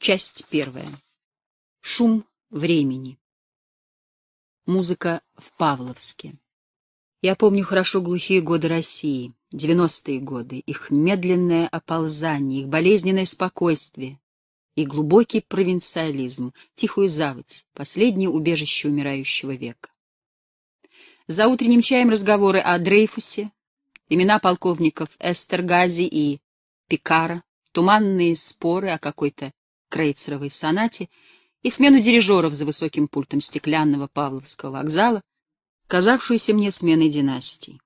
Часть первая. Шум времени. Музыка в Павловске. Я помню хорошо глухие годы России, девяностые годы, их медленное оползание, их болезненное спокойствие и глубокий провинциализм, тихую заводь, последнее убежище умирающего века. За утренним чаем разговоры о Дрейфусе, имена полковников Эстергази и Пикара, туманные споры о какой-то крейцеровой сонате и смену дирижеров за высоким пультом стеклянного Павловского вокзала, казавшуюся мне сменой династий.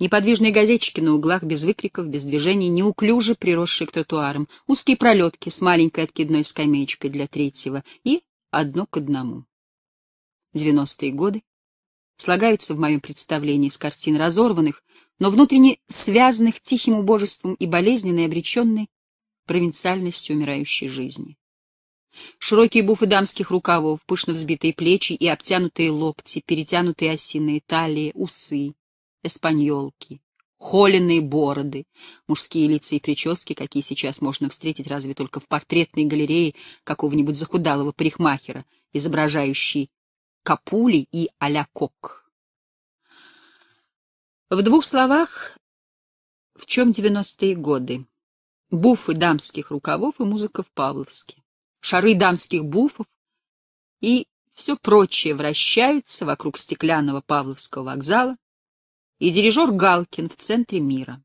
Неподвижные газетчики на углах, без выкриков, без движений, неуклюже приросшие к тротуарам, узкие пролетки с маленькой откидной скамеечкой для третьего и одно к одному. Девяностые годы слагаются в моем представлении с картин разорванных, но внутренне связанных тихим убожеством и болезненной, обреченной провинциальностью умирающей жизни. Широкие буфы дамских рукавов, пышно взбитые плечи и обтянутые локти, перетянутые осиные талии, усы, эспаньолки, холеные бороды, мужские лица и прически, какие сейчас можно встретить разве только в портретной галерее какого-нибудь захудалого парикмахера, изображающий капули и а-ля кок. В двух словах, в чем девяностые годы? буфы дамских рукавов и музыка в Павловске, шары дамских буфов и все прочее вращаются вокруг стеклянного Павловского вокзала и дирижер Галкин в центре мира.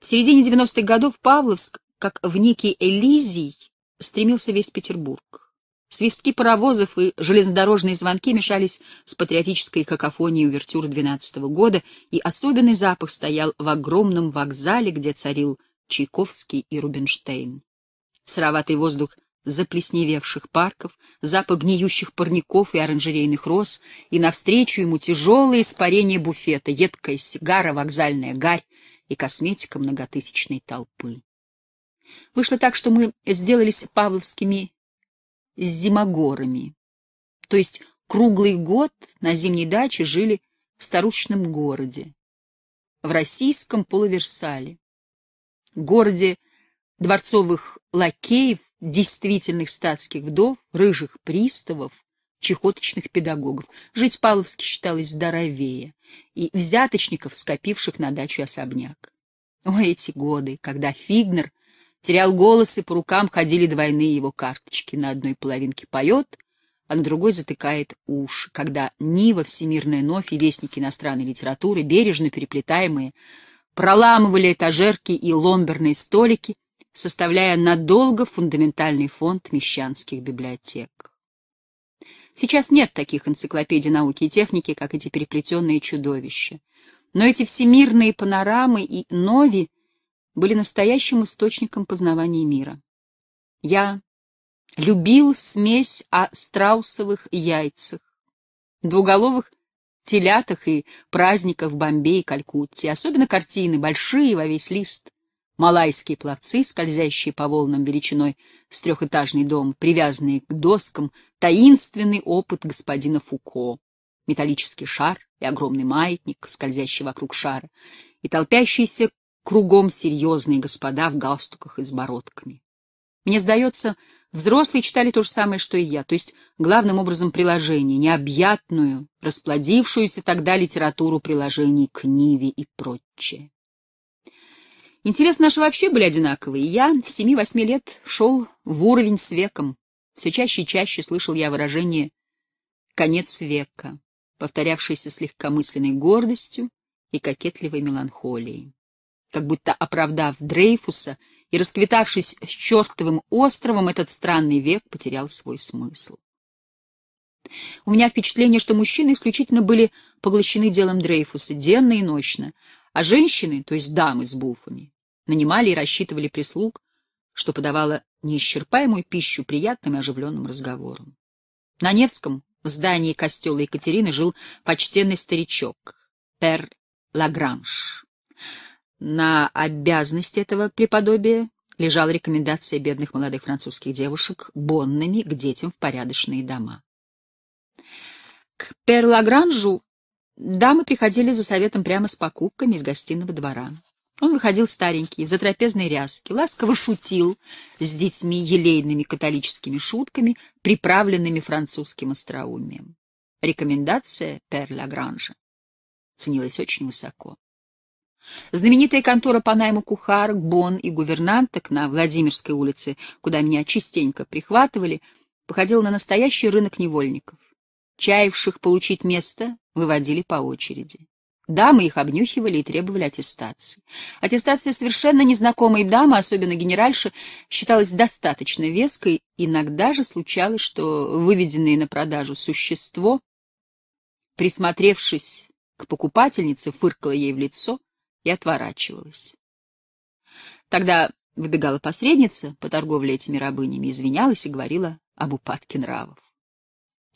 В середине 90-х годов Павловск, как в некий Элизий, стремился весь Петербург. Свистки паровозов и железнодорожные звонки мешались с патриотической какофонией увертюр 12 -го года, и особенный запах стоял в огромном вокзале, где царил Чайковский и Рубинштейн. Сыроватый воздух заплесневевших парков, запах гниющих парников и оранжерейных роз, и навстречу ему тяжелое испарение буфета, едкая сигара, вокзальная гарь и косметика многотысячной толпы. Вышло так, что мы сделались павловскими зимогорами, то есть круглый год на зимней даче жили в старушечном городе, в российском полуверсале городе дворцовых лакеев, действительных статских вдов, рыжих приставов, чехоточных педагогов. Жить Павловске считалось здоровее, и взяточников, скопивших на дачу особняк. О, эти годы, когда Фигнер терял голос, и по рукам ходили двойные его карточки. На одной половинке поет, а на другой затыкает уши, когда Нива, Всемирная Новь и вестники иностранной литературы, бережно переплетаемые, проламывали этажерки и ломберные столики, составляя надолго фундаментальный фонд мещанских библиотек. Сейчас нет таких энциклопедий науки и техники, как эти переплетенные чудовища. Но эти всемирные панорамы и нови были настоящим источником познавания мира. Я любил смесь о страусовых яйцах, двуголовых телятах и праздниках в Бомбее и Калькутте, особенно картины, большие во весь лист. Малайские пловцы, скользящие по волнам величиной с трехэтажный дом, привязанные к доскам, таинственный опыт господина Фуко, металлический шар и огромный маятник, скользящий вокруг шара, и толпящиеся кругом серьезные господа в галстуках и с бородками. Мне сдается, Взрослые читали то же самое, что и я, то есть главным образом приложение, необъятную, расплодившуюся тогда литературу приложений к Ниве и прочее. Интересы наши вообще были одинаковые. Я с семи-восьми лет шел в уровень с веком. Все чаще и чаще слышал я выражение «конец века», повторявшееся с легкомысленной гордостью и кокетливой меланхолией. Как будто оправдав Дрейфуса и расквитавшись с чертовым островом, этот странный век потерял свой смысл. У меня впечатление, что мужчины исключительно были поглощены делом Дрейфуса денно и ночно, а женщины, то есть дамы с буфами, нанимали и рассчитывали прислуг, что подавало неисчерпаемую пищу приятным и оживленным разговорам. На Невском в здании костела Екатерины жил почтенный старичок Пер Лагранж. На обязанности этого преподобия лежала рекомендация бедных молодых французских девушек бонными к детям в порядочные дома. К Перлагранжу дамы приходили за советом прямо с покупками из гостиного двора. Он выходил старенький, в затрапезной ряске, ласково шутил с детьми елейными католическими шутками, приправленными французским остроумием. Рекомендация Перля Гранжа ценилась очень высоко. Знаменитая контора по найму кухарок, бон и гувернанток на Владимирской улице, куда меня частенько прихватывали, походила на настоящий рынок невольников. Чаявших получить место выводили по очереди. Дамы их обнюхивали и требовали аттестации. Аттестация совершенно незнакомой дамы, особенно генеральши, считалась достаточно веской. Иногда же случалось, что выведенное на продажу существо, присмотревшись к покупательнице, фыркало ей в лицо — и отворачивалась. Тогда выбегала посредница по торговле этими рабынями, извинялась и говорила об упадке нравов.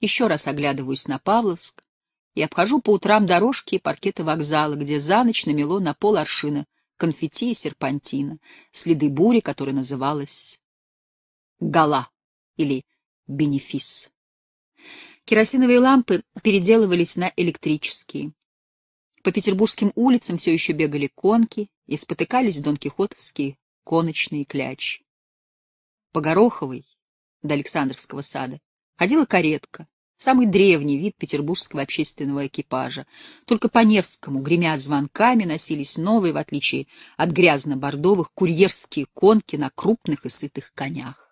Еще раз оглядываюсь на Павловск и обхожу по утрам дорожки и паркеты вокзала, где за ночь намело на пол аршина конфетти и серпантина, следы бури, которая называлась «гала» или «бенефис». Керосиновые лампы переделывались на электрические. По петербургским улицам все еще бегали конки и спотыкались донкихотовские коночные клячи. По Гороховой до Александровского сада ходила каретка, самый древний вид петербургского общественного экипажа. Только по Невскому, гремя звонками, носились новые, в отличие от грязно-бордовых, курьерские конки на крупных и сытых конях.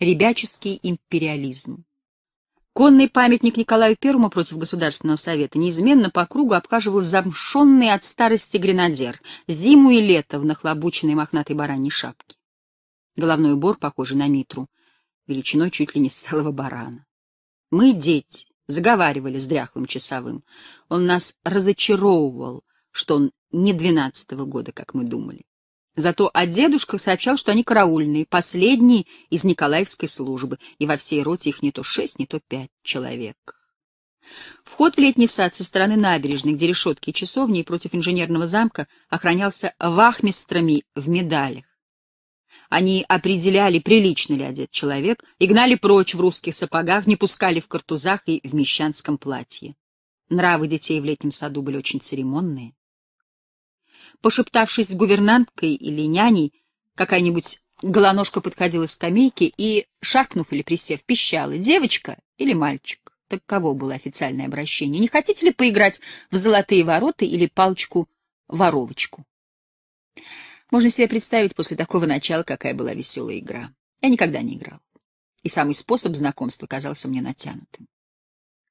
ребяческий империализм. Конный памятник Николаю Первому против Государственного совета неизменно по кругу обхаживал замшенный от старости гренадер, зиму и лето в нахлобученной мохнатой бараньей шапке. Головной убор, похожий на митру, величиной чуть ли не с целого барана. Мы, дети, заговаривали с дряхлым часовым. Он нас разочаровывал, что он не двенадцатого года, как мы думали. Зато о дедушках сообщал, что они караульные, последние из Николаевской службы, и во всей роте их не то шесть, не то пять человек. Вход в летний сад со стороны набережной, где решетки и часовни, и против инженерного замка охранялся вахмистрами в медалях. Они определяли, прилично ли одет человек, и гнали прочь в русских сапогах, не пускали в картузах и в мещанском платье. Нравы детей в летнем саду были очень церемонные. Пошептавшись с гувернанткой или няней, какая-нибудь голоножка подходила к скамейке и, шаркнув или присев, пищала «девочка» или «мальчик». так кого было официальное обращение. Не хотите ли поиграть в золотые ворота или палочку-воровочку? Можно себе представить после такого начала, какая была веселая игра. Я никогда не играл. И самый способ знакомства казался мне натянутым.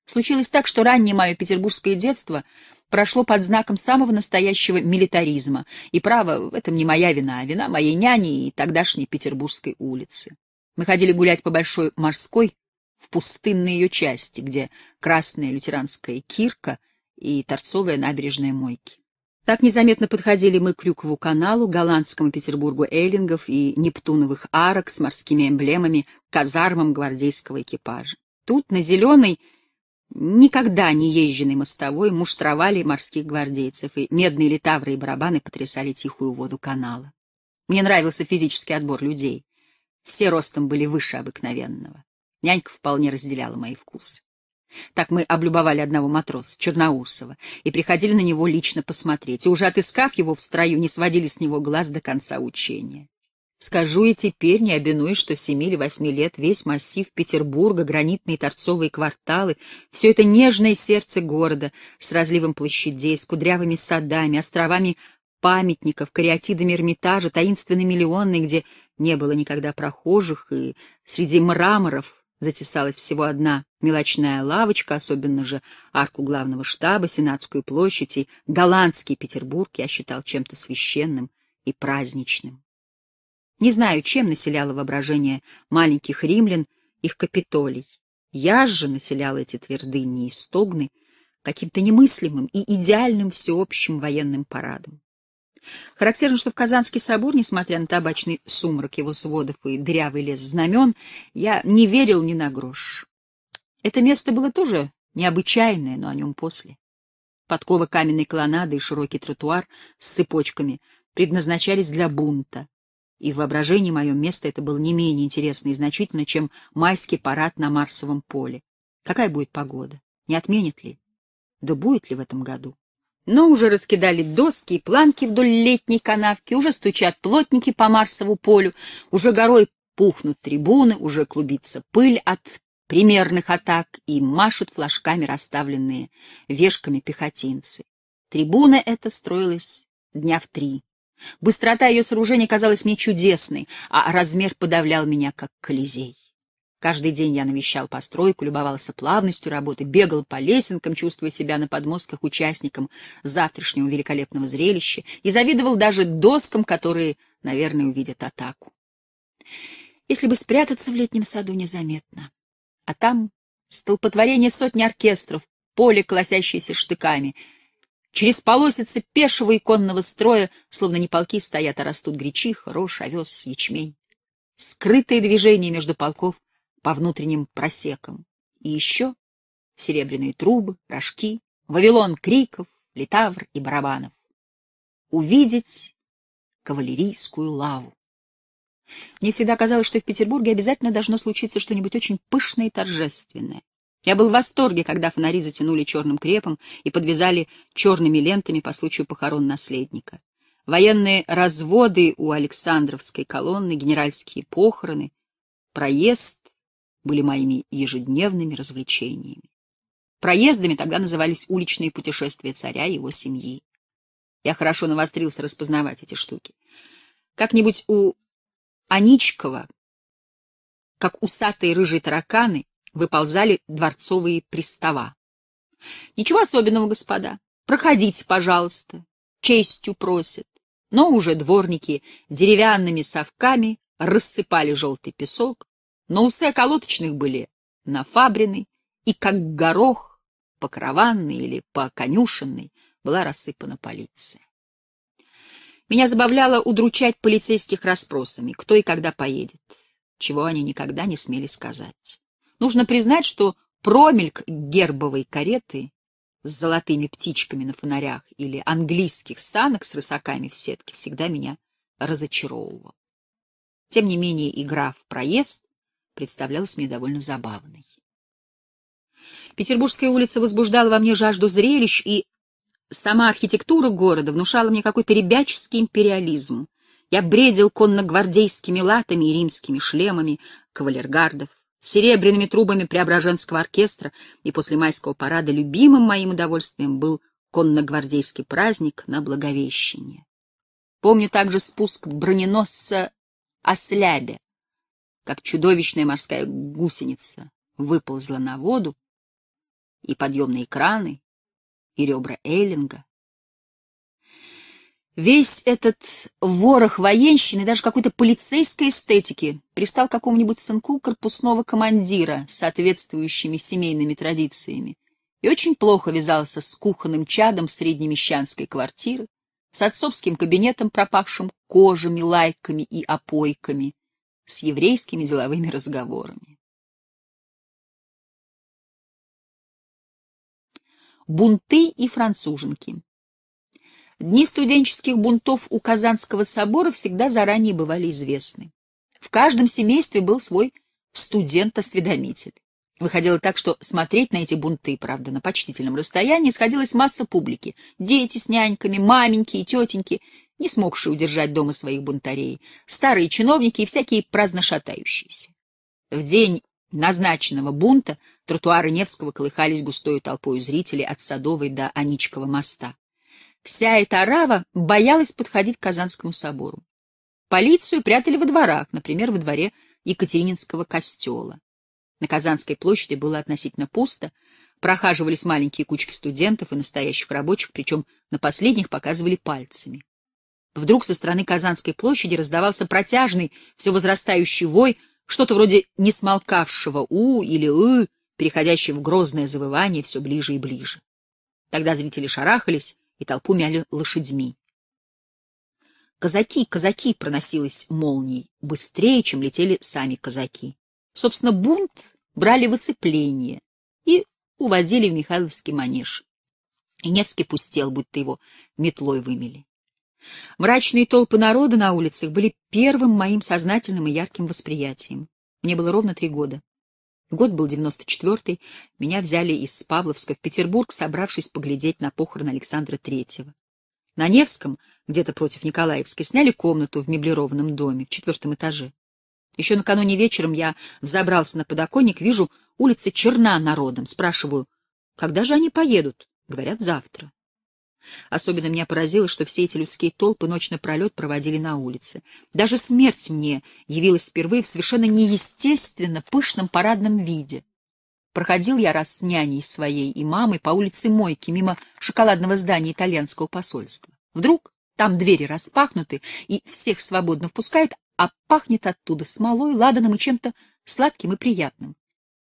Случилось так, что раннее мое петербургское детство прошло под знаком самого настоящего милитаризма, и, право, в этом не моя вина, а вина моей няни и тогдашней петербургской улицы. Мы ходили гулять по Большой Морской, в пустынной ее части, где красная лютеранская кирка и торцовая набережная Мойки. Так незаметно подходили мы к Крюкову каналу, голландскому Петербургу Эллингов и Нептуновых арок с морскими эмблемами, казармам гвардейского экипажа. Тут, на зеленой, никогда не езженной мостовой муштровали морских гвардейцев, и медные литавры и барабаны потрясали тихую воду канала. Мне нравился физический отбор людей. Все ростом были выше обыкновенного. Нянька вполне разделяла мои вкусы. Так мы облюбовали одного матроса, Черноусова, и приходили на него лично посмотреть, и уже отыскав его в строю, не сводили с него глаз до конца учения. Скажу и теперь, не обинуясь, что семи или восьми лет весь массив Петербурга, гранитные торцовые кварталы, все это нежное сердце города с разливом площадей, с кудрявыми садами, островами памятников, кариатидами Эрмитажа, таинственной миллионной, где не было никогда прохожих, и среди мраморов затесалась всего одна мелочная лавочка, особенно же арку главного штаба, Сенатскую площадь, и голландский Петербург я считал чем-то священным и праздничным. Не знаю, чем населяло воображение маленьких римлян их капитолий. Я же населял эти твердыни и стогны каким-то немыслимым и идеальным всеобщим военным парадом. Характерно, что в Казанский собор, несмотря на табачный сумрак его сводов и дырявый лес знамен, я не верил ни на грош. Это место было тоже необычайное, но о нем после. Подковы каменной колоннады и широкий тротуар с цепочками предназначались для бунта, и в воображении моем место это было не менее интересно и значительно, чем майский парад на Марсовом поле. Какая будет погода? Не отменят ли? Да будет ли в этом году? Но уже раскидали доски и планки вдоль летней канавки, уже стучат плотники по Марсову полю, уже горой пухнут трибуны, уже клубится пыль от примерных атак и машут флажками расставленные вешками пехотинцы. Трибуна эта строилась дня в три. Быстрота ее сооружения казалась мне чудесной, а размер подавлял меня, как колизей. Каждый день я навещал постройку, любовался плавностью работы, бегал по лесенкам, чувствуя себя на подмостках участником завтрашнего великолепного зрелища, и завидовал даже доскам, которые, наверное, увидят атаку. Если бы спрятаться в летнем саду незаметно. А там столпотворение сотни оркестров, поле, колосящееся штыками — Через полосицы пешего и конного строя, словно не полки стоят, а растут гречиха, рожь, овес, ячмень. Скрытые движения между полков по внутренним просекам. И еще серебряные трубы, рожки, Вавилон криков, литавр и барабанов. Увидеть кавалерийскую лаву. Мне всегда казалось, что в Петербурге обязательно должно случиться что-нибудь очень пышное и торжественное. Я был в восторге, когда фонари затянули черным крепом и подвязали черными лентами по случаю похорон наследника. Военные разводы у Александровской колонны, генеральские похороны, проезд были моими ежедневными развлечениями. Проездами тогда назывались уличные путешествия царя и его семьи. Я хорошо навострился распознавать эти штуки. Как-нибудь у Аничкова, как усатые рыжие тараканы, выползали дворцовые пристава. — Ничего особенного, господа. Проходите, пожалуйста. Честью просят. Но уже дворники деревянными совками рассыпали желтый песок. Но усы околоточных были нафабрены, и как горох по караванной или по конюшенной была рассыпана полиция. Меня забавляло удручать полицейских расспросами, кто и когда поедет, чего они никогда не смели сказать. Нужно признать, что промельк гербовой кареты с золотыми птичками на фонарях или английских санок с рысаками в сетке всегда меня разочаровывал. Тем не менее, игра в проезд представлялась мне довольно забавной. Петербургская улица возбуждала во мне жажду зрелищ, и сама архитектура города внушала мне какой-то ребяческий империализм. Я бредил конногвардейскими латами и римскими шлемами кавалергардов, с серебряными трубами Преображенского оркестра, и после майского парада любимым моим удовольствием был конногвардейский праздник на Благовещение. Помню также спуск броненосца Ослябе, как чудовищная морская гусеница выползла на воду, и подъемные краны, и ребра Эйлинга, Весь этот ворох военщины, даже какой-то полицейской эстетики, пристал какому-нибудь сынку корпусного командира с соответствующими семейными традициями и очень плохо вязался с кухонным чадом среднемещанской квартиры, с отцовским кабинетом, пропавшим кожами, лайками и опойками, с еврейскими деловыми разговорами. Бунты и француженки Дни студенческих бунтов у Казанского собора всегда заранее бывали известны. В каждом семействе был свой студент-осведомитель. Выходило так, что смотреть на эти бунты, правда, на почтительном расстоянии, сходилась масса публики. Дети с няньками, маменьки и тетеньки, не смогшие удержать дома своих бунтарей, старые чиновники и всякие праздношатающиеся. В день назначенного бунта тротуары Невского колыхались густой толпой зрителей от Садовой до Аничкова моста. Вся эта арава боялась подходить к Казанскому собору. Полицию прятали во дворах, например, во дворе Екатерининского костела. На Казанской площади было относительно пусто, прохаживались маленькие кучки студентов и настоящих рабочих, причем на последних показывали пальцами. Вдруг со стороны Казанской площади раздавался протяжный, все возрастающий вой, что-то вроде несмолкавшего «у» или «ы», переходящий в грозное завывание все ближе и ближе. Тогда зрители шарахались, и толпу мяли лошадьми. «Казаки, казаки!» — проносилась молнией, быстрее, чем летели сами казаки. Собственно, бунт брали в оцепление и уводили в Михайловский манеж. И Невский пустел, будто его метлой вымели. Мрачные толпы народа на улицах были первым моим сознательным и ярким восприятием. Мне было ровно три года. Год был 94-й. Меня взяли из Павловска в Петербург, собравшись поглядеть на похороны Александра Третьего. На Невском, где-то против Николаевской, сняли комнату в меблированном доме в четвертом этаже. Еще накануне вечером я взобрался на подоконник, вижу, улица черна народом. Спрашиваю, когда же они поедут? Говорят, завтра. Особенно меня поразило, что все эти людские толпы ночь напролет проводили на улице. Даже смерть мне явилась впервые в совершенно неестественно пышном парадном виде. Проходил я раз с няней своей и мамой по улице Мойки, мимо шоколадного здания итальянского посольства. Вдруг там двери распахнуты, и всех свободно впускают, а пахнет оттуда смолой, ладаном и чем-то сладким и приятным.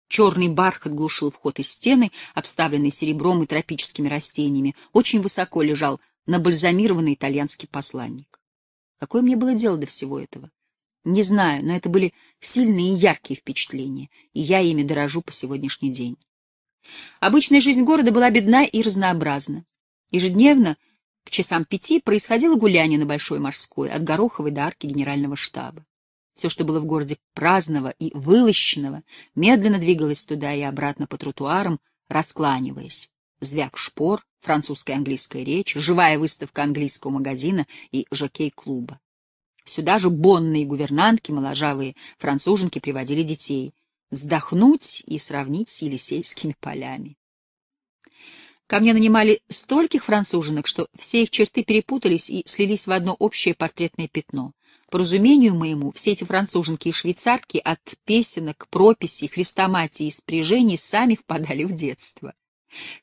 Черный бархат глушил вход из стены, обставленный серебром и тропическими растениями. Очень высоко лежал набальзамированный итальянский посланник. Какое мне было дело до всего этого? Не знаю, но это были сильные и яркие впечатления, и я ими дорожу по сегодняшний день. Обычная жизнь города была бедна и разнообразна. Ежедневно к часам пяти происходило гуляние на Большой морской, от Гороховой до арки генерального штаба. Все, что было в городе праздного и вылощенного, медленно двигалось туда и обратно по тротуарам, раскланиваясь. Звяк шпор, французская и английская речь, живая выставка английского магазина и жокей-клуба. Сюда же бонные гувернантки, моложавые француженки приводили детей. Вздохнуть и сравнить с Елисейскими полями. Ко мне нанимали стольких француженок, что все их черты перепутались и слились в одно общее портретное пятно. По разумению моему, все эти француженки и швейцарки от песенок, прописей, хрестоматии и спряжений сами впадали в детство.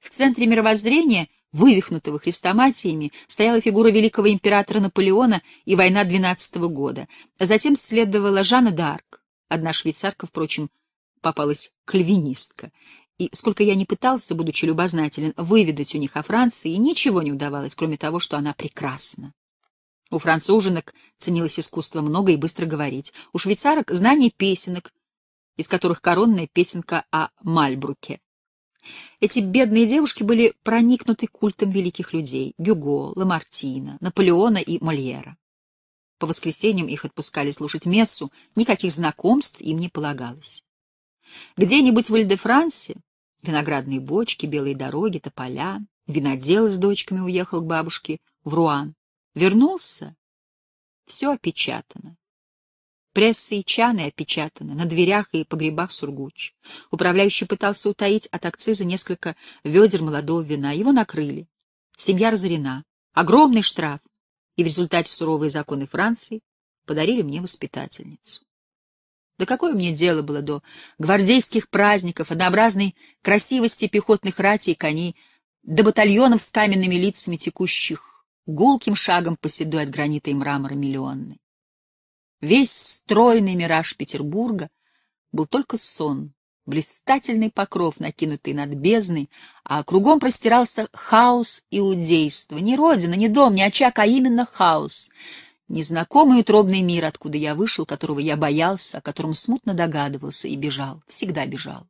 В центре мировоззрения, вывихнутого хрестоматиями, стояла фигура великого императора Наполеона и война двенадцатого года. Затем следовала Жанна д'Арк, одна швейцарка, впрочем, попалась кальвинистка и сколько я не пытался, будучи любознателен, выведать у них о Франции, ничего не удавалось, кроме того, что она прекрасна. У француженок ценилось искусство много и быстро говорить, у швейцарок — знание песенок, из которых коронная песенка о Мальбруке. Эти бедные девушки были проникнуты культом великих людей — Гюго, Ламартина, Наполеона и Мольера. По воскресеньям их отпускали слушать мессу, никаких знакомств им не полагалось. Где-нибудь в Иль-де-Франсе Виноградные бочки, белые дороги, тополя. Винодел с дочками уехал к бабушке в Руан. Вернулся? Все опечатано. Прессы и чаны опечатаны, на дверях и погребах сургуч. Управляющий пытался утаить от акциза несколько ведер молодого вина. Его накрыли. Семья разорена. Огромный штраф. И в результате суровые законы Франции подарили мне воспитательницу. Да какое мне дело было до гвардейских праздников, однообразной красивости пехотных ратей и коней, до батальонов с каменными лицами текущих гулким шагом по седой от гранита и мрамора миллионной. Весь стройный мираж Петербурга был только сон, блистательный покров, накинутый над бездной, а кругом простирался хаос иудейства. Не родина, не дом, не очаг, а именно хаос — Незнакомый и мир, откуда я вышел, которого я боялся, о котором смутно догадывался и бежал, всегда бежал.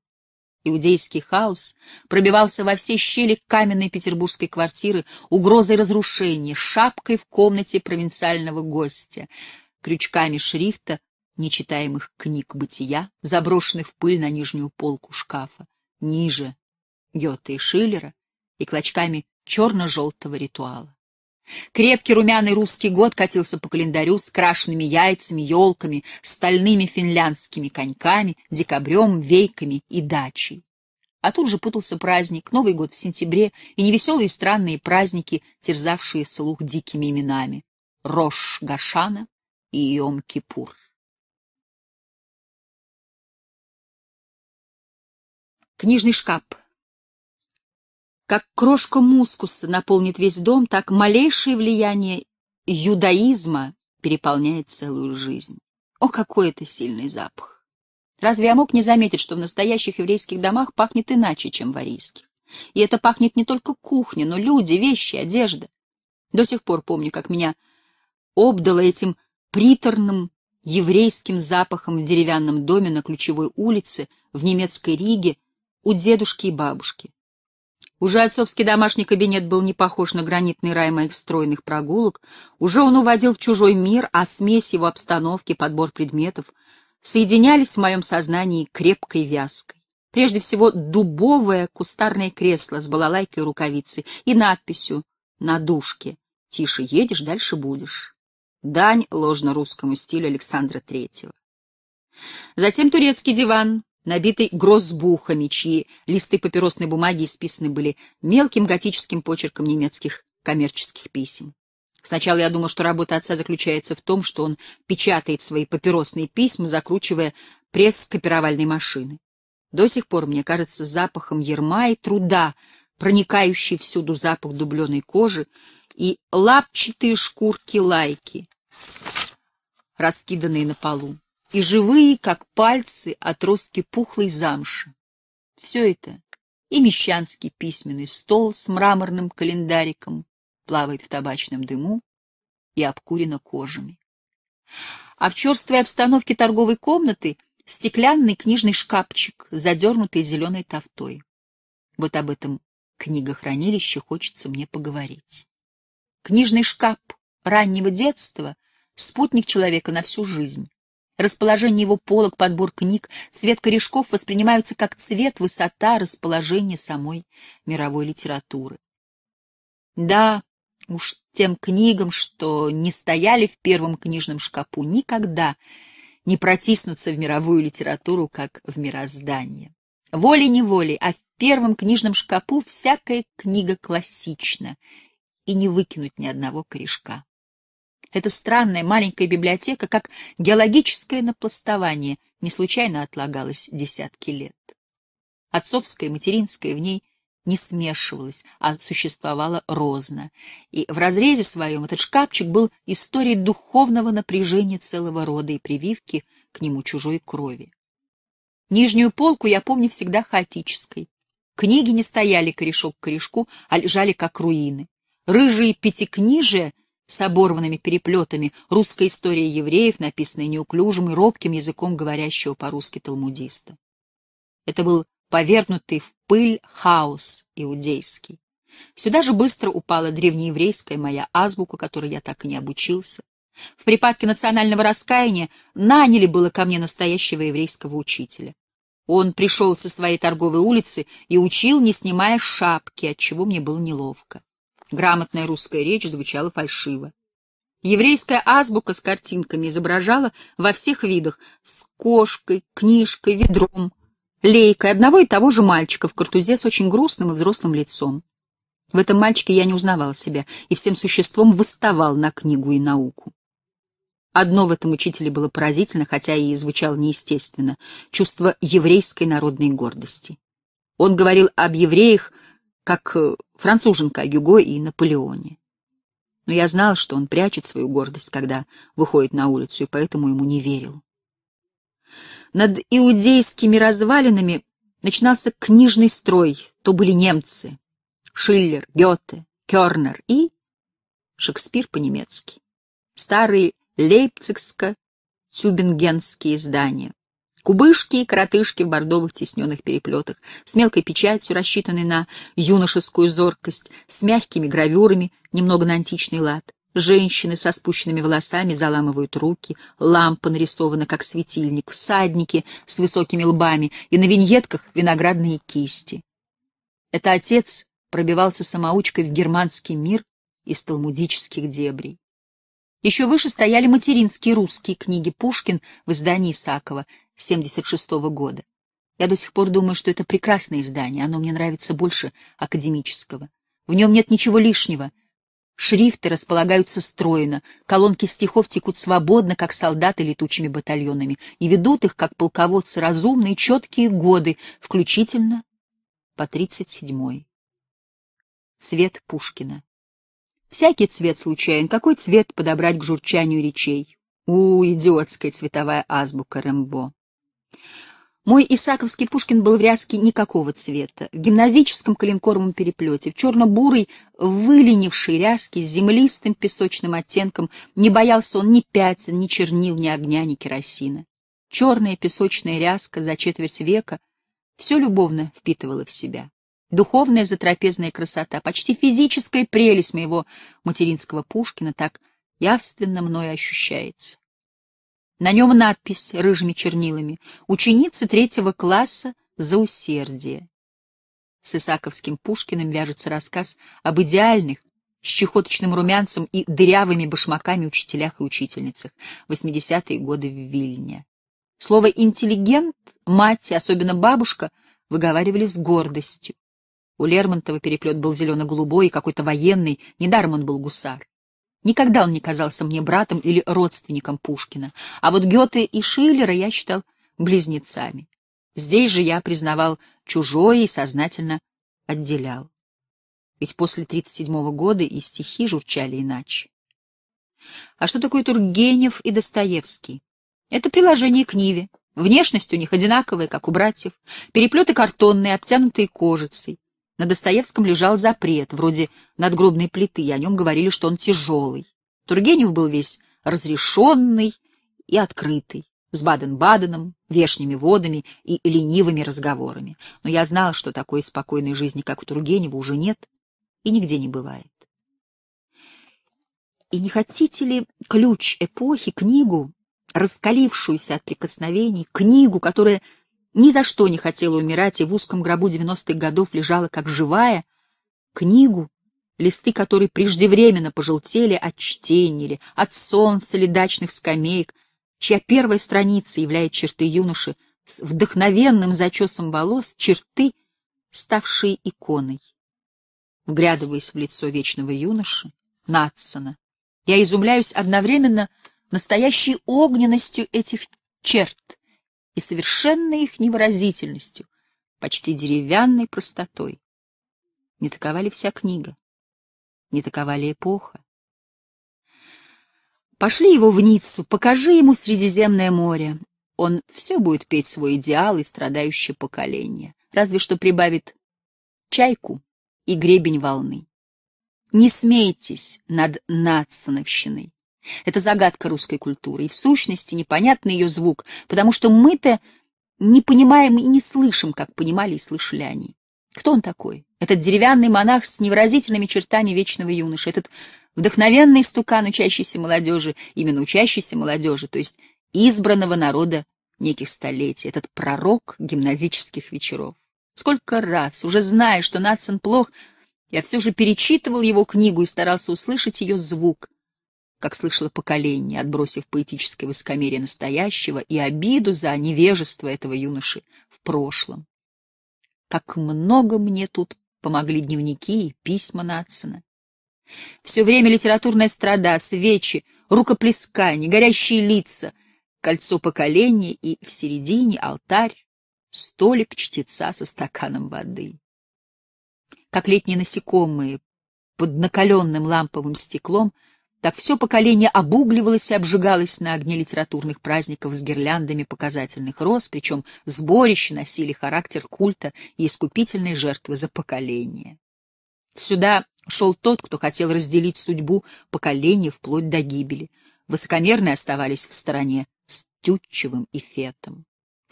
Иудейский хаос пробивался во все щели каменной петербургской квартиры угрозой разрушения, шапкой в комнате провинциального гостя, крючками шрифта нечитаемых книг бытия, заброшенных в пыль на нижнюю полку шкафа, ниже Гёте и Шиллера и клочками черно-желтого ритуала. Крепкий румяный русский год катился по календарю с крашенными яйцами, елками, стальными финляндскими коньками, декабрем, вейками и дачей. А тут же путался праздник, Новый год в сентябре и невеселые странные праздники, терзавшие слух дикими именами. Рош Гашана и Йом-Кипур. Книжный шкаф как крошка мускуса наполнит весь дом, так малейшее влияние юдаизма переполняет целую жизнь. О, какой это сильный запах! Разве я мог не заметить, что в настоящих еврейских домах пахнет иначе, чем в арийских? И это пахнет не только кухня, но люди, вещи, одежда. До сих пор помню, как меня обдало этим приторным еврейским запахом в деревянном доме на ключевой улице в немецкой Риге у дедушки и бабушки. Уже отцовский домашний кабинет был не похож на гранитный рай моих стройных прогулок, уже он уводил в чужой мир, а смесь его обстановки, подбор предметов соединялись в моем сознании крепкой вязкой. Прежде всего, дубовое кустарное кресло с балалайкой и рукавицей и надписью на дужке «Тише едешь, дальше будешь». Дань ложно-русскому стилю Александра Третьего. Затем турецкий диван, набитый грозбухами чьи листы папиросной бумаги исписаны были мелким готическим почерком немецких коммерческих писем. Сначала я думал, что работа отца заключается в том, что он печатает свои папиросные письма, закручивая пресс копировальной машины. До сих пор, мне кажется, запахом ерма и труда, проникающий всюду запах дубленой кожи и лапчатые шкурки лайки, раскиданные на полу и живые, как пальцы, отростки пухлой замши. Все это и мещанский письменный стол с мраморным календариком плавает в табачном дыму и обкурено кожами. А в черствой обстановке торговой комнаты стеклянный книжный шкафчик, задернутый зеленой тофтой. Вот об этом книгохранилище хочется мне поговорить. Книжный шкаф раннего детства — спутник человека на всю жизнь. Расположение его полок, подбор книг, цвет корешков воспринимаются как цвет, высота, расположение самой мировой литературы. Да, уж тем книгам, что не стояли в первом книжном шкапу, никогда не протиснуться в мировую литературу, как в мироздание. Волей-неволей, а в первом книжном шкапу всякая книга классична, и не выкинуть ни одного корешка. Эта странная маленькая библиотека, как геологическое напластование, не случайно отлагалась десятки лет. Отцовская и материнская в ней не смешивалась, а существовала розно. И в разрезе своем этот шкафчик был историей духовного напряжения целого рода и прививки к нему чужой крови. Нижнюю полку я помню всегда хаотической. Книги не стояли корешок к корешку, а лежали как руины. Рыжие пятикнижия с оборванными переплетами русской истории евреев, написанной неуклюжим и робким языком говорящего по-русски талмудиста. Это был повергнутый в пыль хаос иудейский. Сюда же быстро упала древнееврейская моя азбука, которой я так и не обучился. В припадке национального раскаяния наняли было ко мне настоящего еврейского учителя. Он пришел со своей торговой улицы и учил, не снимая шапки, от чего мне было неловко. Грамотная русская речь звучала фальшиво. Еврейская азбука с картинками изображала во всех видах с кошкой, книжкой, ведром, лейкой одного и того же мальчика в картузе с очень грустным и взрослым лицом. В этом мальчике я не узнавал себя и всем существом выставал на книгу и науку. Одно в этом учителе было поразительно, хотя и звучало неестественно — чувство еврейской народной гордости. Он говорил об евреях — как э, француженка о Юго и Наполеоне. Но я знал, что он прячет свою гордость, когда выходит на улицу, и поэтому ему не верил. Над иудейскими развалинами начинался книжный строй. То были немцы, Шиллер, Гёте, Кёрнер и Шекспир по-немецки. Старые лейпцигско-тюбингенские издания. Кубышки и коротышки в бордовых тесненных переплетах, с мелкой печатью, рассчитанной на юношескую зоркость, с мягкими гравюрами, немного на античный лад. Женщины с распущенными волосами заламывают руки, лампа нарисована как светильник, всадники с высокими лбами и на виньетках виноградные кисти. Это отец пробивался самоучкой в германский мир из талмудических дебрей. Еще выше стояли материнские русские книги Пушкин в издании Сакова. 1976 года. Я до сих пор думаю, что это прекрасное издание, оно мне нравится больше академического. В нем нет ничего лишнего. Шрифты располагаются стройно, колонки стихов текут свободно, как солдаты летучими батальонами, и ведут их, как полководцы, разумные, четкие годы, включительно по 37-й. Цвет Пушкина. Всякий цвет случайен, какой цвет подобрать к журчанию речей? У, идиотская цветовая азбука Рэмбо. Мой исаковский Пушкин был в ряске никакого цвета, в гимназическом коленкоровом переплете, в черно-бурой, выленившей ряске с землистым песочным оттенком, не боялся он ни пятен, ни чернил, ни огня, ни керосина. Черная песочная ряска за четверть века все любовно впитывала в себя. Духовная затрапезная красота, почти физическая прелесть моего материнского Пушкина так явственно мною ощущается. На нем надпись рыжими чернилами «Ученица третьего класса за усердие». С Исаковским Пушкиным вяжется рассказ об идеальных, с чехоточным румянцем и дырявыми башмаками учителях и учительницах, 80-е годы в Вильне. Слово «интеллигент» мать и особенно бабушка выговаривали с гордостью. У Лермонтова переплет был зелено-голубой и какой-то военный, недаром он был гусар. Никогда он не казался мне братом или родственником Пушкина, а вот Гёте и Шиллера я считал близнецами. Здесь же я признавал чужое и сознательно отделял. Ведь после 37-го года и стихи журчали иначе. А что такое Тургенев и Достоевский? Это приложение к Ниве. Внешность у них одинаковая, как у братьев, переплеты картонные, обтянутые кожицей. На Достоевском лежал запрет, вроде надгробной плиты, и о нем говорили, что он тяжелый. Тургенев был весь разрешенный и открытый, с Баден-Баденом, вешними водами и ленивыми разговорами. Но я знал, что такой спокойной жизни, как у Тургенева, уже нет и нигде не бывает. И не хотите ли ключ эпохи, книгу, раскалившуюся от прикосновений, книгу, которая ни за что не хотела умирать и в узком гробу девяностых годов лежала как живая, книгу, листы которой преждевременно пожелтели от чтения, от солнца или дачных скамеек, чья первая страница являет черты юноши с вдохновенным зачесом волос, черты, ставшие иконой. Вглядываясь в лицо вечного юноши, Натсона, я изумляюсь одновременно настоящей огненностью этих черт, и совершенной их невыразительностью, почти деревянной простотой. Не такова ли вся книга? Не такова ли эпоха? Пошли его в Ниццу, покажи ему Средиземное море. Он все будет петь свой идеал и страдающее поколение, разве что прибавит чайку и гребень волны. Не смейтесь над нациновщиной. Это загадка русской культуры, и в сущности непонятный ее звук, потому что мы-то не понимаем и не слышим, как понимали и слышали они. Кто он такой? Этот деревянный монах с невыразительными чертами вечного юноши, этот вдохновенный стукан учащейся молодежи, именно учащейся молодежи, то есть избранного народа неких столетий, этот пророк гимназических вечеров. Сколько раз, уже зная, что Натсон плох, я все же перечитывал его книгу и старался услышать ее звук — как слышало поколение, отбросив поэтическое высокомерие настоящего и обиду за невежество этого юноши в прошлом. Как много мне тут помогли дневники и письма Натсона. Все время литературная страда, свечи, рукоплескания, горящие лица, кольцо поколения и в середине алтарь, столик чтеца со стаканом воды. Как летние насекомые под накаленным ламповым стеклом — так все поколение обугливалось и обжигалось на огне литературных праздников с гирляндами показательных роз, причем сборища носили характер культа и искупительной жертвы за поколение. Сюда шел тот, кто хотел разделить судьбу поколения вплоть до гибели. Высокомерные оставались в стороне с Тютчевым и В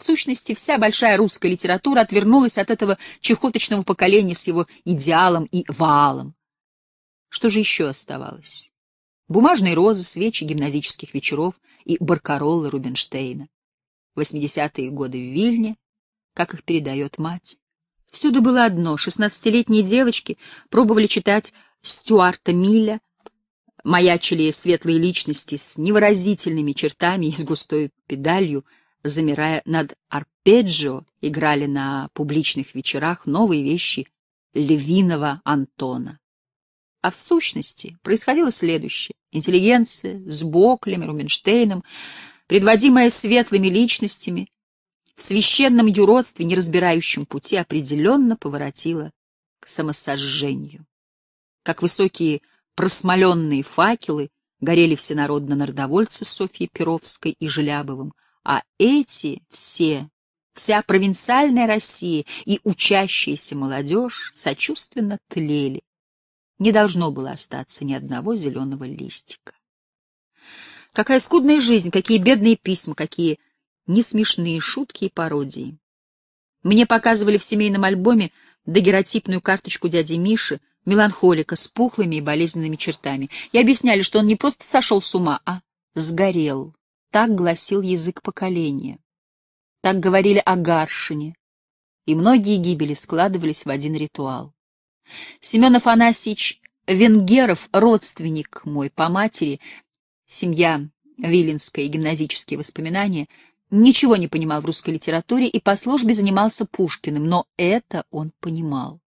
сущности, вся большая русская литература отвернулась от этого чехоточного поколения с его идеалом и ваалом. Что же еще оставалось? бумажные розы, свечи гимназических вечеров и баркаролы Рубинштейна. 80 годы в Вильне, как их передает мать. Всюду было одно — шестнадцатилетние девочки пробовали читать Стюарта Милля, маячили светлые личности с невыразительными чертами и с густой педалью, замирая над арпеджио, играли на публичных вечерах новые вещи львиного Антона. А в сущности происходило следующее. Интеллигенция с Боклем, и Рубинштейном, предводимая светлыми личностями, в священном юродстве, не разбирающем пути, определенно поворотила к самосожжению. Как высокие просмоленные факелы горели всенародно народовольцы Софьи Перовской и Желябовым, а эти все, вся провинциальная Россия и учащаяся молодежь сочувственно тлели, не должно было остаться ни одного зеленого листика. Какая скудная жизнь, какие бедные письма, какие несмешные шутки и пародии. Мне показывали в семейном альбоме дагеротипную карточку дяди Миши, меланхолика с пухлыми и болезненными чертами, и объясняли, что он не просто сошел с ума, а сгорел. Так гласил язык поколения. Так говорили о Гаршине, и многие гибели складывались в один ритуал. Семен Афанасьевич Венгеров, родственник мой по матери, семья Виленская и гимназические воспоминания, ничего не понимал в русской литературе и по службе занимался Пушкиным, но это он понимал.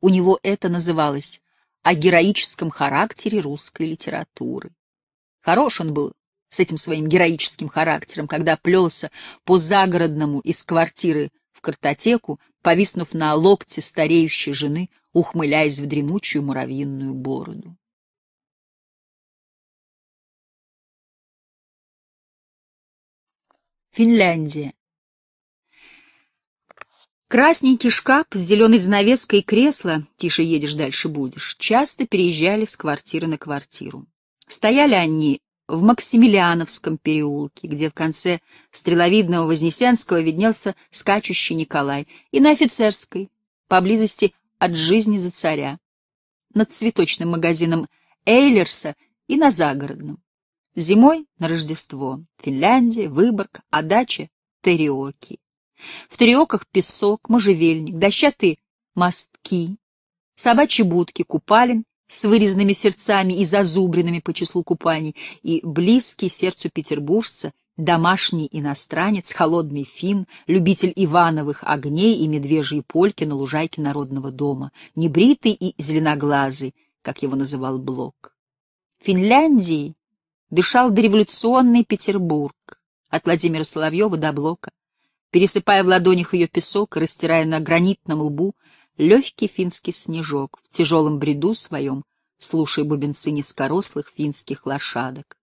У него это называлось о героическом характере русской литературы. Хорош он был с этим своим героическим характером, когда плелся по загородному из квартиры в картотеку, повиснув на локте стареющей жены ухмыляясь в дремучую муравьиную бороду. Финляндия. Красненький шкаф с зеленой занавеской и кресло «Тише едешь, дальше будешь» часто переезжали с квартиры на квартиру. Стояли они в Максимилиановском переулке, где в конце стреловидного Вознесенского виднелся скачущий Николай, и на Офицерской, поблизости от жизни за царя, над цветочным магазином Эйлерса и на загородном. Зимой на Рождество Финляндия, Выборг, а дача — Териоки. В Териоках песок, можжевельник, дощатые мостки, собачьи будки, купалин с вырезанными сердцами и зазубринами по числу купаний и близкий сердцу петербуржца — Домашний иностранец, холодный фин, любитель Ивановых огней и медвежьей польки на лужайке народного дома, небритый и зеленоглазый, как его называл Блок. Финляндии дышал дореволюционный Петербург, от Владимира Соловьева до Блока, пересыпая в ладонях ее песок и растирая на гранитном лбу легкий финский снежок в тяжелом бреду своем, слушая бубенцы низкорослых финских лошадок.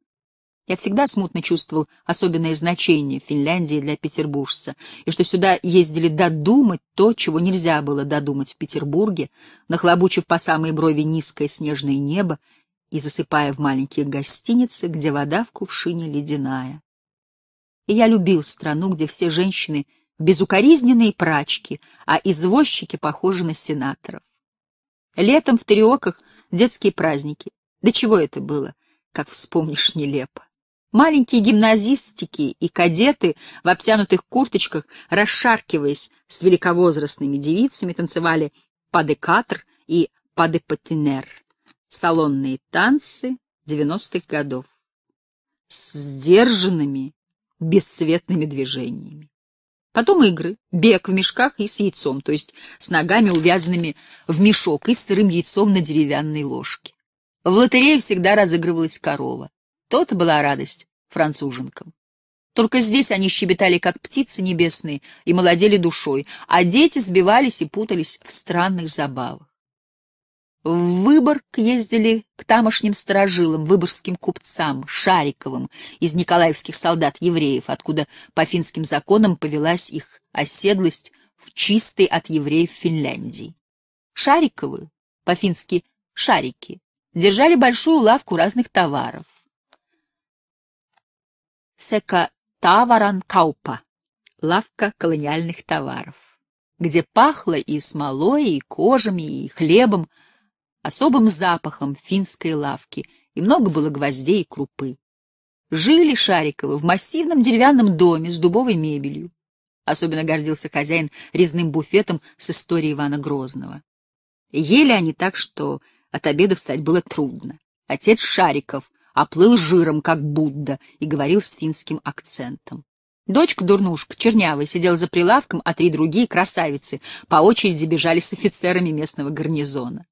Я всегда смутно чувствовал особенное значение Финляндии для петербуржца, и что сюда ездили додумать то, чего нельзя было додумать в Петербурге, нахлобучив по самые брови низкое снежное небо и засыпая в маленькие гостиницы, где вода в кувшине ледяная. И я любил страну, где все женщины — безукоризненные прачки, а извозчики похожи на сенаторов. Летом в Тариоках детские праздники. До чего это было? Как вспомнишь, нелепо. Маленькие гимназистики и кадеты в обтянутых курточках, расшаркиваясь с великовозрастными девицами, танцевали падекатр и падепатинер. Салонные танцы девяностых годов с сдержанными, бесцветными движениями. Потом игры, бег в мешках и с яйцом, то есть с ногами, увязанными в мешок и сырым яйцом на деревянной ложке. В лотерее всегда разыгрывалась корова. То-то была радость француженкам. Только здесь они щебетали, как птицы небесные, и молодели душой, а дети сбивались и путались в странных забавах. В Выборг ездили к тамошним сторожилам, выборгским купцам, Шариковым, из николаевских солдат-евреев, откуда по финским законам повелась их оседлость в чистой от евреев Финляндии. Шариковы, по-фински «шарики», держали большую лавку разных товаров. Ацека Таваранкаупа, лавка колониальных товаров, где пахло и смолой, и кожами, и хлебом, особым запахом финской лавки, и много было гвоздей и крупы. Жили Шариковы в массивном деревянном доме с дубовой мебелью. Особенно гордился хозяин резным буфетом с историей Ивана Грозного. Ели они так, что от обеда встать было трудно. Отец Шариков оплыл жиром, как Будда, и говорил с финским акцентом. Дочка-дурнушка, чернявая, сидела за прилавком, а три другие, красавицы, по очереди бежали с офицерами местного гарнизона.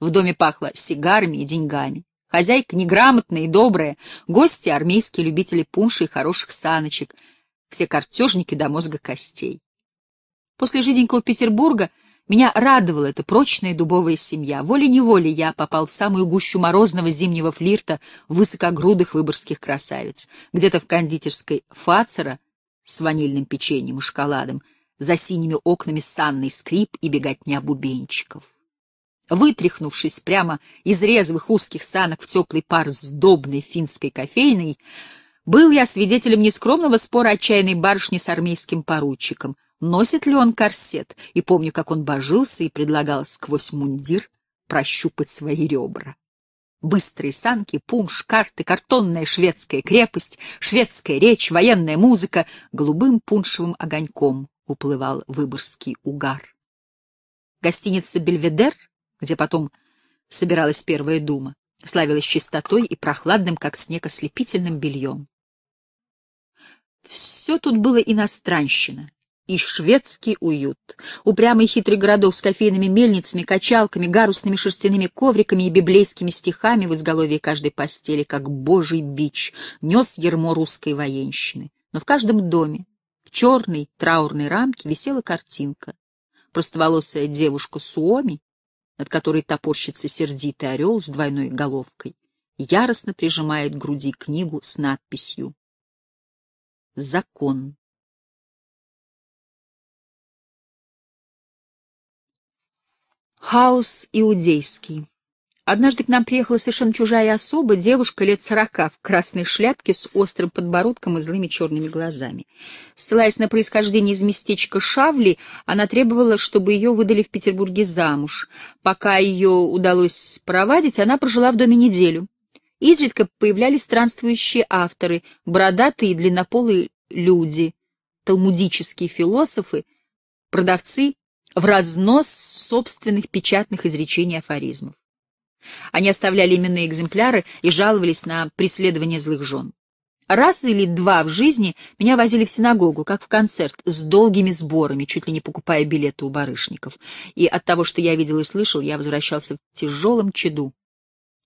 В доме пахло сигарами и деньгами. Хозяйка неграмотная и добрая, гости — армейские любители пунши и хороших саночек, все картежники до мозга костей. После жиденького Петербурга — меня радовала эта прочная дубовая семья. Волей-неволей я попал в самую гущу морозного зимнего флирта высокогрудых выборских красавиц. Где-то в кондитерской «Фацера» с ванильным печеньем и шоколадом, за синими окнами санный скрип и беготня бубенчиков. Вытряхнувшись прямо из резвых узких санок в теплый пар сдобной финской кофейной, был я свидетелем нескромного спора отчаянной барышни с армейским поручиком носит ли он корсет, и помню, как он божился и предлагал сквозь мундир прощупать свои ребра. Быстрые санки, пунш, карты, картонная шведская крепость, шведская речь, военная музыка голубым пуншевым огоньком уплывал выборский угар. Гостиница «Бельведер», где потом собиралась Первая дума, славилась чистотой и прохладным, как снег, ослепительным бельем. Все тут было иностранщина, и шведский уют. Упрямый хитрый городок с кофейными мельницами, качалками, гарусными шерстяными ковриками и библейскими стихами в изголовье каждой постели, как божий бич, нес ермо русской военщины. Но в каждом доме, в черной траурной рамке, висела картинка. Простоволосая девушка Суоми, над которой топорщится сердитый орел с двойной головкой, яростно прижимает к груди книгу с надписью «Закон». Хаос иудейский. Однажды к нам приехала совершенно чужая особа, девушка лет сорока, в красной шляпке с острым подбородком и злыми черными глазами. Ссылаясь на происхождение из местечка Шавли, она требовала, чтобы ее выдали в Петербурге замуж. Пока ее удалось проводить, она прожила в доме неделю. Изредка появлялись странствующие авторы, бородатые и длиннополые люди, талмудические философы, продавцы в разнос собственных печатных изречений афоризмов. Они оставляли именные экземпляры и жаловались на преследование злых жен. Раз или два в жизни меня возили в синагогу, как в концерт, с долгими сборами, чуть ли не покупая билеты у барышников. И от того, что я видел и слышал, я возвращался в тяжелом чаду.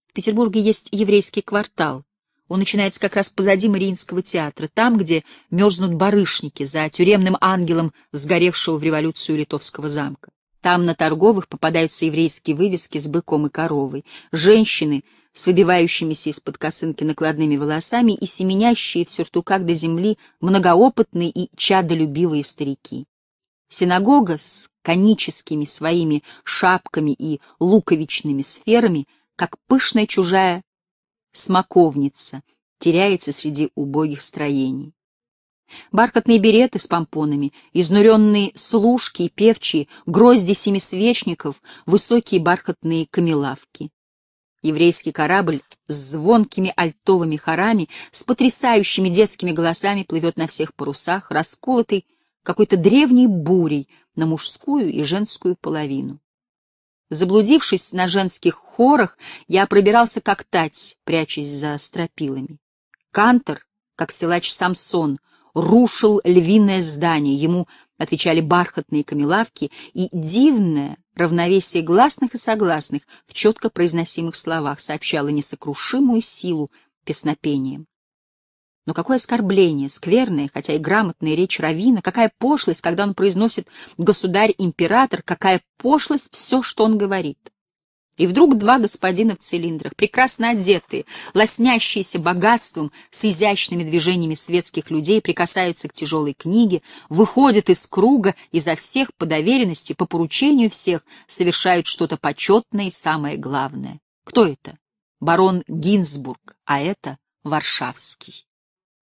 В Петербурге есть еврейский квартал, он начинается как раз позади Мариинского театра, там, где мерзнут барышники за тюремным ангелом, сгоревшего в революцию Литовского замка. Там на торговых попадаются еврейские вывески с быком и коровой, женщины с выбивающимися из-под косынки накладными волосами и семенящие в сюртуках до земли многоопытные и чадолюбивые старики. Синагога с коническими своими шапками и луковичными сферами, как пышная чужая смоковница теряется среди убогих строений. Бархатные береты с помпонами, изнуренные служки и певчие, грозди семисвечников, высокие бархатные камелавки. Еврейский корабль с звонкими альтовыми хорами, с потрясающими детскими голосами плывет на всех парусах, расколотый какой-то древней бурей на мужскую и женскую половину. Заблудившись на женских хорах, я пробирался как тать, прячась за стропилами. Кантор, как силач Самсон, рушил львиное здание, ему отвечали бархатные камелавки и дивное равновесие гласных и согласных в четко произносимых словах сообщало несокрушимую силу песнопением. Но какое оскорбление, скверная, хотя и грамотная речь Равина, какая пошлость, когда он произносит «государь-император», какая пошлость все, что он говорит. И вдруг два господина в цилиндрах, прекрасно одетые, лоснящиеся богатством, с изящными движениями светских людей, прикасаются к тяжелой книге, выходят из круга, изо всех по доверенности, по поручению всех, совершают что-то почетное и самое главное. Кто это? Барон Гинзбург, а это Варшавский.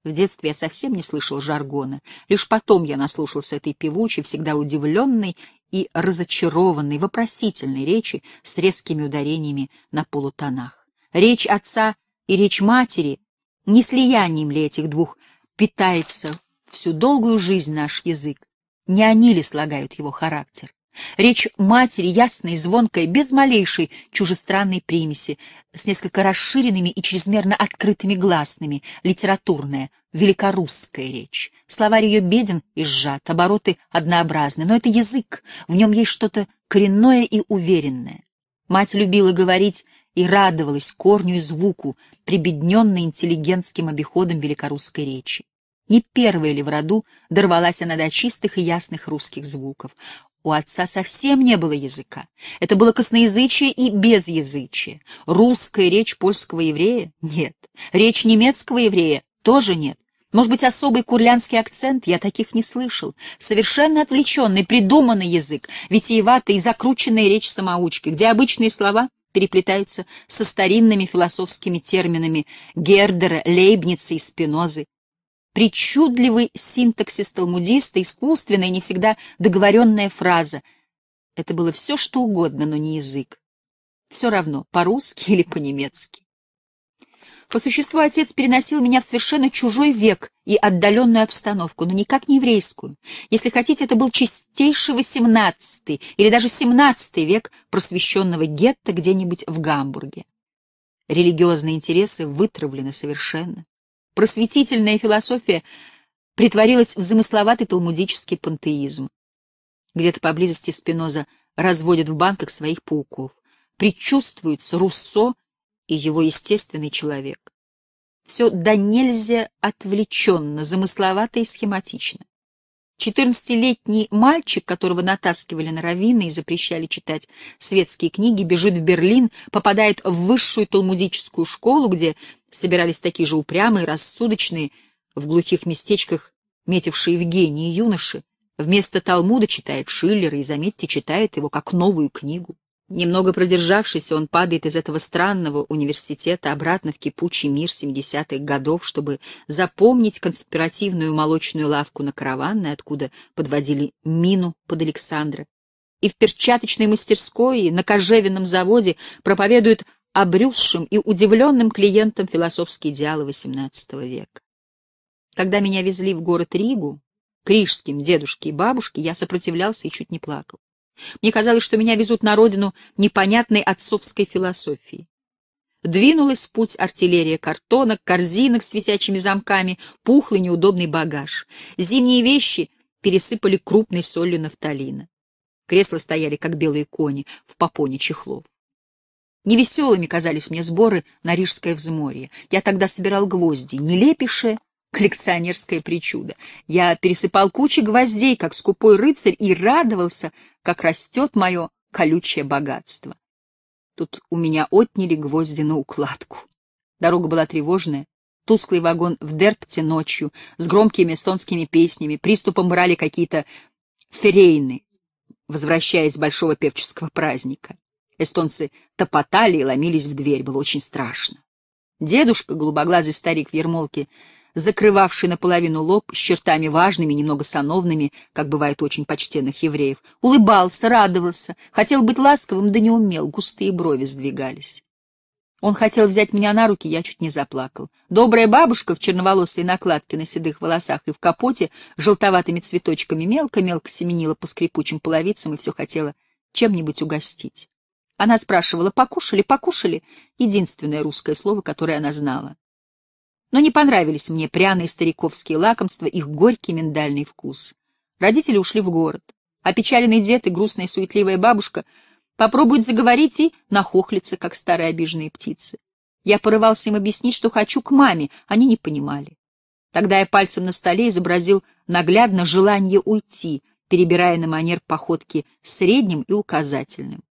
В детстве я совсем не слышал жаргона. Лишь потом я наслушался этой певучей, всегда удивленной и разочарованной, вопросительной речи с резкими ударениями на полутонах. Речь отца и речь матери, не слиянием ли этих двух, питается всю долгую жизнь наш язык? Не они ли слагают его характер? Речь матери ясная звонкая, без малейшей чужестранной примеси, с несколько расширенными и чрезмерно открытыми гласными, литературная, великорусская речь. Словарь ее беден и сжат, обороты однообразны, но это язык, в нем есть что-то коренное и уверенное. Мать любила говорить и радовалась корню и звуку, прибедненной интеллигентским обиходом великорусской речи. Не первая ли в роду дорвалась она до чистых и ясных русских звуков. У отца совсем не было языка. Это было косноязычие и безязычие. Русская речь польского еврея? Нет. Речь немецкого еврея? Тоже нет. Может быть, особый курлянский акцент? Я таких не слышал. Совершенно отвлеченный, придуманный язык, витиеватая и закрученная речь самоучки, где обычные слова переплетаются со старинными философскими терминами Гердера, Лейбница и Спинозы причудливый синтаксис талмудиста, искусственная, не всегда договоренная фраза. Это было все, что угодно, но не язык. Все равно, по-русски или по-немецки. По существу отец переносил меня в совершенно чужой век и отдаленную обстановку, но никак не еврейскую. Если хотите, это был чистейший восемнадцатый или даже семнадцатый век просвещенного гетто где-нибудь в Гамбурге. Религиозные интересы вытравлены совершенно. Просветительная философия притворилась в замысловатый талмудический пантеизм. Где-то поблизости Спиноза разводят в банках своих пауков. Предчувствуется Руссо и его естественный человек. Все до нельзя отвлеченно, замысловато и схематично. Четырнадцатилетний мальчик, которого натаскивали на раввины и запрещали читать светские книги, бежит в Берлин, попадает в высшую талмудическую школу, где собирались такие же упрямые, рассудочные, в глухих местечках, метившие в гении юноши. Вместо Талмуда читает Шиллера и, заметьте, читает его как новую книгу. Немного продержавшись, он падает из этого странного университета обратно в кипучий мир 70-х годов, чтобы запомнить конспиративную молочную лавку на караванной, откуда подводили мину под Александра. И в перчаточной мастерской, и на кожевенном заводе проповедует обрюзшим и удивленным клиентам философские идеалы XVIII века. Когда меня везли в город Ригу, к рижским дедушке и бабушке, я сопротивлялся и чуть не плакал. Мне казалось, что меня везут на родину непонятной отцовской философии. Двинулась в путь артиллерия картонок, корзинок с висячими замками, пухлый неудобный багаж. Зимние вещи пересыпали крупной солью нафталина. Кресла стояли, как белые кони, в попоне чехлов. Невеселыми казались мне сборы на Рижское взморье. Я тогда собирал гвозди, нелепейшее коллекционерское причуда. Я пересыпал кучи гвоздей, как скупой рыцарь, и радовался, как растет мое колючее богатство. Тут у меня отняли гвозди на укладку. Дорога была тревожная, тусклый вагон в Дерпте ночью, с громкими эстонскими песнями, приступом брали какие-то ферейны, возвращаясь с большого певческого праздника. Эстонцы топотали и ломились в дверь, было очень страшно. Дедушка, голубоглазый старик в ермолке, закрывавший наполовину лоб с чертами важными, немного сановными, как бывает у очень почтенных евреев, улыбался, радовался, хотел быть ласковым, да не умел, густые брови сдвигались. Он хотел взять меня на руки, я чуть не заплакал. Добрая бабушка в черноволосой накладке на седых волосах и в капоте желтоватыми цветочками мелко-мелко семенила по скрипучим половицам и все хотела чем-нибудь угостить. Она спрашивала, покушали, покушали, единственное русское слово, которое она знала. Но не понравились мне пряные стариковские лакомства, их горький миндальный вкус. Родители ушли в город. Опечаленный дед и грустная суетливая бабушка попробуют заговорить и нахохлиться, как старые обиженные птицы. Я порывался им объяснить, что хочу к маме, они не понимали. Тогда я пальцем на столе изобразил наглядно желание уйти, перебирая на манер походки средним и указательным.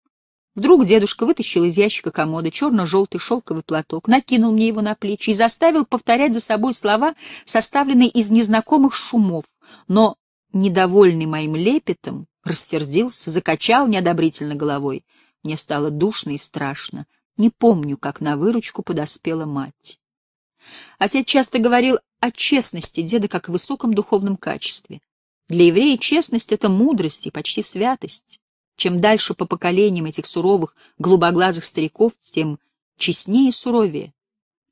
Вдруг дедушка вытащил из ящика комода черно-желтый шелковый платок, накинул мне его на плечи и заставил повторять за собой слова, составленные из незнакомых шумов, но, недовольный моим лепетом, рассердился, закачал неодобрительно головой. Мне стало душно и страшно. Не помню, как на выручку подоспела мать. Отец часто говорил о честности деда как о высоком духовном качестве. Для еврея честность — это мудрость и почти святость. Чем дальше по поколениям этих суровых, глубоглазых стариков, тем честнее и суровее.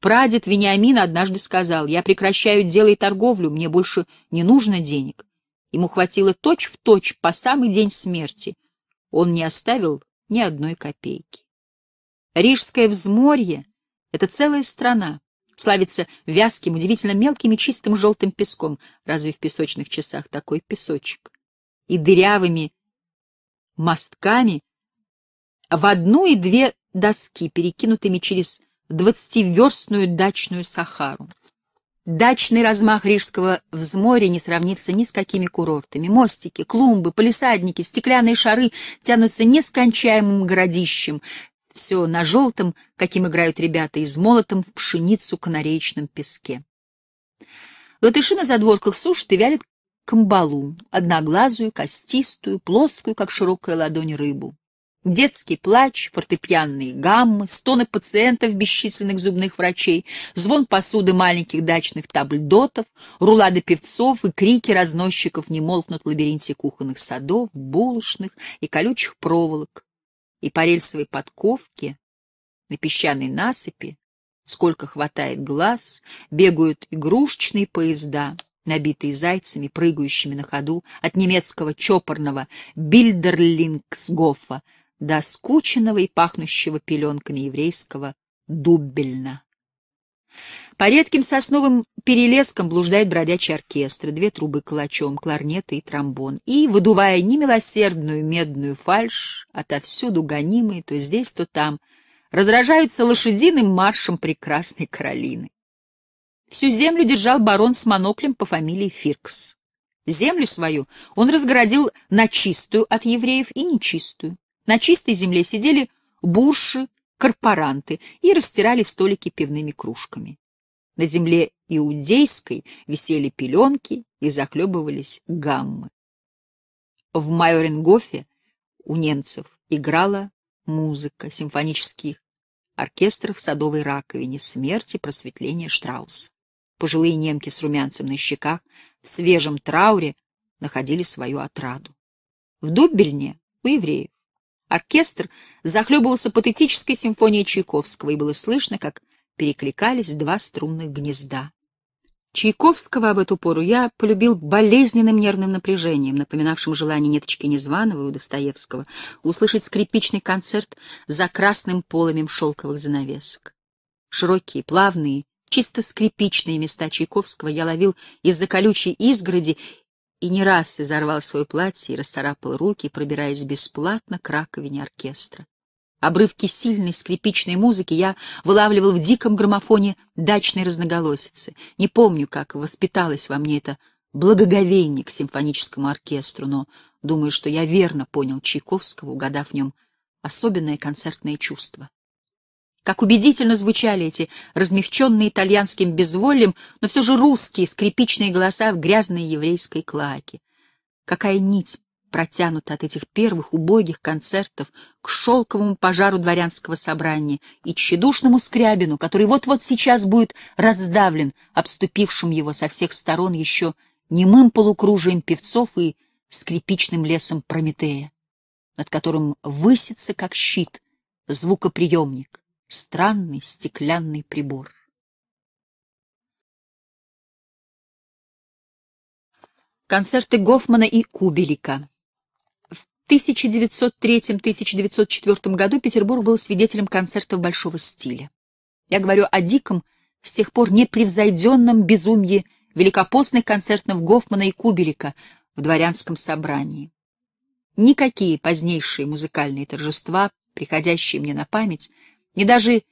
Прадед Вениамин однажды сказал, «Я прекращаю дело и торговлю, мне больше не нужно денег». Ему хватило точь-в-точь точь по самый день смерти. Он не оставил ни одной копейки. Рижское взморье — это целая страна. Славится вязким, удивительно мелким и чистым желтым песком. Разве в песочных часах такой песочек? И дырявыми мостками в одну и две доски, перекинутыми через двадцативерстную дачную Сахару. Дачный размах рижского взморья не сравнится ни с какими курортами. Мостики, клумбы, полисадники, стеклянные шары тянутся нескончаемым городищем. Все на желтом, каким играют ребята, и с молотом в пшеницу канареечном песке. Латыши на задворках сушат и вялят камбалу, одноглазую, костистую, плоскую, как широкая ладонь, рыбу. Детский плач, фортепианные гаммы, стоны пациентов бесчисленных зубных врачей, звон посуды маленьких дачных табльдотов, рулады певцов и крики разносчиков не молкнут в лабиринте кухонных садов, булочных и колючих проволок. И по рельсовой подковке, на песчаной насыпи, сколько хватает глаз, бегают игрушечные поезда, набитые зайцами, прыгающими на ходу, от немецкого чопорного Бильдерлингсгофа до скученного и пахнущего пеленками еврейского Дуббельна. По редким сосновым перелескам блуждает бродячий оркестр, две трубы калачом, кларнеты и тромбон, и, выдувая немилосердную медную фальшь, отовсюду гонимые то здесь, то там, разражаются лошадиным маршем прекрасной Каролины. Всю землю держал барон с моноклем по фамилии Фиркс. Землю свою он разгородил на чистую от евреев и нечистую. На чистой земле сидели бурши, корпоранты и растирали столики пивными кружками. На земле иудейской висели пеленки и захлебывались гаммы. В Майорингофе у немцев играла музыка симфонических оркестров садовой раковине смерти просветления Штрауса. Пожилые немки с румянцем на щеках в свежем трауре находили свою отраду. В дубельне у евреев. Оркестр захлебывался патетической симфонией Чайковского, и было слышно, как перекликались два струнных гнезда. Чайковского в эту пору я полюбил болезненным нервным напряжением, напоминавшим желание неточки Незваного и Достоевского услышать скрипичный концерт за красным полымем шелковых занавесок. Широкие, плавные, Чисто скрипичные места Чайковского я ловил из-за колючей изгороди и не раз изорвал свое платье и расцарапал руки, пробираясь бесплатно к раковине оркестра. Обрывки сильной скрипичной музыки я вылавливал в диком граммофоне дачной разноголосицы. Не помню, как воспиталось во мне это благоговение к симфоническому оркестру, но думаю, что я верно понял Чайковского, угадав в нем особенное концертное чувство. Как убедительно звучали эти размягченные итальянским безволием, но все же русские скрипичные голоса в грязной еврейской клаке. Какая нить протянута от этих первых убогих концертов к шелковому пожару дворянского собрания и тщедушному Скрябину, который вот-вот сейчас будет раздавлен обступившим его со всех сторон еще немым полукружием певцов и скрипичным лесом Прометея, над которым высится как щит звукоприемник странный стеклянный прибор. Концерты Гофмана и Кубелика. В 1903-1904 году Петербург был свидетелем концертов большого стиля. Я говорю о диком, с тех пор непревзойденном безумии великопостных концертов Гофмана и Кубелика в дворянском собрании. Никакие позднейшие музыкальные торжества, приходящие мне на память, ни даже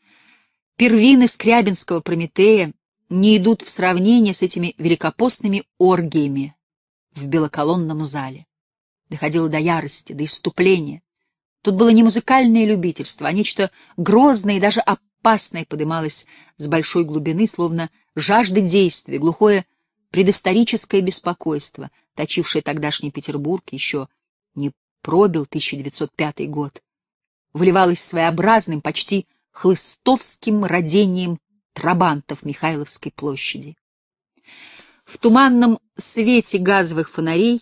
первины Скрябинского Прометея не идут в сравнение с этими великопостными оргиями в белоколонном зале. Доходило до ярости, до иступления. Тут было не музыкальное любительство, а нечто грозное и даже опасное подымалось с большой глубины, словно жажда действия, глухое предысторическое беспокойство, точившее тогдашний Петербург еще не пробил 1905 год, вливалось своеобразным, почти хлыстовским родением трабантов Михайловской площади. В туманном свете газовых фонарей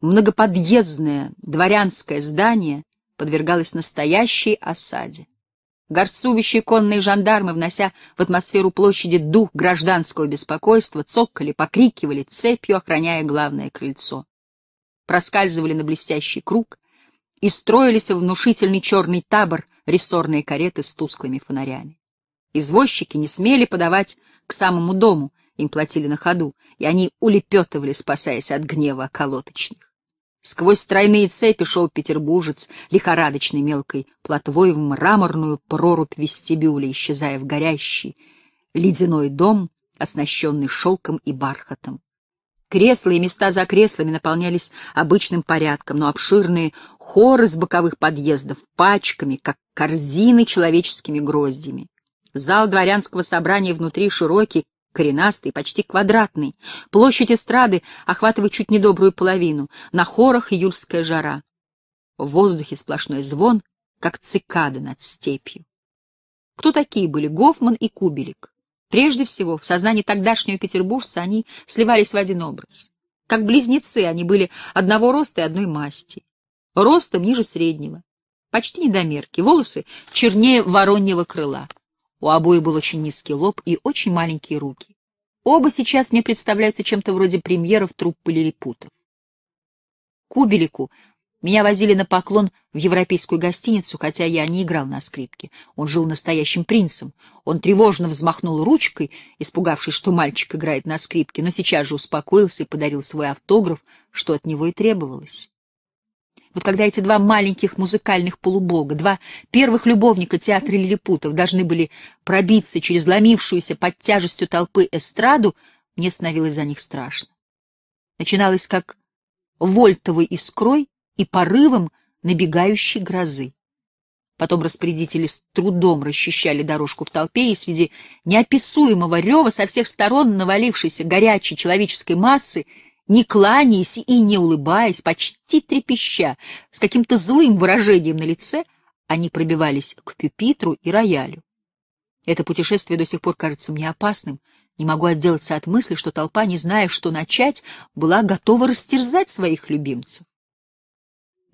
многоподъездное дворянское здание подвергалось настоящей осаде. Горцубящие конные жандармы, внося в атмосферу площади дух гражданского беспокойства, цокали, покрикивали, цепью охраняя главное крыльцо. Проскальзывали на блестящий круг, и строились в внушительный черный табор рессорные кареты с тусклыми фонарями. Извозчики не смели подавать к самому дому, им платили на ходу, и они улепетывали, спасаясь от гнева околоточных. Сквозь тройные цепи шел петербуржец, лихорадочной мелкой плотвой в мраморную прорубь вестибюля, исчезая в горящий ледяной дом, оснащенный шелком и бархатом. Кресла и места за креслами наполнялись обычным порядком, но обширные хоры с боковых подъездов пачками, как корзины человеческими гроздями. Зал дворянского собрания внутри широкий, коренастый, почти квадратный. Площадь эстрады охватывает чуть недобрую половину. На хорах июльская жара. В воздухе сплошной звон, как цикады над степью. Кто такие были Гофман и Кубелик? Прежде всего, в сознании тогдашнего петербуржца они сливались в один образ. Как близнецы они были одного роста и одной масти. Ростом ниже среднего, почти недомерки, волосы чернее вороньего крыла. У обоих был очень низкий лоб и очень маленькие руки. Оба сейчас мне представляются чем-то вроде премьеров труппы лилипутов. Кубелику меня возили на поклон в европейскую гостиницу, хотя я не играл на скрипке. Он жил настоящим принцем. Он тревожно взмахнул ручкой, испугавшись, что мальчик играет на скрипке, но сейчас же успокоился и подарил свой автограф, что от него и требовалось. Вот когда эти два маленьких музыкальных полубога, два первых любовника театра лилипутов должны были пробиться через ломившуюся под тяжестью толпы эстраду, мне становилось за них страшно. Начиналось как вольтовой искрой, и порывом набегающей грозы. Потом распорядители с трудом расчищали дорожку в толпе, и среди неописуемого рева со всех сторон навалившейся горячей человеческой массы, не кланяясь и не улыбаясь, почти трепеща, с каким-то злым выражением на лице, они пробивались к пюпитру и роялю. Это путешествие до сих пор кажется мне опасным. Не могу отделаться от мысли, что толпа, не зная, что начать, была готова растерзать своих любимцев.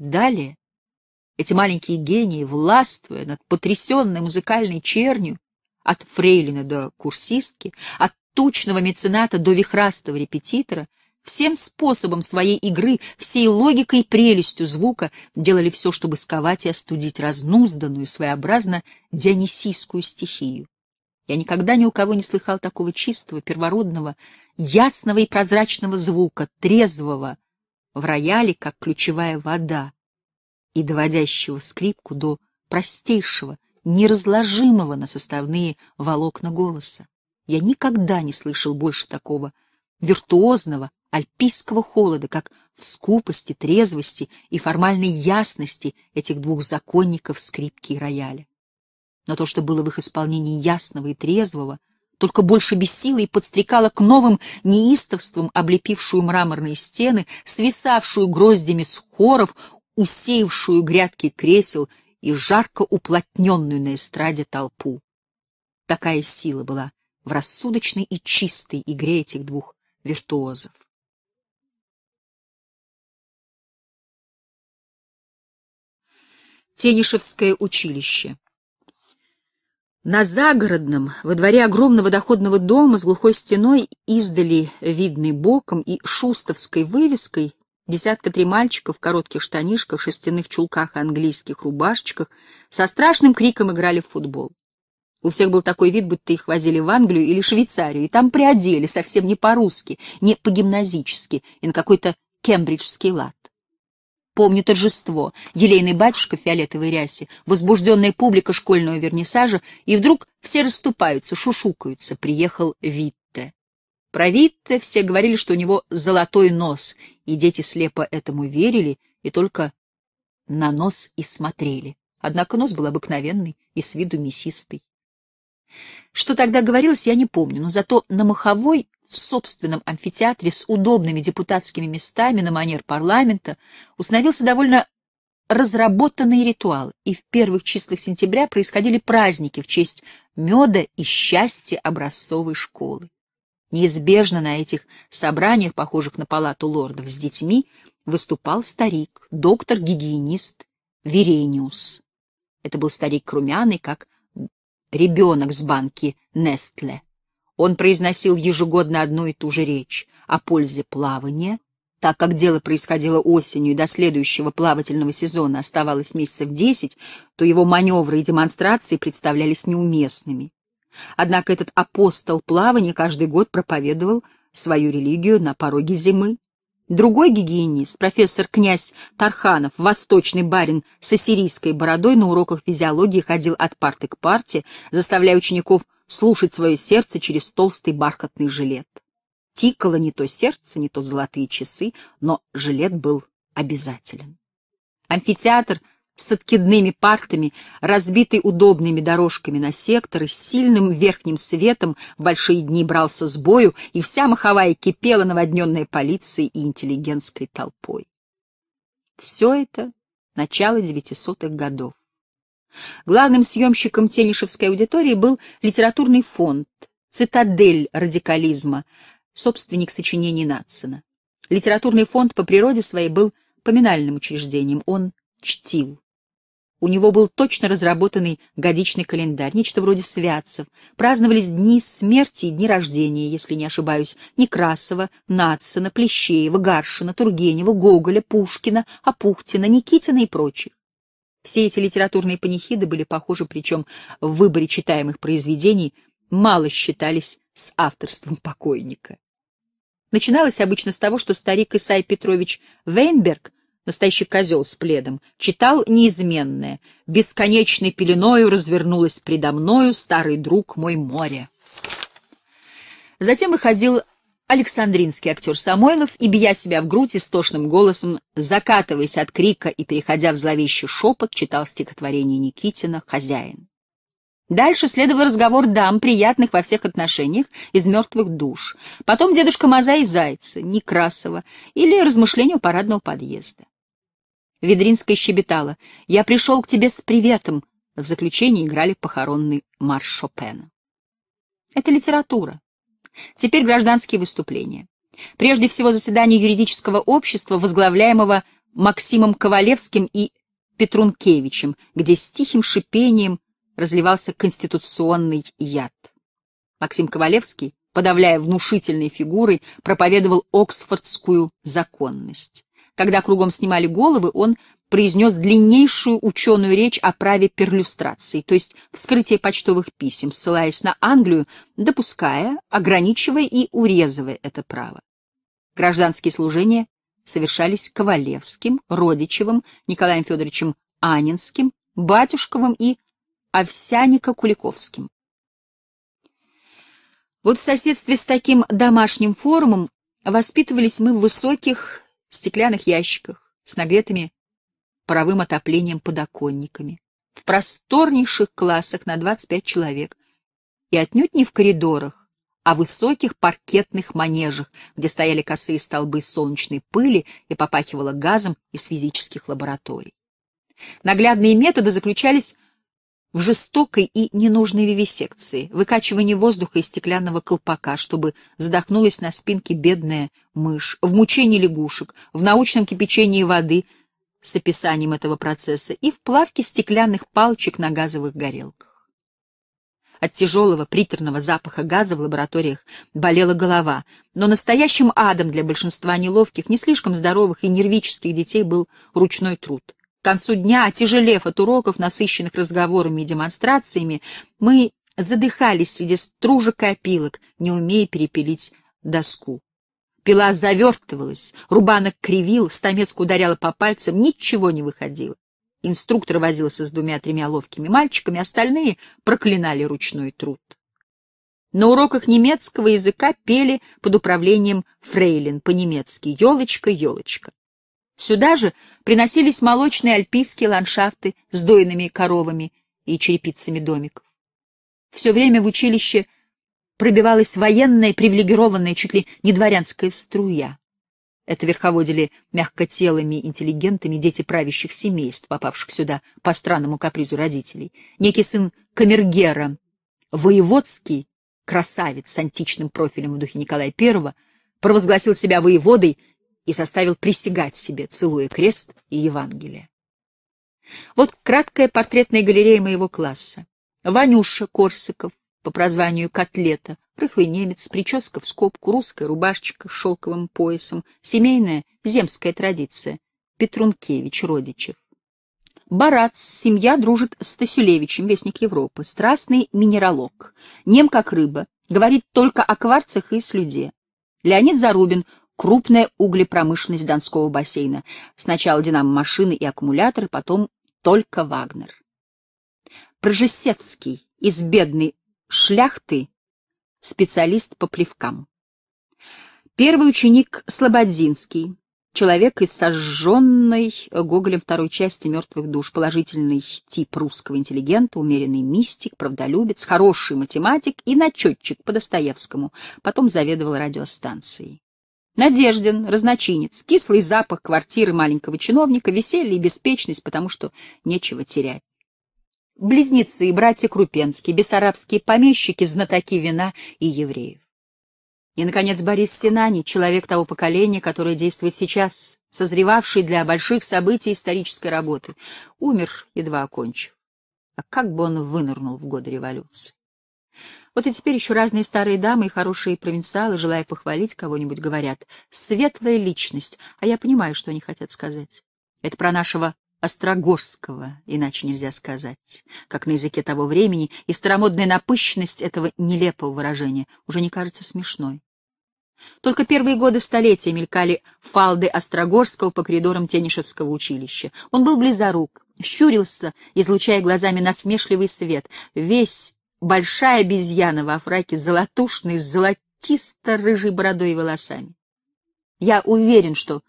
Далее эти маленькие гении, властвуя над потрясенной музыкальной чернью, от фрейлина до курсистки, от тучного мецената до вихрастого репетитора, всем способом своей игры, всей логикой и прелестью звука делали все, чтобы сковать и остудить разнузданную, своеобразно дионисийскую стихию. Я никогда ни у кого не слыхал такого чистого, первородного, ясного и прозрачного звука, трезвого, в рояле, как ключевая вода, и доводящего скрипку до простейшего, неразложимого на составные волокна голоса. Я никогда не слышал больше такого виртуозного альпийского холода, как в скупости, трезвости и формальной ясности этих двух законников скрипки и рояля. Но то, что было в их исполнении ясного и трезвого — только больше бесила и подстрекала к новым неистовствам облепившую мраморные стены, свисавшую гроздями с хоров, усеявшую грядки кресел и жарко уплотненную на эстраде толпу. Такая сила была в рассудочной и чистой игре этих двух виртуозов. Тенишевское училище на загородном, во дворе огромного доходного дома с глухой стеной, издали видный боком и шустовской вывеской, десятка три мальчика в коротких штанишках, шерстяных чулках и английских рубашечках со страшным криком играли в футбол. У всех был такой вид, будто их возили в Англию или Швейцарию, и там приодели совсем не по-русски, не по-гимназически, и на какой-то кембриджский лад. Помню торжество, елейный батюшка в фиолетовой рясе, возбужденная публика школьного вернисажа, и вдруг все расступаются, шушукаются. Приехал Витте. Про Витте все говорили, что у него золотой нос, и дети слепо этому верили и только на нос и смотрели. Однако нос был обыкновенный и с виду мясистый. Что тогда говорилось, я не помню, но зато на маховой в собственном амфитеатре с удобными депутатскими местами на манер парламента установился довольно разработанный ритуал, и в первых числах сентября происходили праздники в честь меда и счастья образцовой школы. Неизбежно на этих собраниях, похожих на палату лордов с детьми, выступал старик, доктор-гигиенист Верениус. Это был старик румяный, как ребенок с банки Нестле. Он произносил ежегодно одну и ту же речь о пользе плавания, так как дело происходило осенью и до следующего плавательного сезона оставалось месяцев десять, то его маневры и демонстрации представлялись неуместными. Однако этот апостол плавания каждый год проповедовал свою религию на пороге зимы. Другой гигиенист, профессор князь Тарханов, восточный барин с ассирийской бородой, на уроках физиологии ходил от парты к парте, заставляя учеников слушать свое сердце через толстый бархатный жилет. Тикало не то сердце, не то золотые часы, но жилет был обязателен. Амфитеатр с откидными партами, разбитый удобными дорожками на секторы, с сильным верхним светом в большие дни брался с бою, и вся маховая кипела, наводненная полицией и интеллигентской толпой. Все это — начало девятисотых годов. Главным съемщиком тенишевской аудитории был литературный фонд «Цитадель радикализма», собственник сочинений Натсона. Литературный фонд по природе своей был поминальным учреждением, он чтил. У него был точно разработанный годичный календарь, нечто вроде святцев. Праздновались дни смерти и дни рождения, если не ошибаюсь, Некрасова, Нацина, Плещеева, Гаршина, Тургенева, Гоголя, Пушкина, Апухтина, Никитина и прочих. Все эти литературные панихиды были похожи, причем в выборе читаемых произведений мало считались с авторством покойника. Начиналось обычно с того, что старик Исай Петрович Вейнберг, настоящий козел с пледом, читал неизменное «Бесконечной пеленою развернулось предо мною старый друг мой море». Затем выходил Александринский актер Самойлов и, бия себя в грудь истошным голосом, закатываясь от крика и переходя в зловещий шепот, читал стихотворение Никитина «Хозяин». Дальше следовал разговор дам, приятных во всех отношениях, из мертвых душ. Потом дедушка Маза и Зайца, Некрасова, или размышления у парадного подъезда. Ведринская щебетала. «Я пришел к тебе с приветом». В заключении играли похоронный марш Шопена. Это литература. Теперь гражданские выступления. Прежде всего заседание юридического общества, возглавляемого Максимом Ковалевским и Петрункевичем, где с тихим шипением разливался конституционный яд. Максим Ковалевский, подавляя внушительной фигурой, проповедовал оксфордскую законность. Когда кругом снимали головы, он произнес длиннейшую ученую речь о праве перлюстрации, то есть вскрытие почтовых писем, ссылаясь на Англию, допуская, ограничивая и урезывая это право. Гражданские служения совершались Ковалевским, Родичевым, Николаем Федоровичем Анинским, Батюшковым и Овсяника-Куликовским. Вот в соседстве с таким домашним форумом воспитывались мы в высоких стеклянных ящиках с нагретыми паровым отоплением подоконниками, в просторнейших классах на 25 человек, и отнюдь не в коридорах, а в высоких паркетных манежах, где стояли косые столбы солнечной пыли и попахивало газом из физических лабораторий. Наглядные методы заключались в жестокой и ненужной вивисекции, выкачивании воздуха из стеклянного колпака, чтобы задохнулась на спинке бедная мышь, в мучении лягушек, в научном кипячении воды — с описанием этого процесса и в плавке стеклянных палочек на газовых горелках. От тяжелого приторного запаха газа в лабораториях болела голова, но настоящим адом для большинства неловких, не слишком здоровых и нервических детей был ручной труд. К концу дня, отяжелев от уроков, насыщенных разговорами и демонстрациями, мы задыхались среди стружек и опилок, не умея перепилить доску. Пила завертывалась, рубанок кривил, стамеска ударяла по пальцам, ничего не выходило. Инструктор возился с двумя-тремя ловкими мальчиками, остальные проклинали ручной труд. На уроках немецкого языка пели под управлением фрейлин по-немецки «Елочка, елочка». Сюда же приносились молочные альпийские ландшафты с дойными коровами и черепицами домиков. Все время в училище – пробивалась военная, привилегированная, чуть ли не дворянская струя. Это верховодили мягкотелыми интеллигентами дети правящих семейств, попавших сюда по странному капризу родителей. Некий сын Камергера, воеводский красавец с античным профилем в духе Николая I, провозгласил себя воеводой и составил присягать себе, целуя крест и Евангелие. Вот краткая портретная галерея моего класса. Ванюша Корсаков, по прозванию «Котлета», рыхлый немец, прическа в скобку, русская рубашечка с шелковым поясом, семейная земская традиция, Петрункевич, Родичев. Барац, семья дружит с Тасюлевичем, вестник Европы, страстный минералог, нем как рыба, говорит только о кварцах и слюде. Леонид Зарубин, крупная углепромышленность Донского бассейна, сначала динамо-машины и аккумуляторы, потом только Вагнер. Прожесецкий из бедной Шляхты, специалист по плевкам. Первый ученик Слободзинский, человек из сожженной Гоголем второй части «Мертвых душ», положительный тип русского интеллигента, умеренный мистик, правдолюбец, хороший математик и начетчик по Достоевскому, потом заведовал радиостанцией. Надежден, разночинец, кислый запах квартиры маленького чиновника, веселье и беспечность, потому что нечего терять близнецы, и братья Крупенские, бессарабские помещики, знатоки вина и евреев. И, наконец, Борис Синани, человек того поколения, которое действует сейчас, созревавший для больших событий исторической работы, умер, едва окончив. А как бы он вынырнул в годы революции? Вот и теперь еще разные старые дамы и хорошие провинциалы, желая похвалить кого-нибудь, говорят «светлая личность», а я понимаю, что они хотят сказать. Это про нашего Острогорского, иначе нельзя сказать, как на языке того времени, и старомодная напыщенность этого нелепого выражения уже не кажется смешной. Только первые годы столетия мелькали фалды Острогорского по коридорам Тенишевского училища. Он был близорук, щурился, излучая глазами насмешливый свет. Весь большая обезьяна во фраке, золотушный, золотисто-рыжей бородой и волосами. Я уверен, что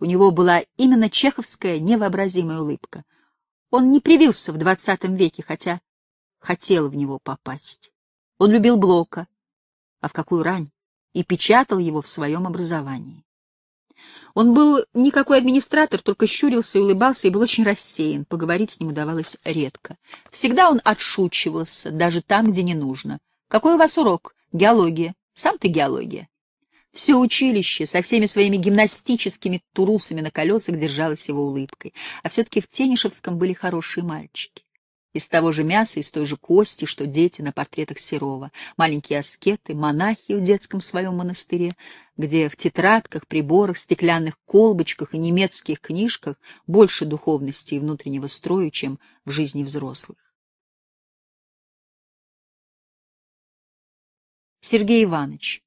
у него была именно чеховская невообразимая улыбка. Он не привился в двадцатом веке, хотя хотел в него попасть. Он любил Блока, а в какую рань, и печатал его в своем образовании. Он был никакой администратор, только щурился и улыбался, и был очень рассеян, поговорить с ним удавалось редко. Всегда он отшучивался, даже там, где не нужно. «Какой у вас урок? Геология. Сам ты геология». Все училище со всеми своими гимнастическими турусами на колесах держалось его улыбкой. А все-таки в Тенишевском были хорошие мальчики. Из того же мяса, из той же кости, что дети на портретах Серова, маленькие аскеты, монахи в детском своем монастыре, где в тетрадках, приборах, стеклянных колбочках и немецких книжках больше духовности и внутреннего строя, чем в жизни взрослых. Сергей Иванович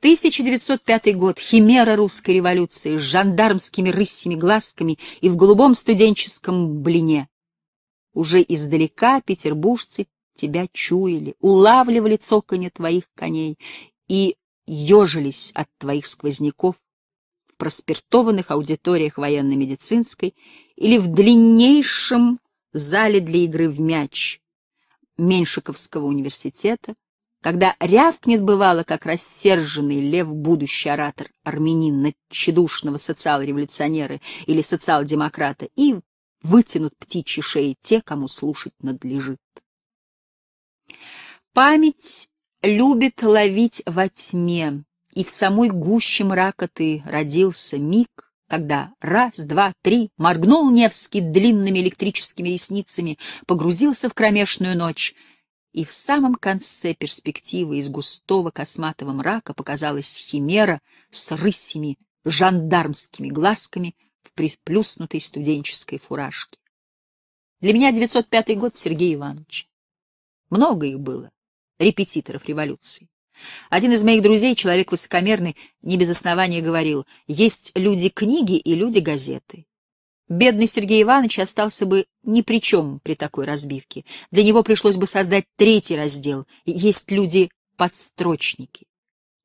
1905 год. Химера русской революции с жандармскими рысими глазками и в голубом студенческом блине. Уже издалека петербуржцы тебя чуяли, улавливали цоканье твоих коней и ежились от твоих сквозняков в проспиртованных аудиториях военно-медицинской или в длиннейшем зале для игры в мяч Меньшиковского университета, когда рявкнет, бывало, как рассерженный лев будущий оратор армянин на тщедушного социал-революционера или социал-демократа, и вытянут птичьи шеи те, кому слушать надлежит. Память любит ловить во тьме, и в самой гуще мрака ты родился миг, когда раз, два, три моргнул Невский длинными электрическими ресницами, погрузился в кромешную ночь — и в самом конце перспективы из густого косматого мрака показалась химера с рысями жандармскими глазками в присплюснутой студенческой фуражке. Для меня 905 год Сергей Иванович. Много их было, репетиторов революции. Один из моих друзей, человек высокомерный, не без основания говорил, есть люди книги и люди газеты. Бедный Сергей Иванович остался бы ни при чем при такой разбивке. Для него пришлось бы создать третий раздел. Есть люди-подстрочники.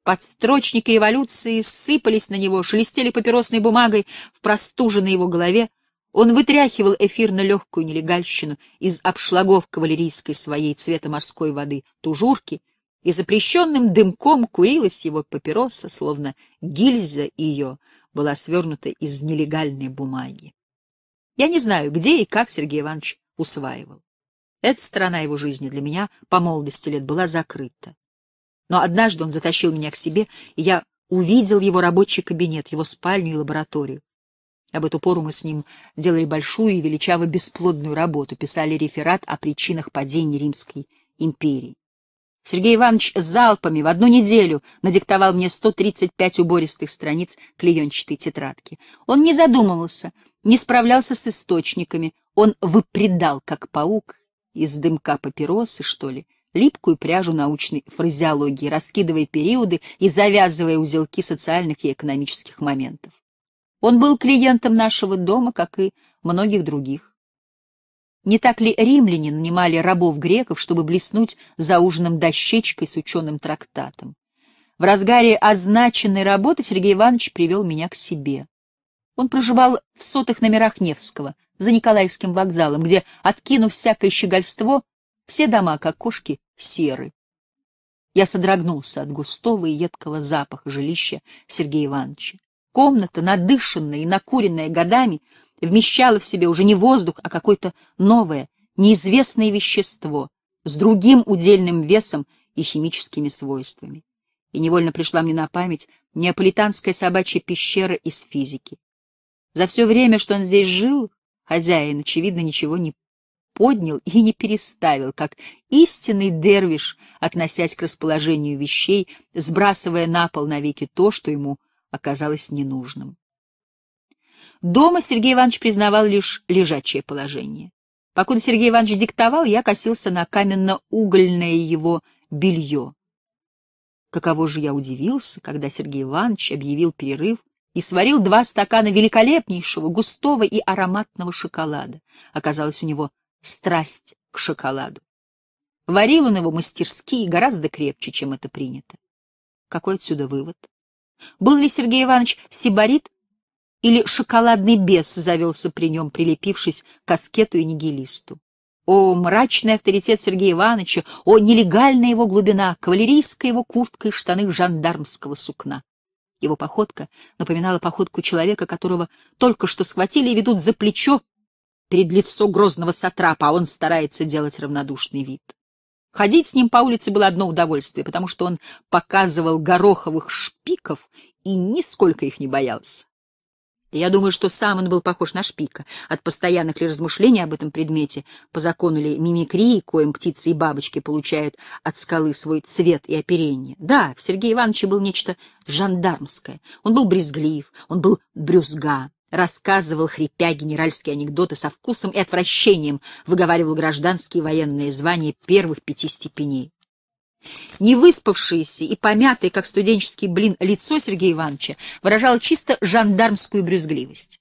Подстрочники революции сыпались на него, шелестели папиросной бумагой в простуженной его голове. Он вытряхивал эфирно-легкую нелегальщину из обшлагов кавалерийской своей цвета морской воды тужурки, и запрещенным дымком курилась его папироса, словно гильза ее была свернута из нелегальной бумаги. Я не знаю, где и как Сергей Иванович усваивал. Эта сторона его жизни для меня по молодости лет была закрыта. Но однажды он затащил меня к себе, и я увидел его рабочий кабинет, его спальню и лабораторию. Об эту пору мы с ним делали большую и величаво бесплодную работу, писали реферат о причинах падения Римской империи. Сергей Иванович залпами в одну неделю надиктовал мне 135 убористых страниц клеенчатой тетрадки. Он не задумывался, не справлялся с источниками, он выпредал, как паук, из дымка папиросы, что ли, липкую пряжу научной фразеологии, раскидывая периоды и завязывая узелки социальных и экономических моментов. Он был клиентом нашего дома, как и многих других. Не так ли римляне нанимали рабов-греков, чтобы блеснуть за ужином дощечкой с ученым трактатом? В разгаре означенной работы Сергей Иванович привел меня к себе. Он проживал в сотых номерах Невского, за Николаевским вокзалом, где, откинув всякое щегольство, все дома, как кошки, серы. Я содрогнулся от густого и едкого запаха жилища Сергея Ивановича. Комната, надышанная и накуренная годами, вмещала в себе уже не воздух, а какое-то новое, неизвестное вещество с другим удельным весом и химическими свойствами. И невольно пришла мне на память неаполитанская собачья пещера из физики. За все время, что он здесь жил, хозяин, очевидно, ничего не поднял и не переставил, как истинный дервиш, относясь к расположению вещей, сбрасывая на пол навеки то, что ему оказалось ненужным. Дома Сергей Иванович признавал лишь лежачее положение. Покуда Сергей Иванович диктовал, я косился на каменно-угольное его белье. Каково же я удивился, когда Сергей Иванович объявил перерыв и сварил два стакана великолепнейшего, густого и ароматного шоколада. Оказалось, у него страсть к шоколаду. Варил он его мастерски и гораздо крепче, чем это принято. Какой отсюда вывод? Был ли Сергей Иванович сибарит или шоколадный бес завелся при нем, прилепившись к аскету и нигилисту? О, мрачный авторитет Сергея Ивановича, о, нелегальная его глубина, кавалерийская его куртка и штаны жандармского сукна. Его походка напоминала походку человека, которого только что схватили и ведут за плечо перед лицо грозного сатрапа, а он старается делать равнодушный вид. Ходить с ним по улице было одно удовольствие, потому что он показывал гороховых шпиков и нисколько их не боялся. Я думаю, что сам он был похож на шпика. От постоянных ли размышлений об этом предмете, по закону ли мимикрии, коим птицы и бабочки получают от скалы свой цвет и оперение. Да, в Сергее Ивановиче было нечто жандармское. Он был брезглив, он был брюзга, рассказывал, хрипя, генеральские анекдоты со вкусом и отвращением, выговаривал гражданские и военные звания первых пяти степеней. Невыспавшееся и помятое, как студенческий блин, лицо Сергея Ивановича выражало чисто жандармскую брюзгливость.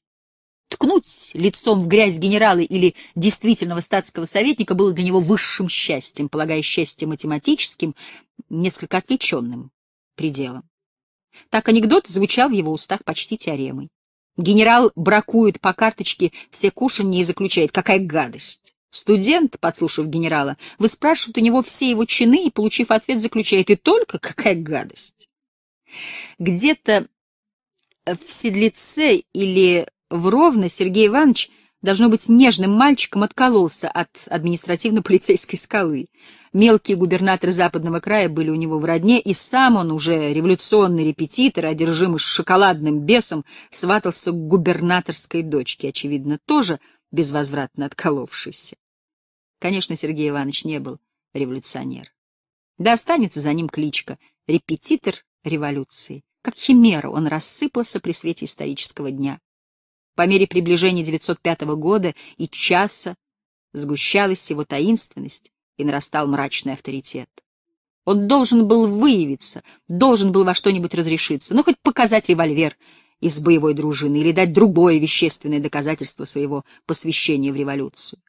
Ткнуть лицом в грязь генерала или действительного статского советника было для него высшим счастьем, полагая счастье математическим, несколько отвлеченным пределом. Так анекдот звучал в его устах почти теоремой. Генерал бракует по карточке все кушанье и заключает «какая гадость». Студент, подслушав генерала, выспрашивает у него все его чины и, получив ответ, заключает «И только какая гадость!» Где-то в Седлице или в Ровно Сергей Иванович должно быть, нежным мальчиком откололся от административно-полицейской скалы. Мелкие губернаторы западного края были у него в родне, и сам он уже революционный репетитор, одержимый шоколадным бесом, сватался к губернаторской дочке, очевидно, тоже безвозвратно отколовшейся. Конечно, Сергей Иванович не был революционер. Да останется за ним кличка «Репетитор революции». Как химера он рассыпался при свете исторического дня. По мере приближения 905 года и часа сгущалась его таинственность и нарастал мрачный авторитет. Он должен был выявиться, должен был во что-нибудь разрешиться, ну хоть показать револьвер из боевой дружины или дать другое вещественное доказательство своего посвящения в революцию.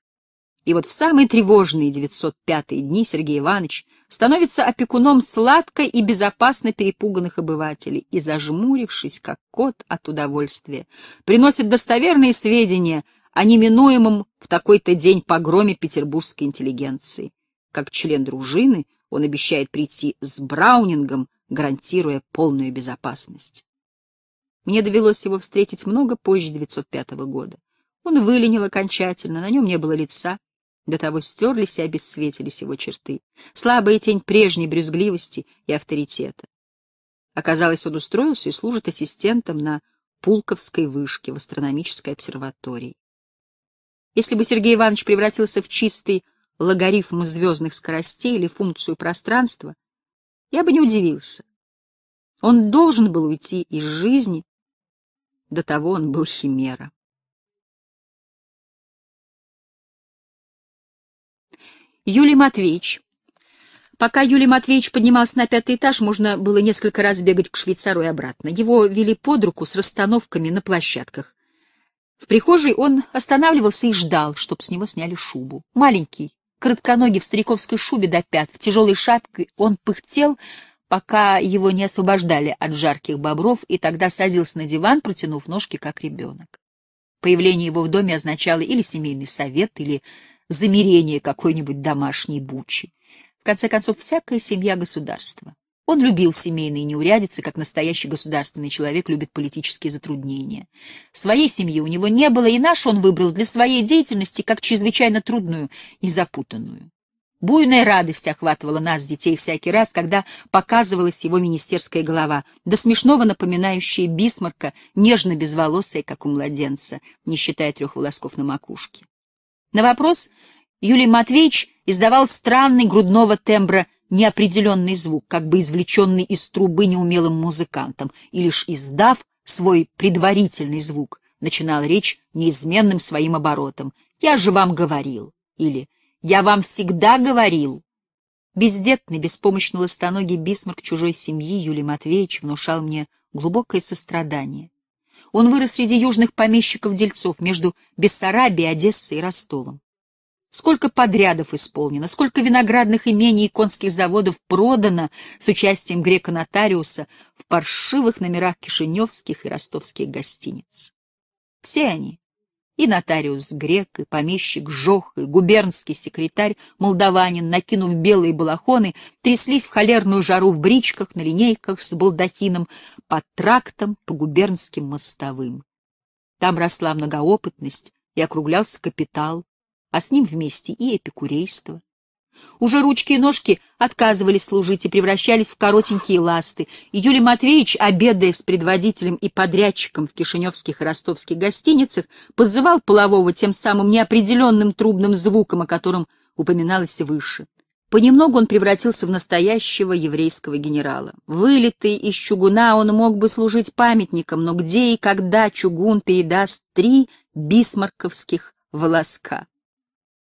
И вот в самые тревожные 905-е дни Сергей Иванович становится опекуном сладко и безопасно перепуганных обывателей и, зажмурившись, как кот от удовольствия, приносит достоверные сведения о неминуемом в такой-то день погроме петербургской интеллигенции. Как член дружины он обещает прийти с Браунингом, гарантируя полную безопасность. Мне довелось его встретить много позже 905 года. Он выленил окончательно, на нем не было лица, до того стерлись и обесцветились его черты, слабая тень прежней брюзгливости и авторитета. Оказалось, он устроился и служит ассистентом на Пулковской вышке в астрономической обсерватории. Если бы Сергей Иванович превратился в чистый логарифм звездных скоростей или функцию пространства, я бы не удивился. Он должен был уйти из жизни, до того он был химера. Юлий Матвеевич. Пока Юлий Матвеевич поднимался на пятый этаж, можно было несколько раз бегать к швейцару и обратно. Его вели под руку с расстановками на площадках. В прихожей он останавливался и ждал, чтоб с него сняли шубу. Маленький, коротконогий в стариковской шубе до пят, в тяжелой шапке он пыхтел, пока его не освобождали от жарких бобров, и тогда садился на диван, протянув ножки, как ребенок. Появление его в доме означало или семейный совет, или замирение какой-нибудь домашней бучи. В конце концов, всякая семья — государство. Он любил семейные неурядицы, как настоящий государственный человек любит политические затруднения. Своей семьи у него не было, и наш он выбрал для своей деятельности как чрезвычайно трудную и запутанную. Буйная радость охватывала нас, детей, всякий раз, когда показывалась его министерская голова, до смешного напоминающая бисмарка, нежно безволосая, как у младенца, не считая трех волосков на макушке. На вопрос Юлий Матвеевич издавал странный грудного тембра неопределенный звук, как бы извлеченный из трубы неумелым музыкантом, и лишь издав свой предварительный звук, начинал речь неизменным своим оборотом. «Я же вам говорил» или «Я вам всегда говорил». Бездетный, беспомощно ластоногий бисмарк чужой семьи Юлий Матвеевич внушал мне глубокое сострадание. Он вырос среди южных помещиков-дельцов между Бессарабией, Одессой и Ростовом. Сколько подрядов исполнено, сколько виноградных имений и конских заводов продано с участием грека-нотариуса в паршивых номерах кишиневских и ростовских гостиниц. Все они и нотариус грек, и помещик жох, и губернский секретарь молдаванин, накинув белые балахоны, тряслись в холерную жару в бричках, на линейках с балдахином, под трактом, по губернским мостовым. Там росла многоопытность и округлялся капитал, а с ним вместе и эпикурейство. Уже ручки и ножки отказывались служить и превращались в коротенькие ласты, и Юлий Матвеевич, обедая с предводителем и подрядчиком в кишиневских и ростовских гостиницах, подзывал полового тем самым неопределенным трубным звуком, о котором упоминалось выше. Понемногу он превратился в настоящего еврейского генерала. Вылитый из чугуна, он мог бы служить памятником, но где и когда чугун передаст три бисмарковских волоска?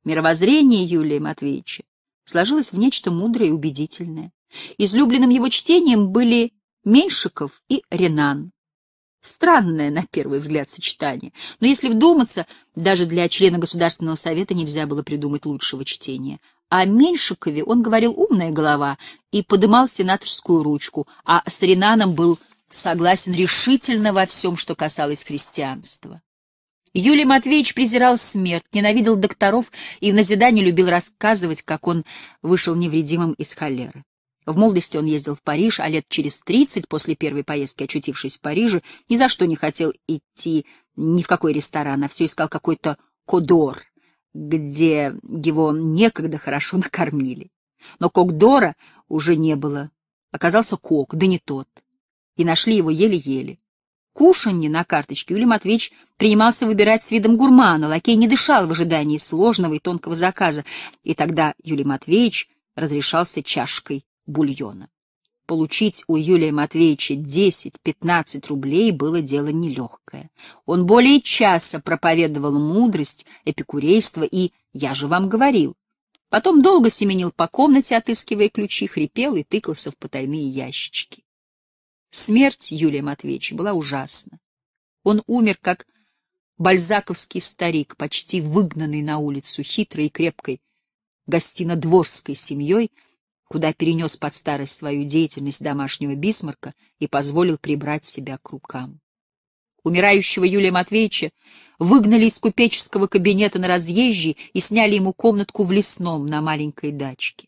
Мировоззрение Юлия Матвеевича сложилось в нечто мудрое и убедительное. Излюбленным его чтением были Меньшиков и Ренан. Странное, на первый взгляд, сочетание, но если вдуматься, даже для члена Государственного совета нельзя было придумать лучшего чтения. О Меньшикове он говорил «умная голова» и подымал сенаторскую ручку, а с Ренаном был согласен решительно во всем, что касалось христианства. Юлий Матвеевич презирал смерть, ненавидел докторов и в назидание любил рассказывать, как он вышел невредимым из холеры. В молодости он ездил в Париж, а лет через тридцать после первой поездки, очутившись в Париже, ни за что не хотел идти ни в какой ресторан, а все искал какой-то кодор, где его некогда хорошо накормили. Но кокдора уже не было. Оказался кок, да не тот. И нашли его еле-еле кушанье на карточке Юлий Матвеевич принимался выбирать с видом гурмана, лакей не дышал в ожидании сложного и тонкого заказа, и тогда Юлий Матвеевич разрешался чашкой бульона. Получить у Юлия Матвеевича 10-15 рублей было дело нелегкое. Он более часа проповедовал мудрость, эпикурейство и «я же вам говорил». Потом долго семенил по комнате, отыскивая ключи, хрипел и тыкался в потайные ящички. Смерть Юлия Матвеевича была ужасна. Он умер, как бальзаковский старик, почти выгнанный на улицу хитрой и крепкой гостинодворской семьей, куда перенес под старость свою деятельность домашнего бисмарка и позволил прибрать себя к рукам. Умирающего Юлия Матвеевича выгнали из купеческого кабинета на разъезжий и сняли ему комнатку в лесном на маленькой дачке.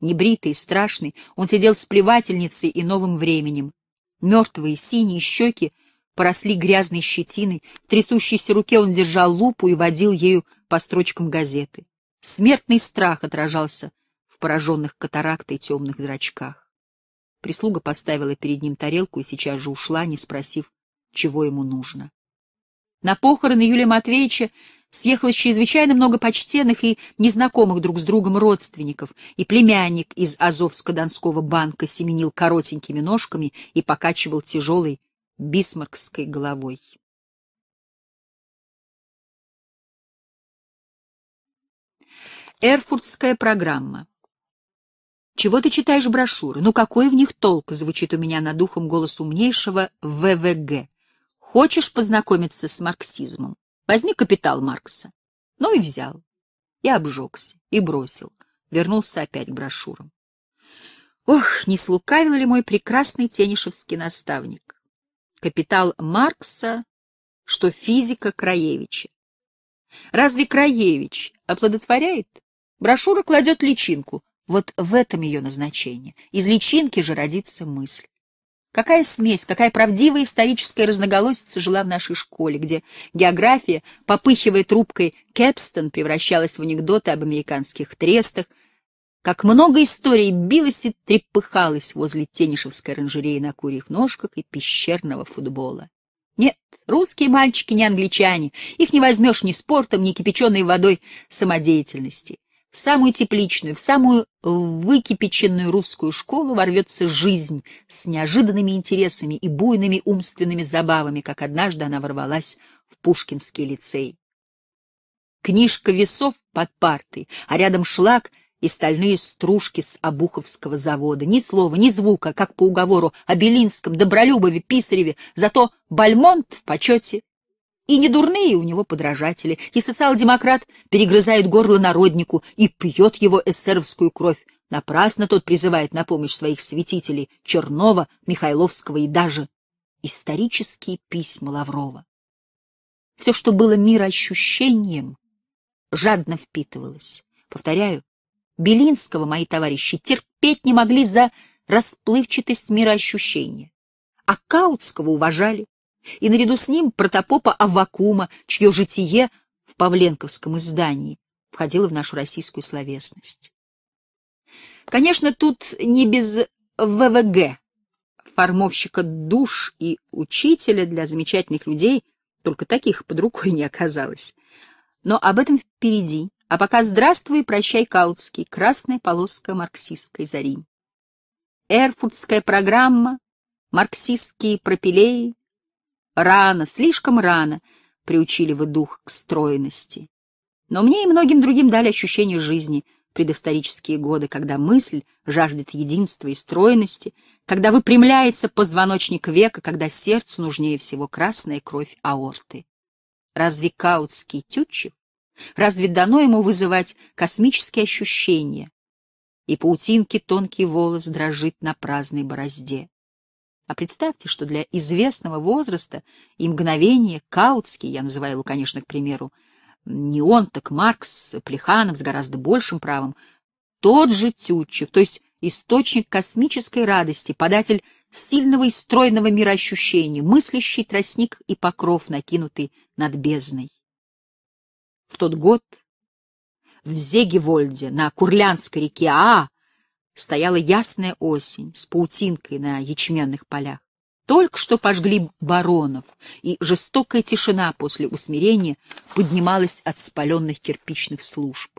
Небритый и страшный, он сидел с плевательницей и новым временем, Мертвые синие щеки поросли грязной щетиной, в трясущейся руке он держал лупу и водил ею по строчкам газеты. Смертный страх отражался в пораженных катарактой темных зрачках. Прислуга поставила перед ним тарелку и сейчас же ушла, не спросив, чего ему нужно. На похороны Юлия Матвеевича съехалось чрезвычайно много почтенных и незнакомых друг с другом родственников, и племянник из Азовско-Донского банка семенил коротенькими ножками и покачивал тяжелой бисмаркской головой. Эрфуртская программа. «Чего ты читаешь брошюры? Ну какой в них толк?» — звучит у меня над духом голос умнейшего ВВГ. Хочешь познакомиться с марксизмом? Возьми капитал Маркса. Ну и взял. И обжегся и бросил. Вернулся опять к брошюрам. Ох, не слукавил ли мой прекрасный тенишевский наставник. Капитал Маркса, что физика Краевича. Разве Краевич оплодотворяет? Брошюра кладет личинку. Вот в этом ее назначение. Из личинки же родится мысль. Какая смесь, какая правдивая историческая разноголосица жила в нашей школе, где география, попыхивая трубкой Кэпстон, превращалась в анекдоты об американских трестах, как много историй билось и трепыхалось возле тенишевской оранжереи на курьих ножках и пещерного футбола. Нет, русские мальчики не англичане, их не возьмешь ни спортом, ни кипяченой водой самодеятельности в самую тепличную, в самую э, выкипяченную русскую школу ворвется жизнь с неожиданными интересами и буйными умственными забавами, как однажды она ворвалась в Пушкинский лицей. Книжка весов под партой, а рядом шлак и стальные стружки с Обуховского завода. Ни слова, ни звука, как по уговору о Белинском, Добролюбове, Писареве, зато Бальмонт в почете, и недурные у него подражатели, и социал-демократ перегрызает горло народнику и пьет его эсеровскую кровь. Напрасно тот призывает на помощь своих святителей Чернова, Михайловского и даже исторические письма Лаврова. Все, что было мироощущением, жадно впитывалось. Повторяю, Белинского мои товарищи терпеть не могли за расплывчатость мироощущения, а Каутского уважали, и наряду с ним протопопа Авакума, чье житие в Павленковском издании входило в нашу российскую словесность. Конечно, тут не без ВВГ, формовщика душ и учителя для замечательных людей, только таких под рукой не оказалось. Но об этом впереди. А пока здравствуй, прощай, Каутский, красная полоска марксистской зари. Эрфуртская программа, марксистские пропилеи, Рано, слишком рано приучили вы дух к стройности. Но мне и многим другим дали ощущение жизни в годы, когда мысль жаждет единства и стройности, когда выпрямляется позвоночник века, когда сердцу нужнее всего красная кровь аорты. Разве Каутский Тютчев? Разве дано ему вызывать космические ощущения? И паутинки тонкий волос дрожит на праздной борозде. А представьте, что для известного возраста и мгновения Каутский, я называю его, конечно, к примеру, не он, так Маркс, Плеханов с гораздо большим правом, тот же Тютчев, то есть источник космической радости, податель сильного и стройного мироощущения, мыслящий тростник и покров, накинутый над бездной. В тот год в Зегевольде на Курлянской реке Аа Стояла ясная осень с паутинкой на ячменных полях. Только что пожгли баронов, и жестокая тишина после усмирения поднималась от спаленных кирпичных служб.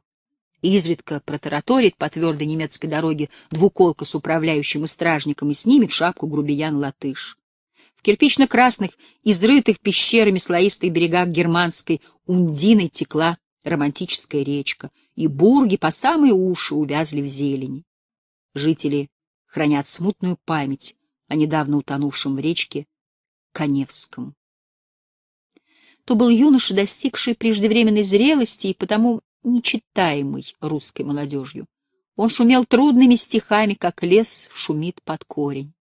Изредка протараторит по твердой немецкой дороге двуколка с управляющим и стражником и снимет шапку грубиян-латыш. В кирпично-красных, изрытых пещерами слоистых берегах германской ундиной текла романтическая речка, и бурги по самые уши увязли в зелени жители хранят смутную память о недавно утонувшем в речке Коневском. То был юноша, достигший преждевременной зрелости и потому нечитаемый русской молодежью. Он шумел трудными стихами, как лес шумит под корень.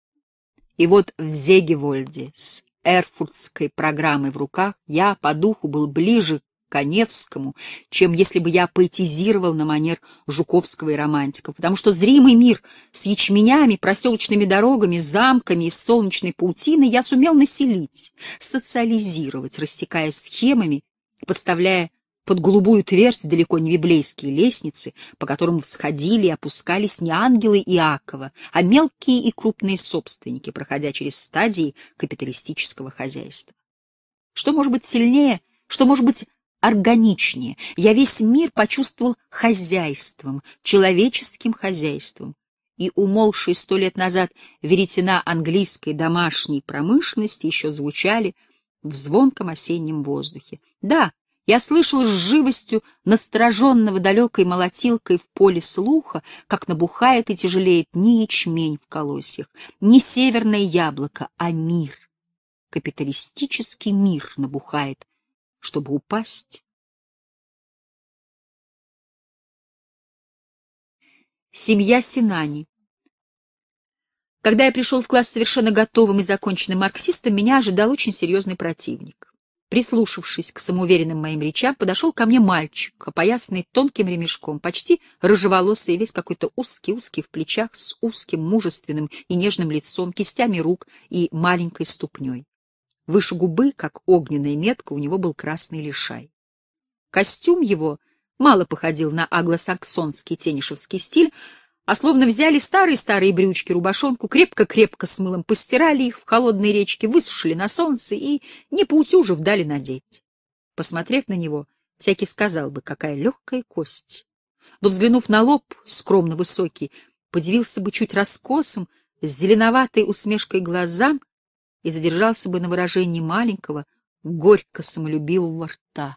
И вот в Зегевольде с эрфуртской программой в руках я по духу был ближе Коневскому, чем если бы я поэтизировал на манер Жуковского и романтиков, потому что зримый мир с ячменями, проселочными дорогами, замками и солнечной паутиной я сумел населить, социализировать, рассекая схемами, подставляя под голубую твердь далеко не библейские лестницы, по которым всходили и опускались не ангелы Иакова, а мелкие и крупные собственники, проходя через стадии капиталистического хозяйства. Что может быть сильнее, что может быть органичнее. Я весь мир почувствовал хозяйством, человеческим хозяйством. И умолшие сто лет назад веретена английской домашней промышленности еще звучали в звонком осеннем воздухе. Да, я слышал с живостью настороженного далекой молотилкой в поле слуха, как набухает и тяжелеет не ячмень в колосьях, не северное яблоко, а мир. Капиталистический мир набухает чтобы упасть. Семья Синани Когда я пришел в класс совершенно готовым и законченным марксистом, меня ожидал очень серьезный противник. Прислушавшись к самоуверенным моим речам, подошел ко мне мальчик, опоясанный тонким ремешком, почти рыжеволосый, весь какой-то узкий-узкий в плечах, с узким, мужественным и нежным лицом, кистями рук и маленькой ступней. Выше губы, как огненная метка, у него был красный лишай. Костюм его мало походил на аглосаксонский тенишевский стиль, а словно взяли старые-старые брючки, рубашонку, крепко-крепко с мылом постирали их в холодной речке, высушили на солнце и, не поутюжив, дали надеть. Посмотрев на него, всякий сказал бы, какая легкая кость. Но, взглянув на лоб, скромно высокий, подивился бы чуть раскосом, с зеленоватой усмешкой глазам, и задержался бы на выражении маленького, горько самолюбивого рта.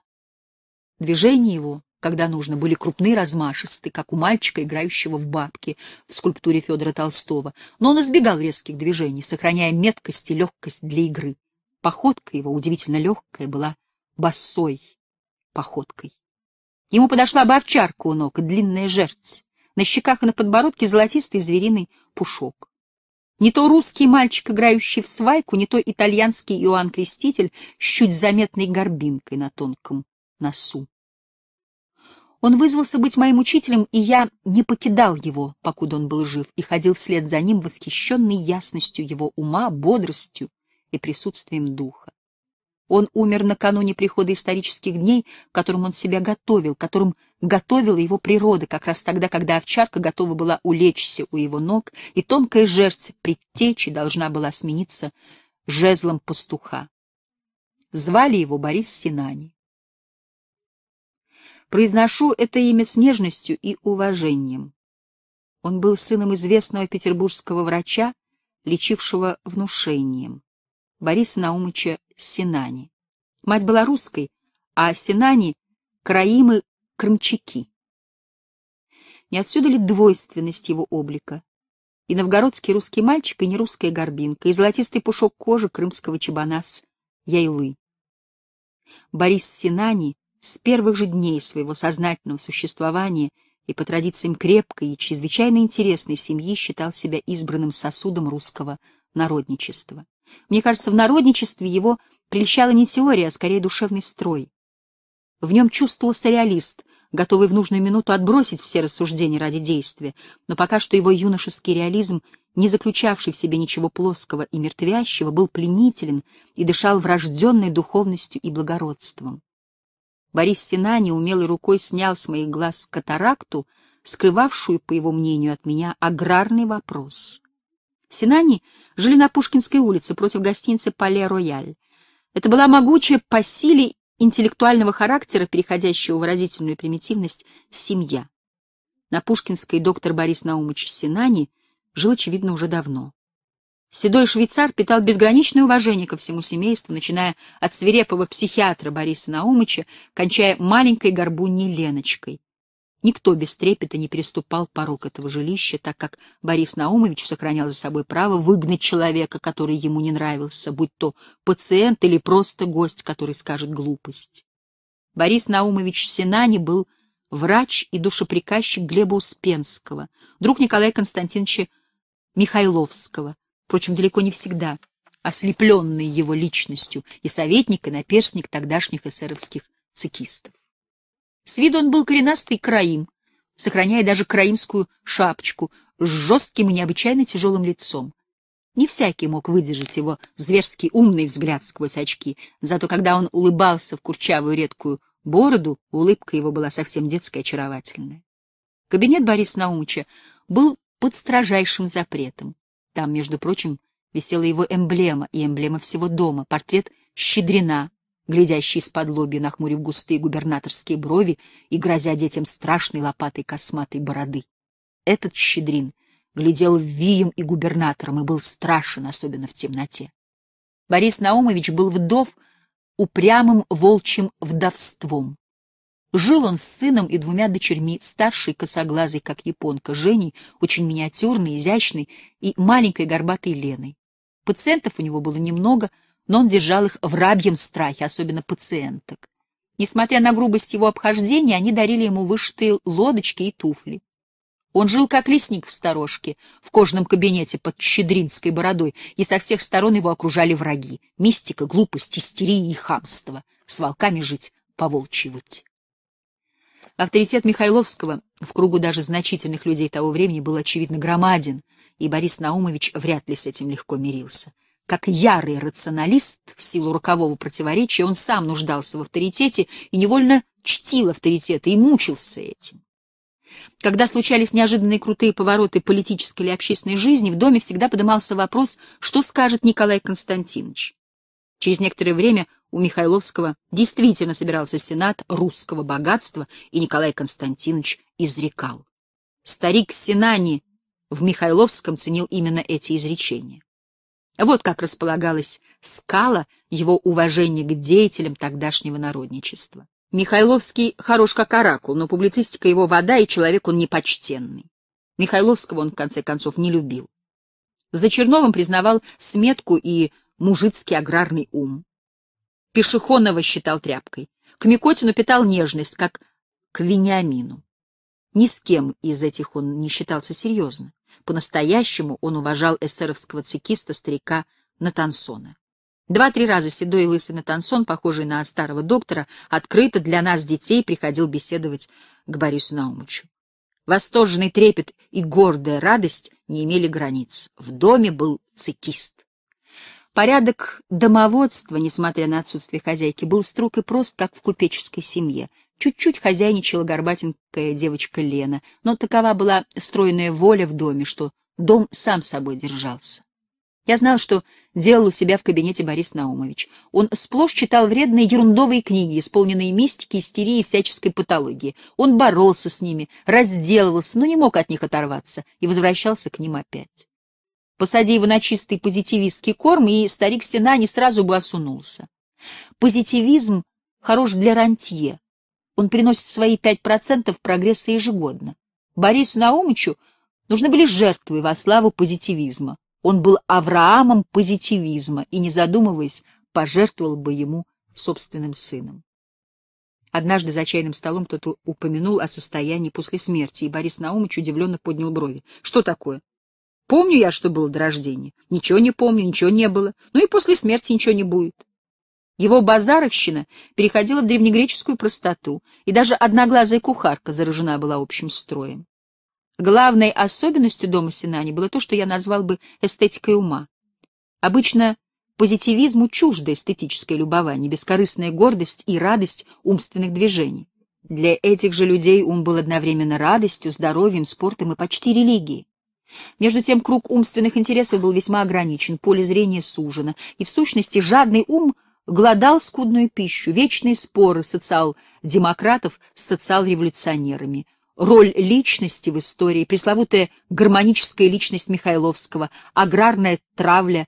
Движения его, когда нужно, были крупны, размашисты, как у мальчика, играющего в бабки в скульптуре Федора Толстого, но он избегал резких движений, сохраняя меткость и легкость для игры. Походка его, удивительно легкая, была босой походкой. Ему подошла бы овчарка у ног и длинная жерсть, на щеках и на подбородке золотистый звериный пушок. Не то русский мальчик, играющий в свайку, не то итальянский Иоанн Креститель с чуть заметной горбинкой на тонком носу. Он вызвался быть моим учителем, и я не покидал его, покуда он был жив, и ходил вслед за ним, восхищенный ясностью его ума, бодростью и присутствием духа. Он умер накануне прихода исторических дней, к которым он себя готовил, которым готовила его природа, как раз тогда, когда овчарка готова была улечься у его ног, и тонкая жерсть предтечи должна была смениться жезлом пастуха. Звали его Борис Синани. Произношу это имя с нежностью и уважением. Он был сыном известного петербургского врача, лечившего внушением. Бориса Наумыча Синани. Мать была русской, а Синани — краимы крымчаки. Не отсюда ли двойственность его облика? И новгородский русский мальчик, и нерусская горбинка, и золотистый пушок кожи крымского чабана с яйлы. Борис Синани с первых же дней своего сознательного существования и по традициям крепкой и чрезвычайно интересной семьи считал себя избранным сосудом русского народничества. Мне кажется, в народничестве его прельщала не теория, а скорее душевный строй. В нем чувствовался реалист, готовый в нужную минуту отбросить все рассуждения ради действия, но пока что его юношеский реализм, не заключавший в себе ничего плоского и мертвящего, был пленителен и дышал врожденной духовностью и благородством. Борис Синани умелой рукой снял с моих глаз катаракту, скрывавшую, по его мнению, от меня аграрный вопрос. Синани жили на Пушкинской улице против гостиницы «Пале-Рояль». Это была могучая по силе интеллектуального характера, переходящего в выразительную примитивность, семья. На Пушкинской доктор Борис Наумович Синани жил, очевидно, уже давно. Седой швейцар питал безграничное уважение ко всему семейству, начиная от свирепого психиатра Бориса Наумыча, кончая маленькой горбуньей Леночкой. Никто без трепета не переступал порог этого жилища, так как Борис Наумович сохранял за собой право выгнать человека, который ему не нравился, будь то пациент или просто гость, который скажет глупость. Борис Наумович Синани был врач и душеприказчик Глеба Успенского, друг Николая Константиновича Михайловского, впрочем, далеко не всегда ослепленный его личностью и советник и наперсник тогдашних эсеровских цикистов. С виду он был коренастый краим, сохраняя даже краимскую шапочку с жестким и необычайно тяжелым лицом. Не всякий мог выдержать его зверский умный взгляд сквозь очки, зато когда он улыбался в курчавую редкую бороду, улыбка его была совсем детская очаровательная. Кабинет Бориса Наумыча был под строжайшим запретом. Там, между прочим, висела его эмблема и эмблема всего дома, портрет Щедрина, глядящий из-под лоби, нахмурив густые губернаторские брови и грозя детям страшной лопатой косматой бороды. Этот щедрин глядел вием и губернатором и был страшен, особенно в темноте. Борис Наумович был вдов упрямым волчьим вдовством. Жил он с сыном и двумя дочерьми, старшей косоглазой, как японка, Женей, очень миниатюрной, изящной, и маленькой горбатой Леной. Пациентов у него было немного — но он держал их в рабьем страхе, особенно пациенток. Несмотря на грубость его обхождения, они дарили ему вышитые лодочки и туфли. Он жил как лесник в сторожке, в кожном кабинете под щедринской бородой, и со всех сторон его окружали враги. Мистика, глупость, истерия и хамство. С волками жить, поволчивать. Авторитет Михайловского в кругу даже значительных людей того времени был, очевидно, громаден, и Борис Наумович вряд ли с этим легко мирился. Как ярый рационалист, в силу рокового противоречия, он сам нуждался в авторитете и невольно чтил авторитеты и мучился этим. Когда случались неожиданные крутые повороты политической или общественной жизни, в доме всегда поднимался вопрос, что скажет Николай Константинович. Через некоторое время у Михайловского действительно собирался сенат русского богатства, и Николай Константинович изрекал. Старик Синани в Михайловском ценил именно эти изречения. Вот как располагалась скала его уважения к деятелям тогдашнего народничества. Михайловский хорош как оракул, но публицистика его вода, и человек он непочтенный. Михайловского он, в конце концов, не любил. За Черновым признавал сметку и мужицкий аграрный ум. Пешехонова считал тряпкой. К Микотину питал нежность, как к Вениамину. Ни с кем из этих он не считался серьезно. По-настоящему он уважал эсеровского цикиста старика Натансона. Два-три раза седой и лысый Натансон, похожий на старого доктора, открыто для нас, детей, приходил беседовать к Борису Наумычу. Восторженный трепет и гордая радость не имели границ. В доме был цикист. Порядок домоводства, несмотря на отсутствие хозяйки, был строг и прост, как в купеческой семье. Чуть-чуть хозяйничала горбатенькая девочка Лена, но такова была стройная воля в доме, что дом сам собой держался. Я знал, что делал у себя в кабинете Борис Наумович. Он сплошь читал вредные ерундовые книги, исполненные мистики, истерии и всяческой патологии. Он боролся с ними, разделывался, но не мог от них оторваться и возвращался к ним опять. Посади его на чистый позитивистский корм, и старик Сина не сразу бы осунулся. Позитивизм хорош для рантье, он приносит свои 5% прогресса ежегодно. Борису Наумовичу нужны были жертвы во славу позитивизма. Он был Авраамом позитивизма и, не задумываясь, пожертвовал бы ему собственным сыном. Однажды за чайным столом кто-то упомянул о состоянии после смерти, и Борис Наумович удивленно поднял брови. «Что такое? Помню я, что было до рождения. Ничего не помню, ничего не было. Ну и после смерти ничего не будет. Его базаровщина переходила в древнегреческую простоту, и даже одноглазая кухарка заражена была общим строем. Главной особенностью дома Синани было то, что я назвал бы эстетикой ума. Обычно позитивизму чуждо эстетическое любование, бескорыстная гордость и радость умственных движений. Для этих же людей ум был одновременно радостью, здоровьем, спортом и почти религией. Между тем круг умственных интересов был весьма ограничен, поле зрения сужено, и в сущности жадный ум — глодал скудную пищу, вечные споры социал-демократов с социал-революционерами, роль личности в истории, пресловутая гармоническая личность Михайловского, аграрная травля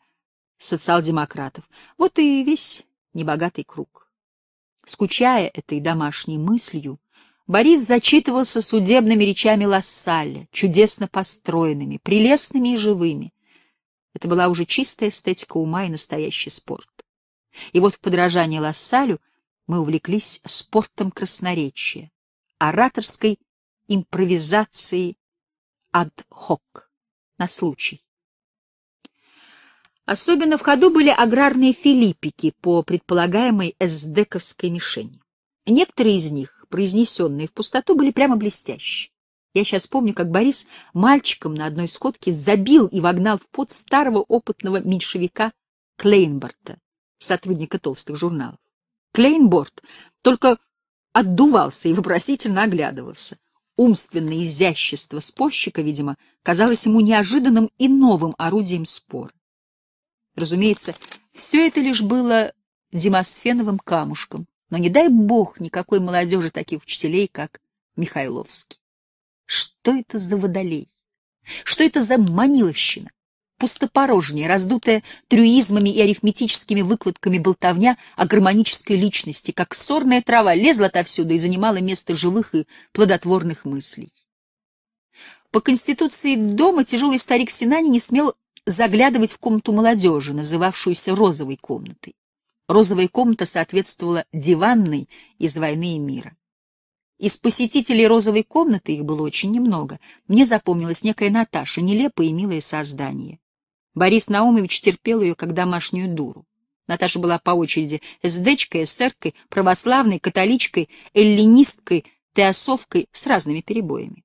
социал-демократов. Вот и весь небогатый круг. Скучая этой домашней мыслью, Борис зачитывался судебными речами Лассаля, чудесно построенными, прелестными и живыми. Это была уже чистая эстетика ума и настоящий спорт. И вот в подражании Лассалю мы увлеклись спортом красноречия, ораторской импровизацией ад-хок на случай. Особенно в ходу были аграрные филиппики по предполагаемой эсдековской мишени. Некоторые из них, произнесенные в пустоту, были прямо блестящие. Я сейчас помню, как Борис мальчиком на одной скотке забил и вогнал в пот старого опытного меньшевика Клейнборта, сотрудника толстых журналов. Клейнборд только отдувался и вопросительно оглядывался. Умственное изящество спорщика, видимо, казалось ему неожиданным и новым орудием спора. Разумеется, все это лишь было демосфеновым камушком, но не дай бог никакой молодежи таких учителей, как Михайловский. Что это за водолей? Что это за маниловщина? пустопорожнее, раздутая трюизмами и арифметическими выкладками болтовня о гармонической личности, как сорная трава лезла отовсюду и занимала место живых и плодотворных мыслей. По конституции дома тяжелый старик Синани не смел заглядывать в комнату молодежи, называвшуюся розовой комнатой. Розовая комната соответствовала диванной из «Войны и мира». Из посетителей розовой комнаты их было очень немного. Мне запомнилась некая Наташа, нелепое и милое создание. Борис Наумович терпел ее как домашнюю дуру. Наташа была по очереди с эсдечкой, эсеркой, православной, католичкой, эллинисткой, теосовкой с разными перебоями.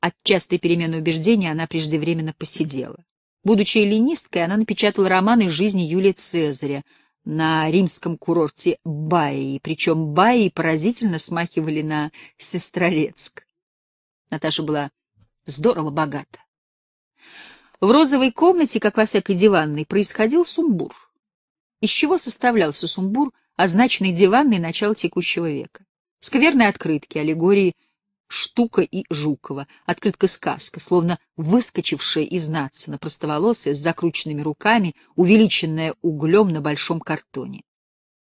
От частой перемены убеждений она преждевременно посидела. Будучи эллинисткой, она напечатала роман из жизни Юлия Цезаря на римском курорте Баи, причем Баи поразительно смахивали на Сестрорецк. Наташа была здорово богата. В розовой комнате, как во всякой диванной, происходил сумбур. Из чего составлялся сумбур, означенный диванный начал текущего века? Скверные открытки, аллегории Штука и Жукова, открытка-сказка, словно выскочившая из Нацина, простоволосая, с закрученными руками, увеличенная углем на большом картоне.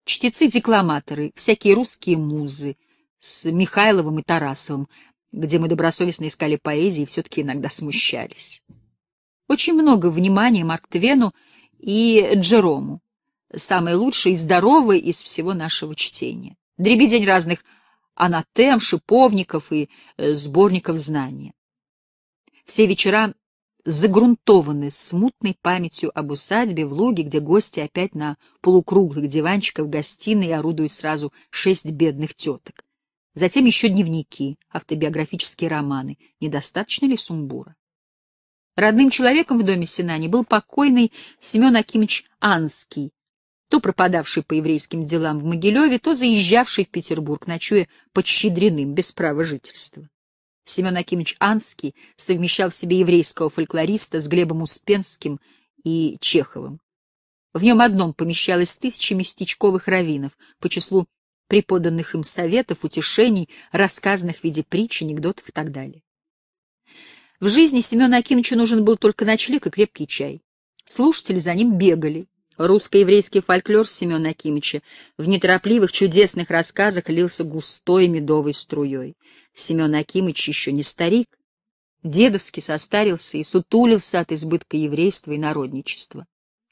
Чтецы-декламаторы, всякие русские музы с Михайловым и Тарасовым, где мы добросовестно искали поэзии и все-таки иногда смущались. Очень много внимания Марк Твену и Джерому, самый лучший и здоровый из всего нашего чтения. Дребедень разных анатем, шиповников и э, сборников знания. Все вечера загрунтованы смутной памятью об усадьбе в луге, где гости опять на полукруглых диванчиках в гостиной орудуют сразу шесть бедных теток. Затем еще дневники, автобиографические романы. Недостаточно ли сумбура? Родным человеком в доме Синани был покойный Семен Акимович Анский, то пропадавший по еврейским делам в Могилеве, то заезжавший в Петербург, ночуя под Щедриным, без права жительства. Семен Акимович Анский совмещал в себе еврейского фольклориста с Глебом Успенским и Чеховым. В нем одном помещалось тысячи местечковых раввинов по числу преподанных им советов, утешений, рассказанных в виде притч, анекдотов и так далее. В жизни Семену Акимовичу нужен был только ночлег и крепкий чай. Слушатели за ним бегали. Русско-еврейский фольклор Семена Акимовича в неторопливых чудесных рассказах лился густой медовой струей. Семен Акимович еще не старик, дедовски состарился и сутулился от избытка еврейства и народничества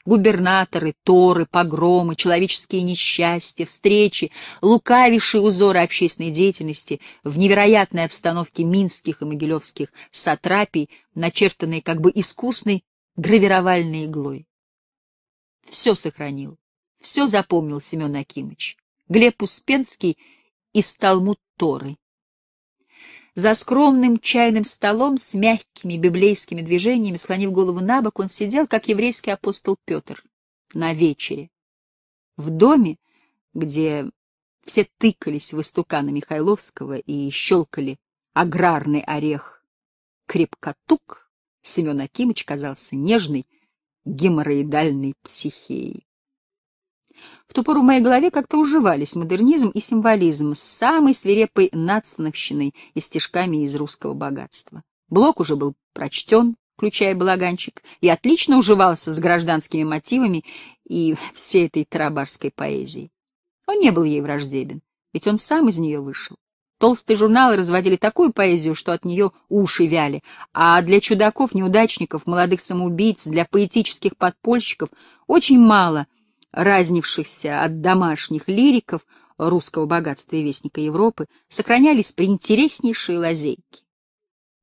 губернаторы, торы, погромы, человеческие несчастья, встречи, лукавейшие узоры общественной деятельности в невероятной обстановке минских и могилевских сатрапий, начертанные как бы искусной гравировальной иглой. Все сохранил, все запомнил Семен Акимыч, Глеб Успенский из Талмуд Торы. За скромным чайным столом с мягкими библейскими движениями, склонив голову на бок, он сидел, как еврейский апостол Петр, на вечере. В доме, где все тыкались в истукана Михайловского и щелкали аграрный орех крепкотук, Семен Акимыч казался нежной геморроидальной психией. В ту пору в моей голове как-то уживались модернизм и символизм с самой свирепой нацновщиной и стежками из русского богатства. Блок уже был прочтен, включая балаганчик, и отлично уживался с гражданскими мотивами и всей этой тарабарской поэзией. Он не был ей враждебен, ведь он сам из нее вышел. Толстые журналы разводили такую поэзию, что от нее уши вяли, а для чудаков, неудачников, молодых самоубийц, для поэтических подпольщиков очень мало — разнившихся от домашних лириков русского богатства и вестника Европы, сохранялись приинтереснейшие лазейки.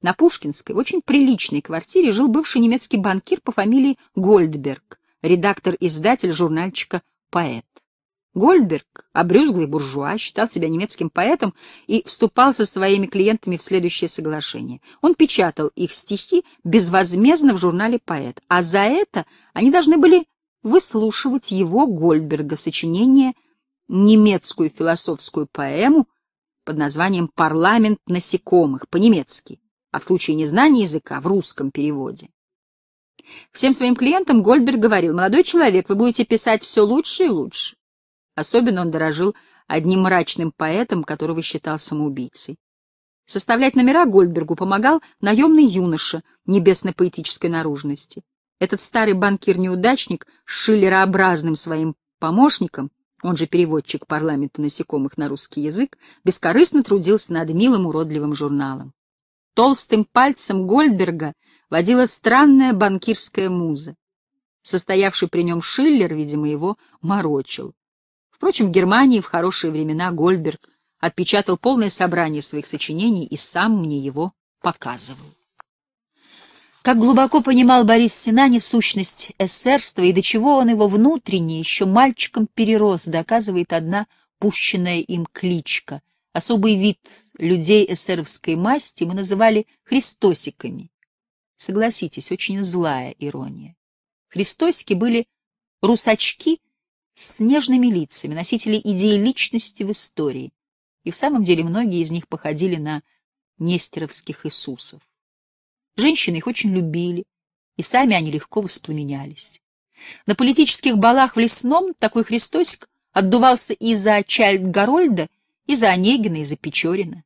На Пушкинской, в очень приличной квартире, жил бывший немецкий банкир по фамилии Гольдберг, редактор-издатель журнальчика «Поэт». Гольдберг, обрюзглый буржуа, считал себя немецким поэтом и вступал со своими клиентами в следующее соглашение. Он печатал их стихи безвозмездно в журнале «Поэт», а за это они должны были выслушивать его, Гольдберга, сочинение немецкую философскую поэму под названием «Парламент насекомых» по-немецки, а в случае незнания языка в русском переводе. Всем своим клиентам Гольдберг говорил, «Молодой человек, вы будете писать все лучше и лучше». Особенно он дорожил одним мрачным поэтом, которого считал самоубийцей. Составлять номера Гольдбергу помогал наемный юноша небесно-поэтической наружности. Этот старый банкир-неудачник с шиллерообразным своим помощником, он же переводчик парламента насекомых на русский язык, бескорыстно трудился над милым уродливым журналом. Толстым пальцем Гольдберга водила странная банкирская муза. Состоявший при нем Шиллер, видимо, его морочил. Впрочем, в Германии в хорошие времена Гольдберг отпечатал полное собрание своих сочинений и сам мне его показывал. Как глубоко понимал Борис Синани сущность эсерства и до чего он его внутренне еще мальчиком перерос, доказывает одна пущенная им кличка. Особый вид людей эсеровской масти мы называли христосиками. Согласитесь, очень злая ирония. Христосики были русачки с нежными лицами, носители идеи личности в истории. И в самом деле многие из них походили на нестеровских Иисусов. Женщины их очень любили, и сами они легко воспламенялись. На политических балах в Лесном такой Христосик отдувался и за Чальд-Гарольда, и за Онегина, и за Печорина.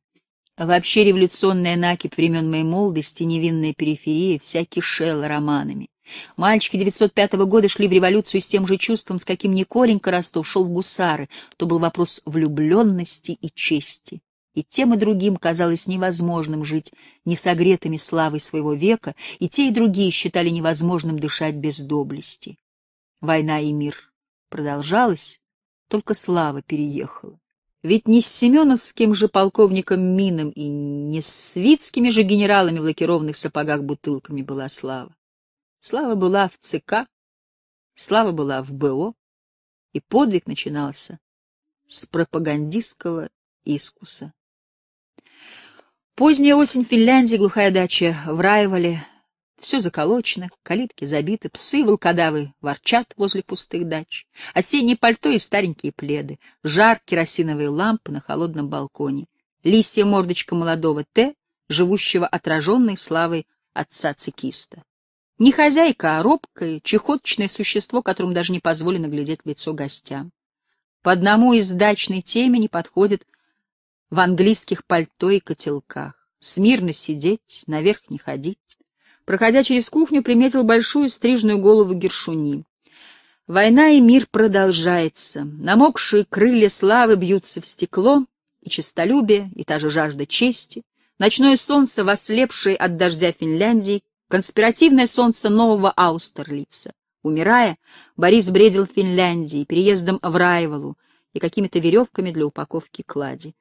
Вообще революционная накипь времен моей молодости, невинная периферия, вся кишела романами. Мальчики 905 года шли в революцию с тем же чувством, с каким Николенька Ростов шел в гусары. То был вопрос влюбленности и чести. И тем и другим казалось невозможным жить не согретыми славой своего века, и те и другие считали невозможным дышать без доблести. Война и мир продолжалась, только слава переехала. Ведь не с семеновским же полковником Мином и не с свитскими же генералами в лакированных сапогах бутылками была слава. Слава была в ЦК, слава была в БО, и подвиг начинался с пропагандистского искуса. Поздняя осень в Финляндии, глухая дача в Райвале. Все заколочено, калитки забиты, псы волкодавы ворчат возле пустых дач. Осенние пальто и старенькие пледы, жар керосиновые лампы на холодном балконе, лисья мордочка молодого Т, живущего отраженной славой отца-цикиста. Не хозяйка, а робкое, чехоточное существо, которому даже не позволено глядеть в лицо гостям. По одному из дачной темени подходит в английских пальто и котелках. Смирно сидеть, наверх не ходить. Проходя через кухню, приметил большую стрижную голову Гершуни. Война и мир продолжается. Намокшие крылья славы бьются в стекло, и честолюбие, и та же жажда чести. Ночное солнце, вослепшее от дождя Финляндии, конспиративное солнце нового Аустерлица. Умирая, Борис бредил Финляндии, переездом в Райволу и какими-то веревками для упаковки клади.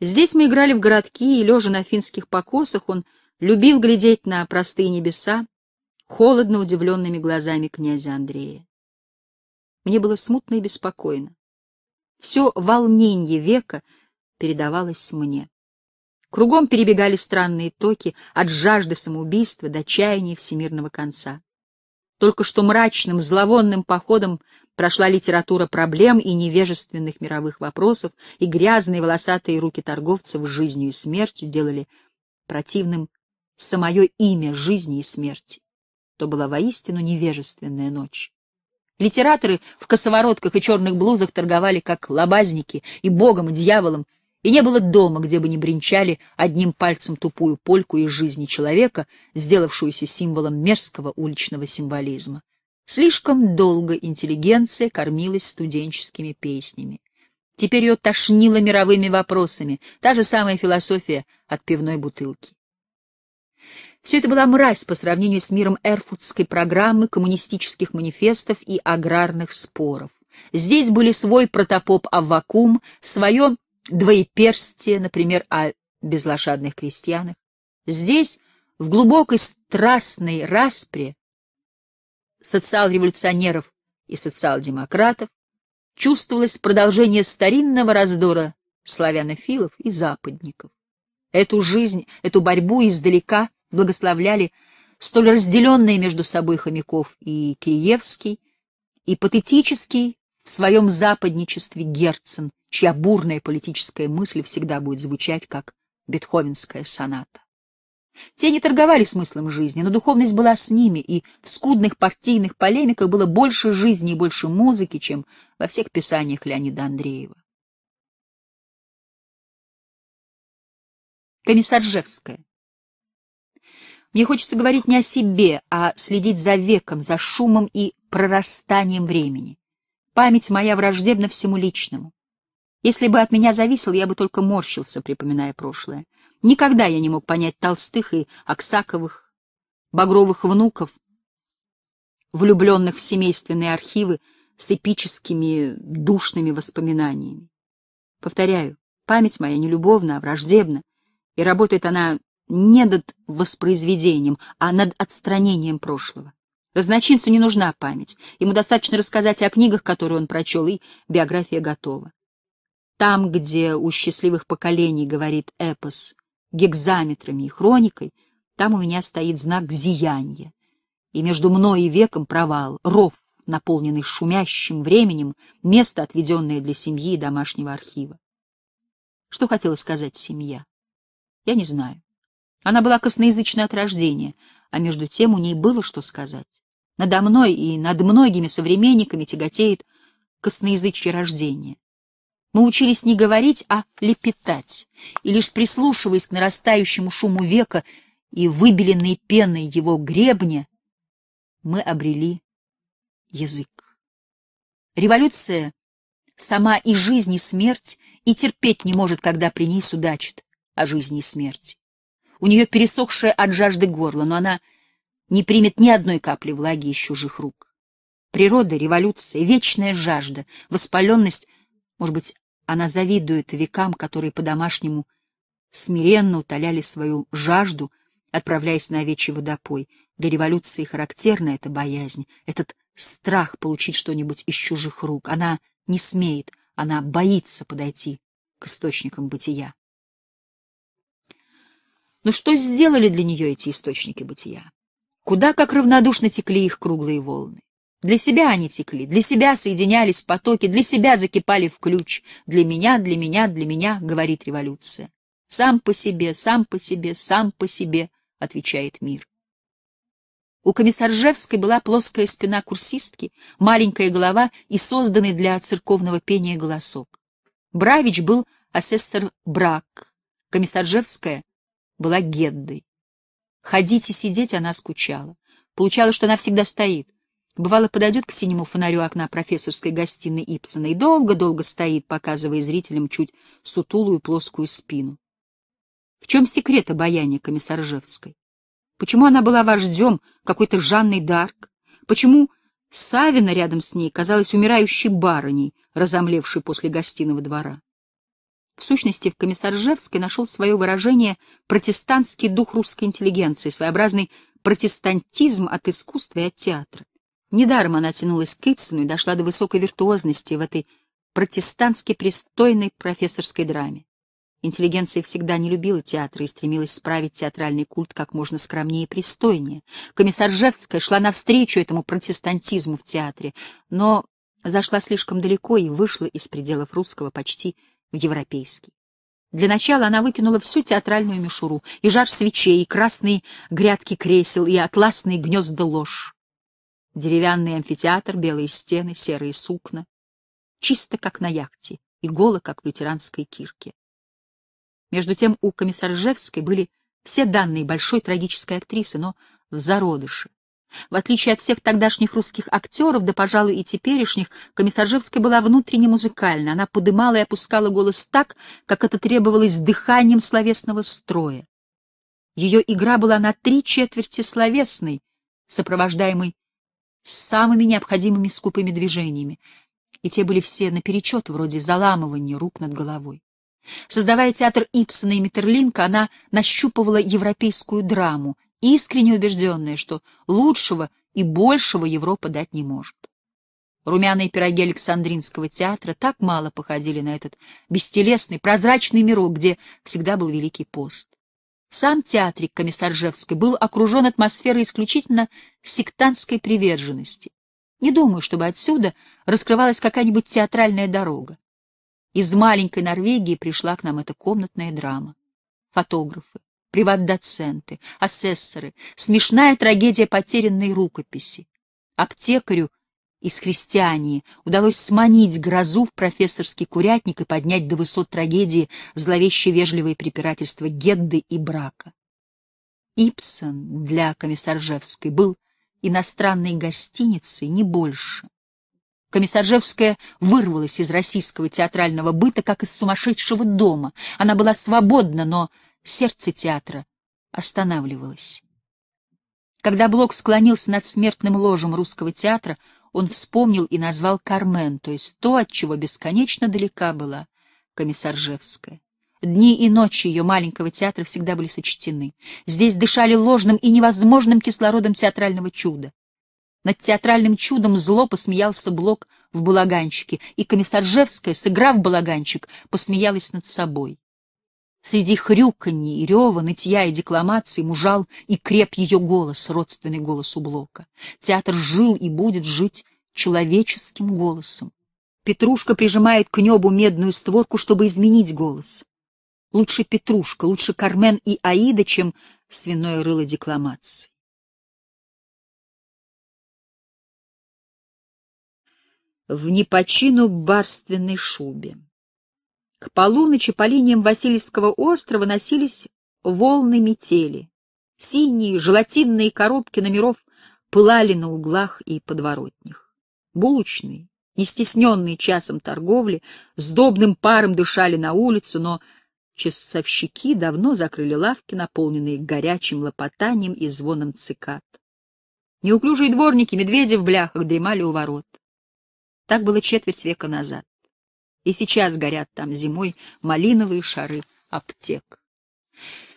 Здесь мы играли в городки, и, лежа на финских покосах, он любил глядеть на простые небеса холодно удивленными глазами князя Андрея. Мне было смутно и беспокойно. Все волнение века передавалось мне. Кругом перебегали странные токи от жажды самоубийства до чаяния всемирного конца. Только что мрачным, зловонным походом Прошла литература проблем и невежественных мировых вопросов, и грязные волосатые руки торговцев жизнью и смертью делали противным самое имя жизни и смерти. То была воистину невежественная ночь. Литераторы в косоворотках и черных блузах торговали как лобазники и богом, и дьяволом, и не было дома, где бы не бренчали одним пальцем тупую польку из жизни человека, сделавшуюся символом мерзкого уличного символизма. Слишком долго интеллигенция кормилась студенческими песнями. Теперь ее тошнило мировыми вопросами, та же самая философия от пивной бутылки. Все это была мразь по сравнению с миром эрфуртской программы, коммунистических манифестов и аграрных споров. Здесь были свой протопоп Аввакум, свое двоеперстие, например, о безлошадных крестьянах. Здесь, в глубокой страстной распре, социал-революционеров и социал-демократов, чувствовалось продолжение старинного раздора славянофилов и западников. Эту жизнь, эту борьбу издалека благословляли столь разделенные между собой Хомяков и Киевский, и патетический в своем западничестве Герцен, чья бурная политическая мысль всегда будет звучать как бетховенская соната. Те не торговали смыслом жизни, но духовность была с ними, и в скудных партийных полемиках было больше жизни и больше музыки, чем во всех писаниях Леонида Андреева. Комиссар Жевская. Мне хочется говорить не о себе, а следить за веком, за шумом и прорастанием времени. Память моя враждебна всему личному. Если бы от меня зависел, я бы только морщился, припоминая прошлое. Никогда я не мог понять Толстых и Аксаковых, Багровых внуков, влюбленных в семейственные архивы с эпическими душными воспоминаниями. Повторяю, память моя не любовна, а враждебна, и работает она не над воспроизведением, а над отстранением прошлого. Разночинцу не нужна память, ему достаточно рассказать о книгах, которые он прочел, и биография готова. Там, где у счастливых поколений, говорит эпос, гекзаметрами и хроникой, там у меня стоит знак зияния, и между мной и веком провал, ров, наполненный шумящим временем, место, отведенное для семьи и домашнего архива. Что хотела сказать семья? Я не знаю. Она была косноязычна от рождения, а между тем у ней было что сказать. Надо мной и над многими современниками тяготеет косноязычье рождения. Мы учились не говорить, а лепетать, и лишь прислушиваясь к нарастающему шуму века и выбеленной пеной его гребня, мы обрели язык. Революция сама и жизнь, и смерть, и терпеть не может, когда при ней судачит о жизни и смерти. У нее пересохшее от жажды горло, но она не примет ни одной капли влаги из чужих рук. Природа, революция, вечная жажда, воспаленность может быть, она завидует векам, которые по-домашнему смиренно утоляли свою жажду, отправляясь на овечий водопой. Для революции характерна эта боязнь, этот страх получить что-нибудь из чужих рук. Она не смеет, она боится подойти к источникам бытия. Но ну что сделали для нее эти источники бытия? Куда как равнодушно текли их круглые волны? Для себя они текли, для себя соединялись потоки, для себя закипали в ключ. Для меня, для меня, для меня, говорит революция. Сам по себе, сам по себе, сам по себе, отвечает мир. У комиссаржевской была плоская спина курсистки, маленькая голова и созданный для церковного пения голосок. Бравич был асессор Брак, комиссаржевская была Геддой. Ходить и сидеть она скучала. Получалось, что она всегда стоит. Бывало, подойдет к синему фонарю окна профессорской гостиной Ипсона и долго-долго стоит, показывая зрителям чуть сутулую плоскую спину. В чем секрет обаяния Комиссаржевской? Почему она была вождем какой-то Жанной Дарк? Почему Савина рядом с ней казалась умирающей барыней, разомлевшей после гостиного двора? В сущности, в Комиссаржевской нашел свое выражение протестантский дух русской интеллигенции, своеобразный протестантизм от искусства и от театра. Недаром она тянулась к Ипсону и дошла до высокой виртуозности в этой протестантски пристойной профессорской драме. Интеллигенция всегда не любила театра и стремилась справить театральный культ как можно скромнее и пристойнее. Комиссар Жевская шла навстречу этому протестантизму в театре, но зашла слишком далеко и вышла из пределов русского почти в европейский. Для начала она выкинула всю театральную мишуру, и жар свечей, и красные грядки кресел, и атласные гнезда ложь. Деревянный амфитеатр, белые стены, серые сукна. Чисто как на яхте и голо, как в лютеранской кирке. Между тем у комиссаржевской были все данные большой трагической актрисы, но в зародыше. В отличие от всех тогдашних русских актеров, да, пожалуй, и теперешних, Комиссаржевская была внутренне музыкальна. Она подымала и опускала голос так, как это требовалось дыханием словесного строя. Ее игра была на три четверти словесной, сопровождаемой с самыми необходимыми скупыми движениями, и те были все наперечет, вроде заламывания рук над головой. Создавая театр Ипсона и Миттерлинка, она нащупывала европейскую драму, искренне убежденная, что лучшего и большего Европа дать не может. Румяные пироги Александринского театра так мало походили на этот бестелесный, прозрачный мирок, где всегда был Великий пост. Сам театрик Комиссаржевской был окружен атмосферой исключительно сектантской приверженности. Не думаю, чтобы отсюда раскрывалась какая-нибудь театральная дорога. Из маленькой Норвегии пришла к нам эта комнатная драма. Фотографы, приват-доценты, асессоры, смешная трагедия потерянной рукописи. Аптекарю из христиании удалось сманить грозу в профессорский курятник и поднять до высот трагедии зловеще вежливые препирательства Гедды и Брака. Ипсон для Комиссаржевской был иностранной гостиницей не больше. Комиссаржевская вырвалась из российского театрального быта, как из сумасшедшего дома. Она была свободна, но сердце театра останавливалось. Когда Блок склонился над смертным ложем русского театра, он вспомнил и назвал Кармен, то есть то, от чего бесконечно далека была комиссаржевская. Дни и ночи ее маленького театра всегда были сочтены. Здесь дышали ложным и невозможным кислородом театрального чуда. Над театральным чудом зло посмеялся Блок в балаганчике, и комиссаржевская, сыграв балаганчик, посмеялась над собой. Среди хрюканьи, рева, нытья и декламации мужал и креп ее голос, родственный голос у Блока. Театр жил и будет жить человеческим голосом. Петрушка прижимает к небу медную створку, чтобы изменить голос. Лучше Петрушка, лучше Кармен и Аида, чем свиное рыло декламации. В непочину барственной шубе. К полуночи по линиям Васильевского острова носились волны метели. Синие желатинные коробки номеров пылали на углах и подворотнях. Булочные, не стесненные часом торговли, сдобным паром дышали на улицу, но часовщики давно закрыли лавки, наполненные горячим лопотанием и звоном цикад. Неуклюжие дворники, медведи в бляхах дремали у ворот. Так было четверть века назад. И сейчас горят там зимой малиновые шары аптек.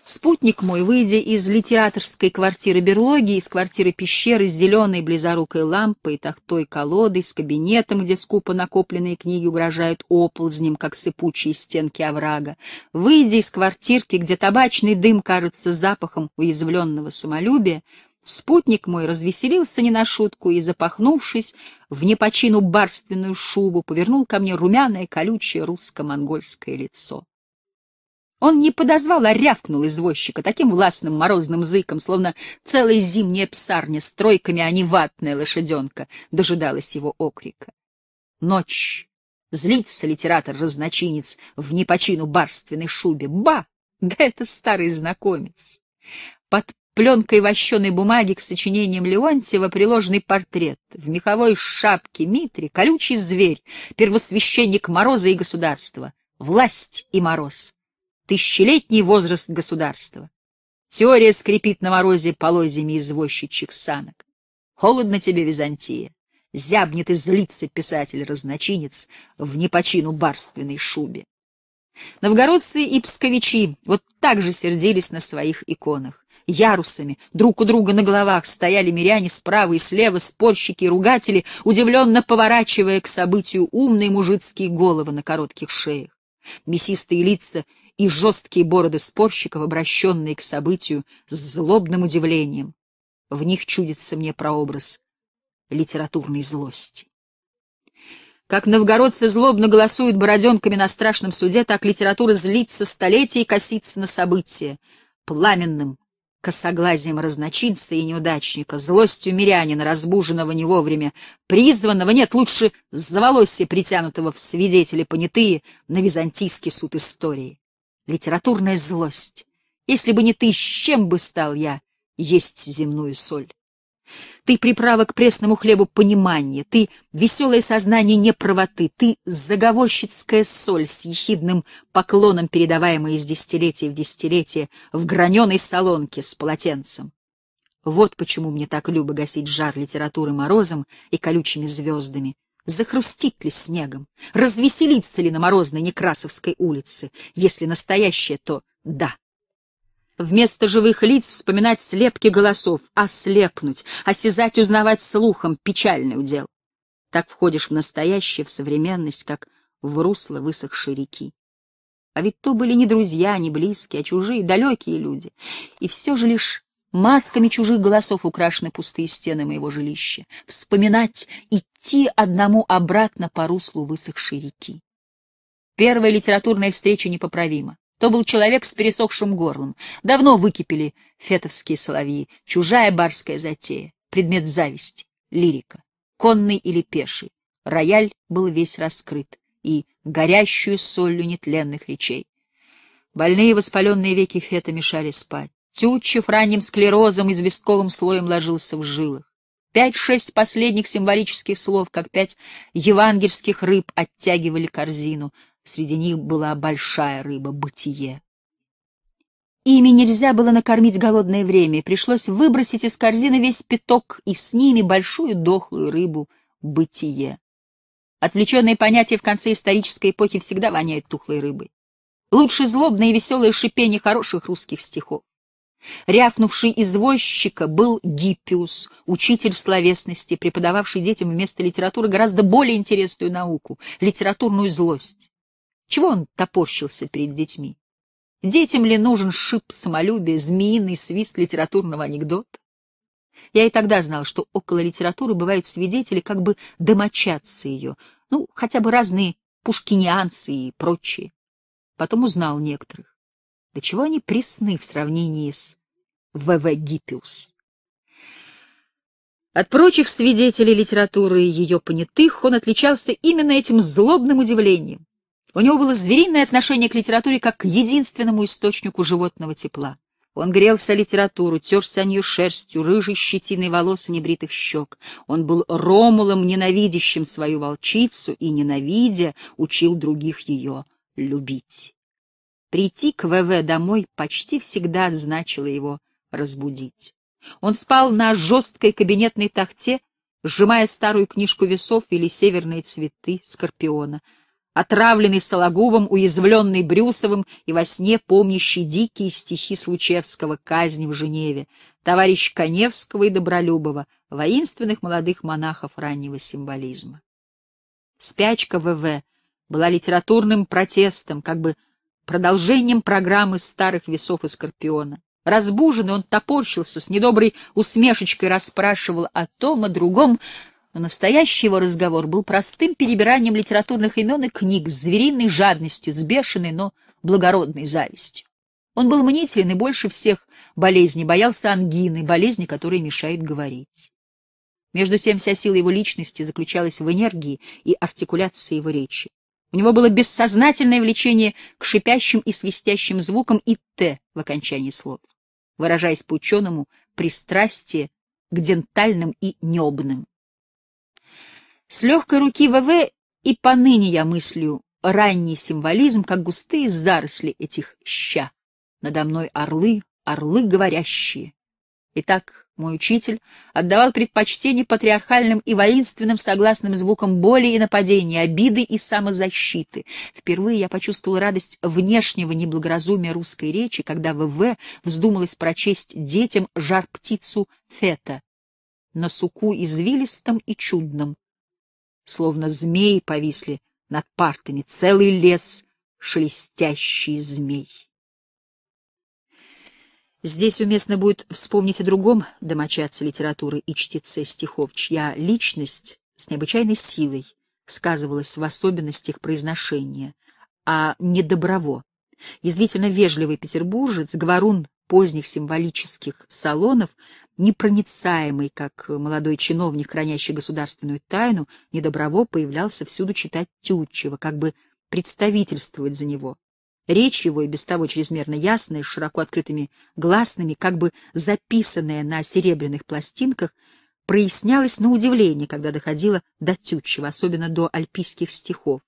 Спутник мой, выйдя из литераторской квартиры берлоги, из квартиры пещеры с зеленой близорукой лампой, тахтой колодой, с кабинетом, где скупо накопленные книги угрожают оползнем, как сыпучие стенки оврага, выйдя из квартирки, где табачный дым кажется запахом уязвленного самолюбия, Спутник мой развеселился не на шутку и, запахнувшись в непочину барственную шубу, повернул ко мне румяное, колючее русско-монгольское лицо. Он не подозвал, а рявкнул извозчика таким властным морозным зыком, словно целая зимняя псарня с тройками, а не ватная лошаденка, дожидалась его окрика. Ночь. Злится литератор-разночинец в непочину барственной шубе. Ба! Да это старый знакомец. Под пленкой вощеной бумаги к сочинениям Леонтьева приложенный портрет, в меховой шапке Митри, колючий зверь, первосвященник Мороза и государства, власть и мороз, тысячелетний возраст государства. Теория скрипит на морозе полозьями извозчичьих санок. Холодно тебе, Византия. Зябнет и злится писатель-разночинец в непочину барственной шубе. Новгородцы и псковичи вот так же сердились на своих иконах ярусами, друг у друга на головах стояли миряне справа и слева, спорщики и ругатели, удивленно поворачивая к событию умные мужицкие головы на коротких шеях. Мясистые лица и жесткие бороды спорщиков, обращенные к событию с злобным удивлением. В них чудится мне прообраз литературной злости. Как новгородцы злобно голосуют бороденками на страшном суде, так литература злится столетия и косится на события, пламенным, косоглазием разночинца и неудачника, злостью мирянина, разбуженного не вовремя, призванного, нет, лучше заволосья притянутого в свидетели понятые на византийский суд истории. Литературная злость. Если бы не ты, с чем бы стал я есть земную соль? Ты приправа к пресному хлебу понимания, ты веселое сознание неправоты, ты заговорщицкая соль с ехидным поклоном, передаваемая из десятилетия в десятилетие в граненой солонке с полотенцем. Вот почему мне так любо гасить жар литературы морозом и колючими звездами. Захрустит ли снегом? Развеселится ли на морозной Некрасовской улице? Если настоящее, то да, Вместо живых лиц вспоминать слепки голосов, ослепнуть, осязать, узнавать слухом — печальный удел. Так входишь в настоящее, в современность, как в русло высохшей реки. А ведь то были не друзья, не близкие, а чужие, далекие люди. И все же лишь масками чужих голосов украшены пустые стены моего жилища. Вспоминать, идти одному обратно по руслу высохшей реки. Первая литературная встреча непоправима. То был человек с пересохшим горлом. Давно выкипели фетовские соловьи. Чужая барская затея, предмет зависти, лирика. Конный или пеший. Рояль был весь раскрыт и горящую солью нетленных речей. Больные воспаленные веки фета мешали спать. Тютчев ранним склерозом известковым слоем ложился в жилах. Пять-шесть последних символических слов, как пять евангельских рыб, оттягивали корзину, Среди них была большая рыба — бытие. Ими нельзя было накормить голодное время, пришлось выбросить из корзины весь пяток и с ними большую дохлую рыбу — бытие. Отвлеченные понятия в конце исторической эпохи всегда воняют тухлой рыбой. Лучше злобное и веселое шипение хороших русских стихов. Рявкнувший извозчика был Гиппиус, учитель словесности, преподававший детям вместо литературы гораздо более интересную науку — литературную злость. Чего он топорщился перед детьми? Детям ли нужен шип самолюбия, змеиный свист литературного анекдота? Я и тогда знал, что около литературы бывают свидетели, как бы домочадцы ее, ну, хотя бы разные пушкинианцы и прочие. Потом узнал некоторых. Да чего они пресны в сравнении с В.В. Гиппиус. От прочих свидетелей литературы и ее понятых он отличался именно этим злобным удивлением. У него было звериное отношение к литературе как к единственному источнику животного тепла. Он грелся литературу, терся о нее шерстью, рыжей щетиной волос и небритых щек. Он был Ромулом, ненавидящим свою волчицу, и, ненавидя, учил других ее любить. Прийти к ВВ домой почти всегда значило его разбудить. Он спал на жесткой кабинетной тахте, сжимая старую книжку весов или северные цветы скорпиона — отравленный Сологубом, уязвленный Брюсовым и во сне помнящий дикие стихи Случевского «Казни в Женеве», товарищ Коневского и Добролюбова, воинственных молодых монахов раннего символизма. Спячка ВВ была литературным протестом, как бы продолжением программы старых весов и скорпиона. Разбуженный он топорщился, с недоброй усмешечкой расспрашивал о том, о другом, но настоящий его разговор был простым перебиранием литературных имен и книг, с звериной жадностью, с бешеной, но благородной завистью. Он был мнителен и больше всех болезней боялся ангины, болезни, которая мешает говорить. Между тем вся сила его личности заключалась в энергии и артикуляции его речи. У него было бессознательное влечение к шипящим и свистящим звукам и «т» в окончании слов, выражаясь по-ученому пристрастие к дентальным и небным. С легкой руки ВВ и поныне я мыслю ранний символизм, как густые заросли этих ща. Надо мной орлы, орлы говорящие. Итак, мой учитель отдавал предпочтение патриархальным и воинственным согласным звукам боли и нападения, обиды и самозащиты. Впервые я почувствовал радость внешнего неблагоразумия русской речи, когда ВВ вздумалось прочесть детям жар-птицу Фета на суку извилистом и чудном, Словно змеи повисли над партами, целый лес шелестящий змей. Здесь уместно будет вспомнить о другом домочадце литературы и чтеце стихов, чья личность с необычайной силой сказывалась в особенностях произношения, а не доброво. Язвительно вежливый петербуржец, говорун поздних символических салонов, непроницаемый, как молодой чиновник, хранящий государственную тайну, недоброво появлялся всюду читать Тютчева, как бы представительствовать за него. Речь его, и без того чрезмерно ясная, с широко открытыми гласными, как бы записанная на серебряных пластинках, прояснялась на удивление, когда доходила до Тютчева, особенно до альпийских стихов,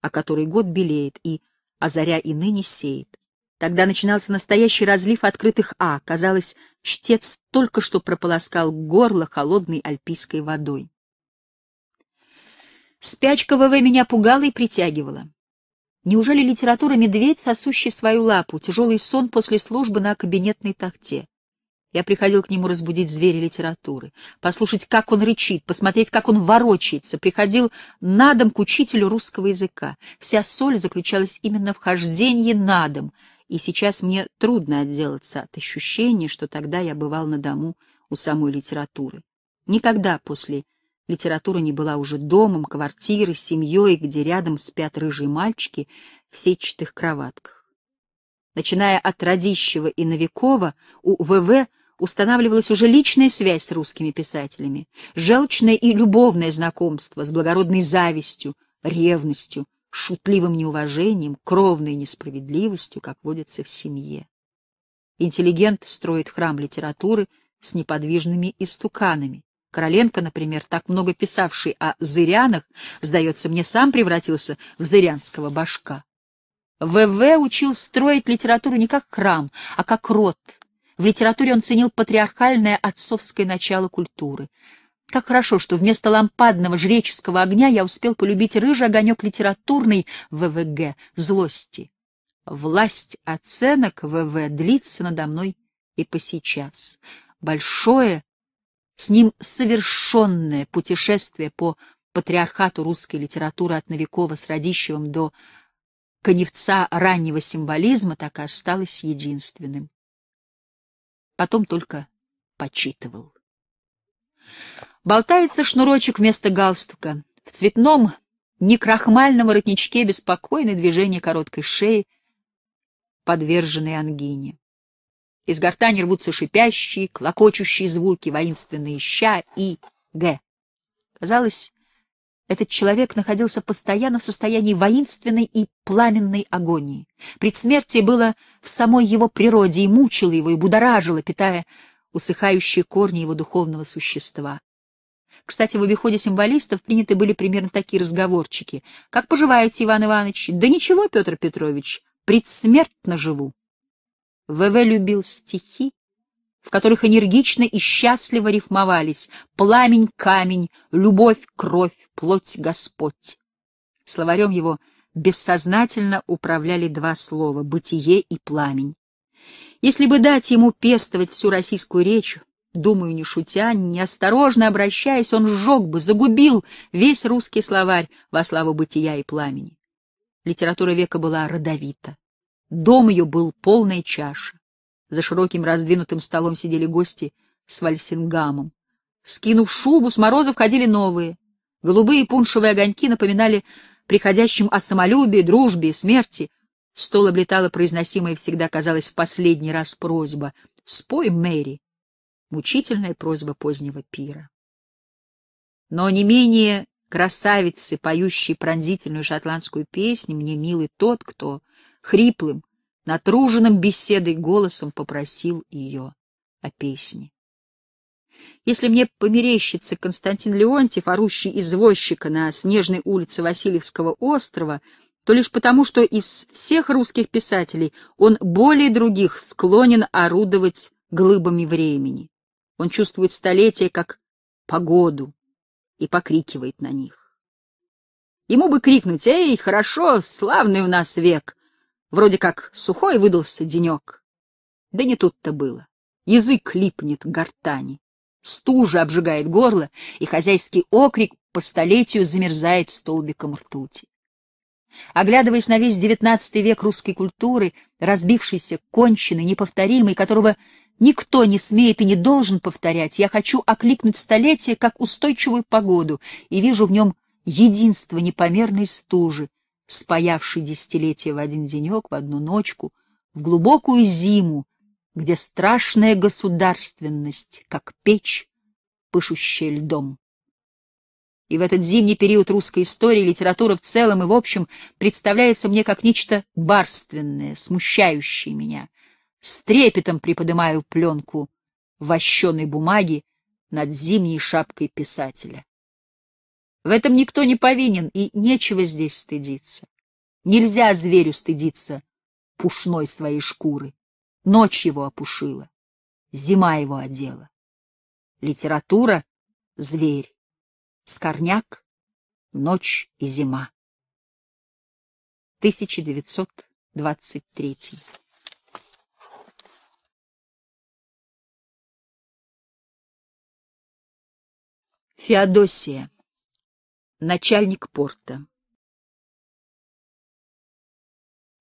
о который год белеет и, озаря и ныне сеет. Тогда начинался настоящий разлив открытых «А». Казалось, чтец только что прополоскал горло холодной альпийской водой. Спячка ВВ меня пугала и притягивала. Неужели литература «Медведь», сосущий свою лапу, тяжелый сон после службы на кабинетной тахте? Я приходил к нему разбудить зверя литературы, послушать, как он рычит, посмотреть, как он ворочается. Приходил на дом к учителю русского языка. Вся соль заключалась именно в хождении на дом — и сейчас мне трудно отделаться от ощущения, что тогда я бывал на дому у самой литературы. Никогда после литература не была уже домом, квартирой, семьей, где рядом спят рыжие мальчики в сетчатых кроватках. Начиная от Радищева и Новикова, у ВВ устанавливалась уже личная связь с русскими писателями, желчное и любовное знакомство с благородной завистью, ревностью, шутливым неуважением, кровной несправедливостью, как водится в семье. Интеллигент строит храм литературы с неподвижными истуканами. Короленко, например, так много писавший о зырянах, сдается мне, сам превратился в зырянского башка. В.В. учил строить литературу не как храм, а как род. В литературе он ценил патриархальное отцовское начало культуры. Как хорошо, что вместо лампадного жреческого огня я успел полюбить рыжий огонек литературной ВВГ злости. Власть оценок ВВ длится надо мной и по сейчас. Большое, с ним совершенное путешествие по патриархату русской литературы от Новикова с Радищевым до коневца раннего символизма так и осталось единственным. Потом только почитывал. Болтается шнурочек вместо галстука. В цветном, некрахмальном воротничке беспокойное движение короткой шеи, подверженной ангине. Из гортани рвутся шипящие, клокочущие звуки, воинственные ща и г. Казалось, этот человек находился постоянно в состоянии воинственной и пламенной агонии. Предсмертие было в самой его природе и мучило его, и будоражило, питая усыхающие корни его духовного существа. Кстати, в обиходе символистов приняты были примерно такие разговорчики. «Как поживаете, Иван Иванович?» «Да ничего, Петр Петрович, предсмертно живу». В.В. любил стихи, в которых энергично и счастливо рифмовались «пламень, камень, любовь, кровь, плоть, Господь». Словарем его бессознательно управляли два слова — «бытие» и «пламень». Если бы дать ему пестовать всю российскую речь, Думаю, не шутя, неосторожно обращаясь, он сжег бы, загубил весь русский словарь во славу бытия и пламени. Литература века была родовита. Дом ее был полной чаша. За широким раздвинутым столом сидели гости с вальсингамом. Скинув шубу, с мороза входили новые. Голубые пуншевые огоньки напоминали приходящим о самолюбии, дружбе и смерти. Стол облетала произносимая всегда, казалось, в последний раз просьба «Спой, Мэри!» мучительная просьба позднего пира. Но не менее красавицы, поющей пронзительную шотландскую песню, мне милый тот, кто хриплым, натруженным беседой голосом попросил ее о песне. Если мне померещится Константин Леонтьев, орущий извозчика на снежной улице Васильевского острова, то лишь потому, что из всех русских писателей он более других склонен орудовать глыбами времени. Он чувствует столетия как погоду и покрикивает на них. Ему бы крикнуть «Эй, хорошо, славный у нас век!» Вроде как сухой выдался денек. Да не тут-то было. Язык липнет к гортани. Стужа обжигает горло, и хозяйский окрик по столетию замерзает столбиком ртути. Оглядываясь на весь девятнадцатый век русской культуры, разбившийся, конченый, неповторимый, которого никто не смеет и не должен повторять, я хочу окликнуть столетие как устойчивую погоду и вижу в нем единство непомерной стужи, спаявшей десятилетия в один денек, в одну ночку, в глубокую зиму, где страшная государственность, как печь, пышущая льдом. И в этот зимний период русской истории литература в целом и в общем представляется мне как нечто барственное, смущающее меня. С трепетом приподнимаю пленку вощеной бумаги над зимней шапкой писателя. В этом никто не повинен, и нечего здесь стыдиться. Нельзя зверю стыдиться пушной своей шкуры. Ночь его опушила, зима его одела. Литература — зверь. Скорняк, ночь и зима. 1923. Феодосия. Начальник порта.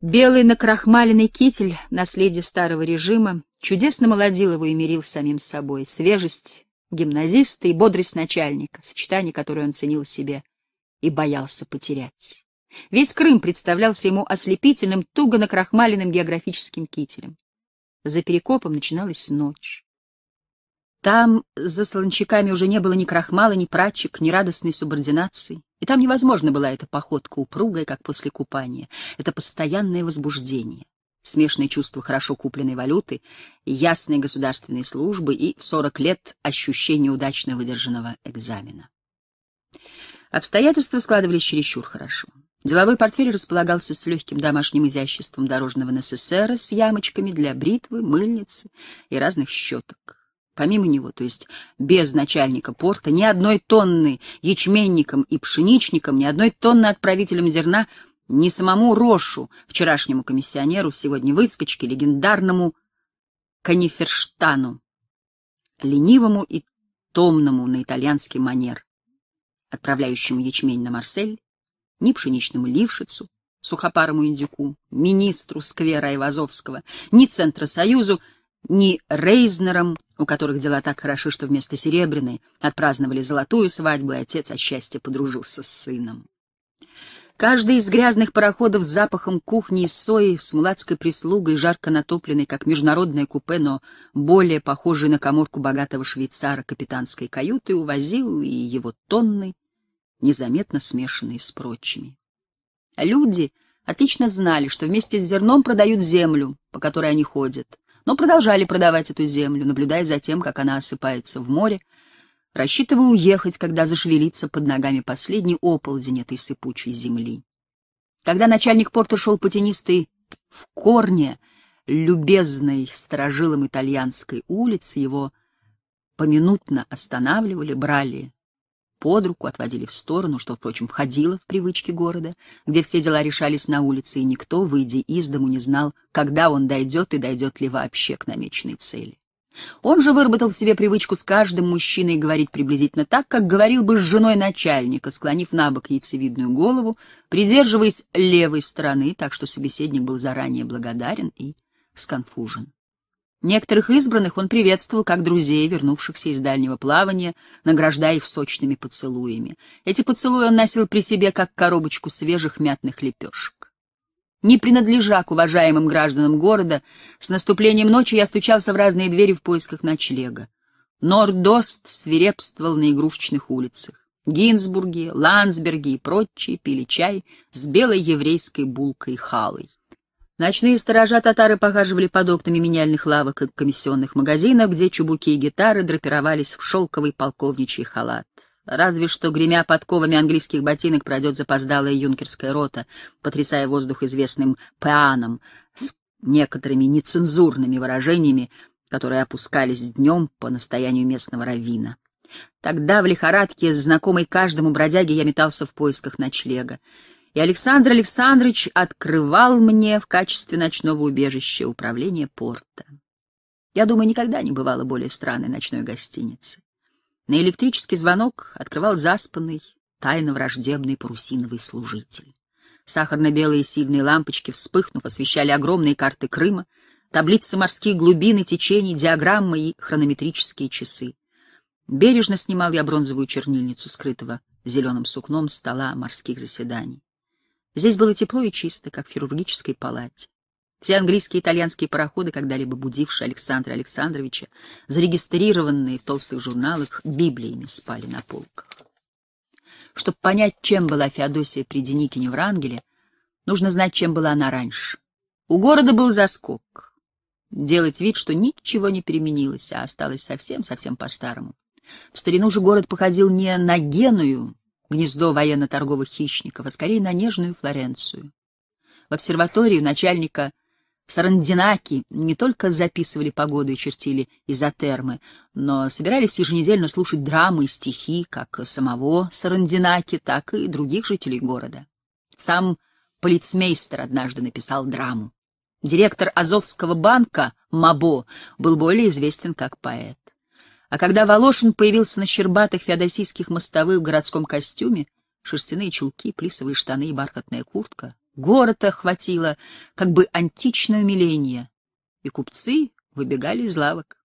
Белый накрахмаленный китель, наследие старого режима, чудесно молодил его и мирил самим собой. Свежесть гимназиста и бодрость начальника, сочетание, которое он ценил себе и боялся потерять. Весь Крым представлялся ему ослепительным, туго накрахмаленным географическим кителем. За перекопом начиналась ночь. Там за солончаками уже не было ни крахмала, ни прачек, ни радостной субординации. И там невозможно была эта походка упругая, как после купания. Это постоянное возбуждение смешанное чувство хорошо купленной валюты, ясной государственной службы и в 40 лет ощущение удачно выдержанного экзамена. Обстоятельства складывались чересчур хорошо. Деловой портфель располагался с легким домашним изяществом дорожного НССР с ямочками для бритвы, мыльницы и разных щеток. Помимо него, то есть без начальника порта, ни одной тонны ячменником и пшеничником, ни одной тонны отправителем зерна — не самому Рошу, вчерашнему комиссионеру, сегодня выскочке, легендарному каниферштану, ленивому и томному на итальянский манер, отправляющему ячмень на Марсель, ни пшеничному лившицу, сухопарому индюку, министру сквера Айвазовского, ни Центросоюзу, ни Рейзнерам, у которых дела так хороши, что вместо серебряной отпраздновали золотую свадьбу, и отец от счастья подружился с сыном. Каждый из грязных пароходов с запахом кухни и сои, с младской прислугой, жарко натопленной, как международное купе, но более похожей на коморку богатого швейцара капитанской каюты, увозил и его тонны, незаметно смешанные с прочими. Люди отлично знали, что вместе с зерном продают землю, по которой они ходят, но продолжали продавать эту землю, наблюдая за тем, как она осыпается в море, Рассчитывал уехать, когда зашевелится под ногами последний оползень этой сыпучей земли. Когда начальник порта шел по тенистой в корне, любезной сторожилом итальянской улицы, его поминутно останавливали, брали под руку, отводили в сторону, что, впрочем, входило в привычки города, где все дела решались на улице, и никто, выйдя из дому, не знал, когда он дойдет и дойдет ли вообще к намеченной цели. Он же выработал в себе привычку с каждым мужчиной говорить приблизительно так, как говорил бы с женой начальника, склонив на бок яйцевидную голову, придерживаясь левой стороны, так что собеседник был заранее благодарен и сконфужен. Некоторых избранных он приветствовал как друзей, вернувшихся из дальнего плавания, награждая их сочными поцелуями. Эти поцелуи он носил при себе как коробочку свежих мятных лепешек. Не принадлежа к уважаемым гражданам города, с наступлением ночи я стучался в разные двери в поисках ночлега. Нордост свирепствовал на игрушечных улицах. Гинзбурги, Ландсберги и прочие пили чай с белой еврейской булкой халой. Ночные сторожа татары похаживали под окнами меняльных лавок и комиссионных магазинов, где чубуки и гитары драпировались в шелковый полковничий халат. Разве что, гремя подковами английских ботинок, пройдет запоздалая юнкерская рота, потрясая воздух известным пианом с некоторыми нецензурными выражениями, которые опускались днем по настоянию местного равина. Тогда в лихорадке, знакомой каждому бродяге, я метался в поисках ночлега. И Александр Александрович открывал мне в качестве ночного убежища управление порта. Я думаю, никогда не бывало более странной ночной гостиницы. На электрический звонок открывал заспанный, тайно враждебный парусиновый служитель. Сахарно-белые сильные лампочки, вспыхнув, освещали огромные карты Крыма, таблицы морских глубин и течений, диаграммы и хронометрические часы. Бережно снимал я бронзовую чернильницу, скрытого зеленым сукном стола морских заседаний. Здесь было тепло и чисто, как в хирургической палате. Все английские и итальянские пароходы, когда-либо будившие Александра Александровича, зарегистрированные в толстых журналах, библиями спали на полках. Чтобы понять, чем была Феодосия при Деникине в Рангеле, нужно знать, чем была она раньше. У города был заскок. Делать вид, что ничего не переменилось, а осталось совсем-совсем по-старому. В старину же город походил не на Геную, гнездо военно-торговых хищников, а скорее на нежную Флоренцию. В обсерваторию начальника Сарандинаки не только записывали погоду и чертили изотермы, но собирались еженедельно слушать драмы и стихи как самого Сарандинаки, так и других жителей города. Сам полицмейстер однажды написал драму. Директор Азовского банка Мабо был более известен как поэт. А когда Волошин появился на щербатых феодосийских мостовых в городском костюме, шерстяные чулки, плисовые штаны и бархатная куртка, Город охватило как бы античное умиление, и купцы выбегали из лавок.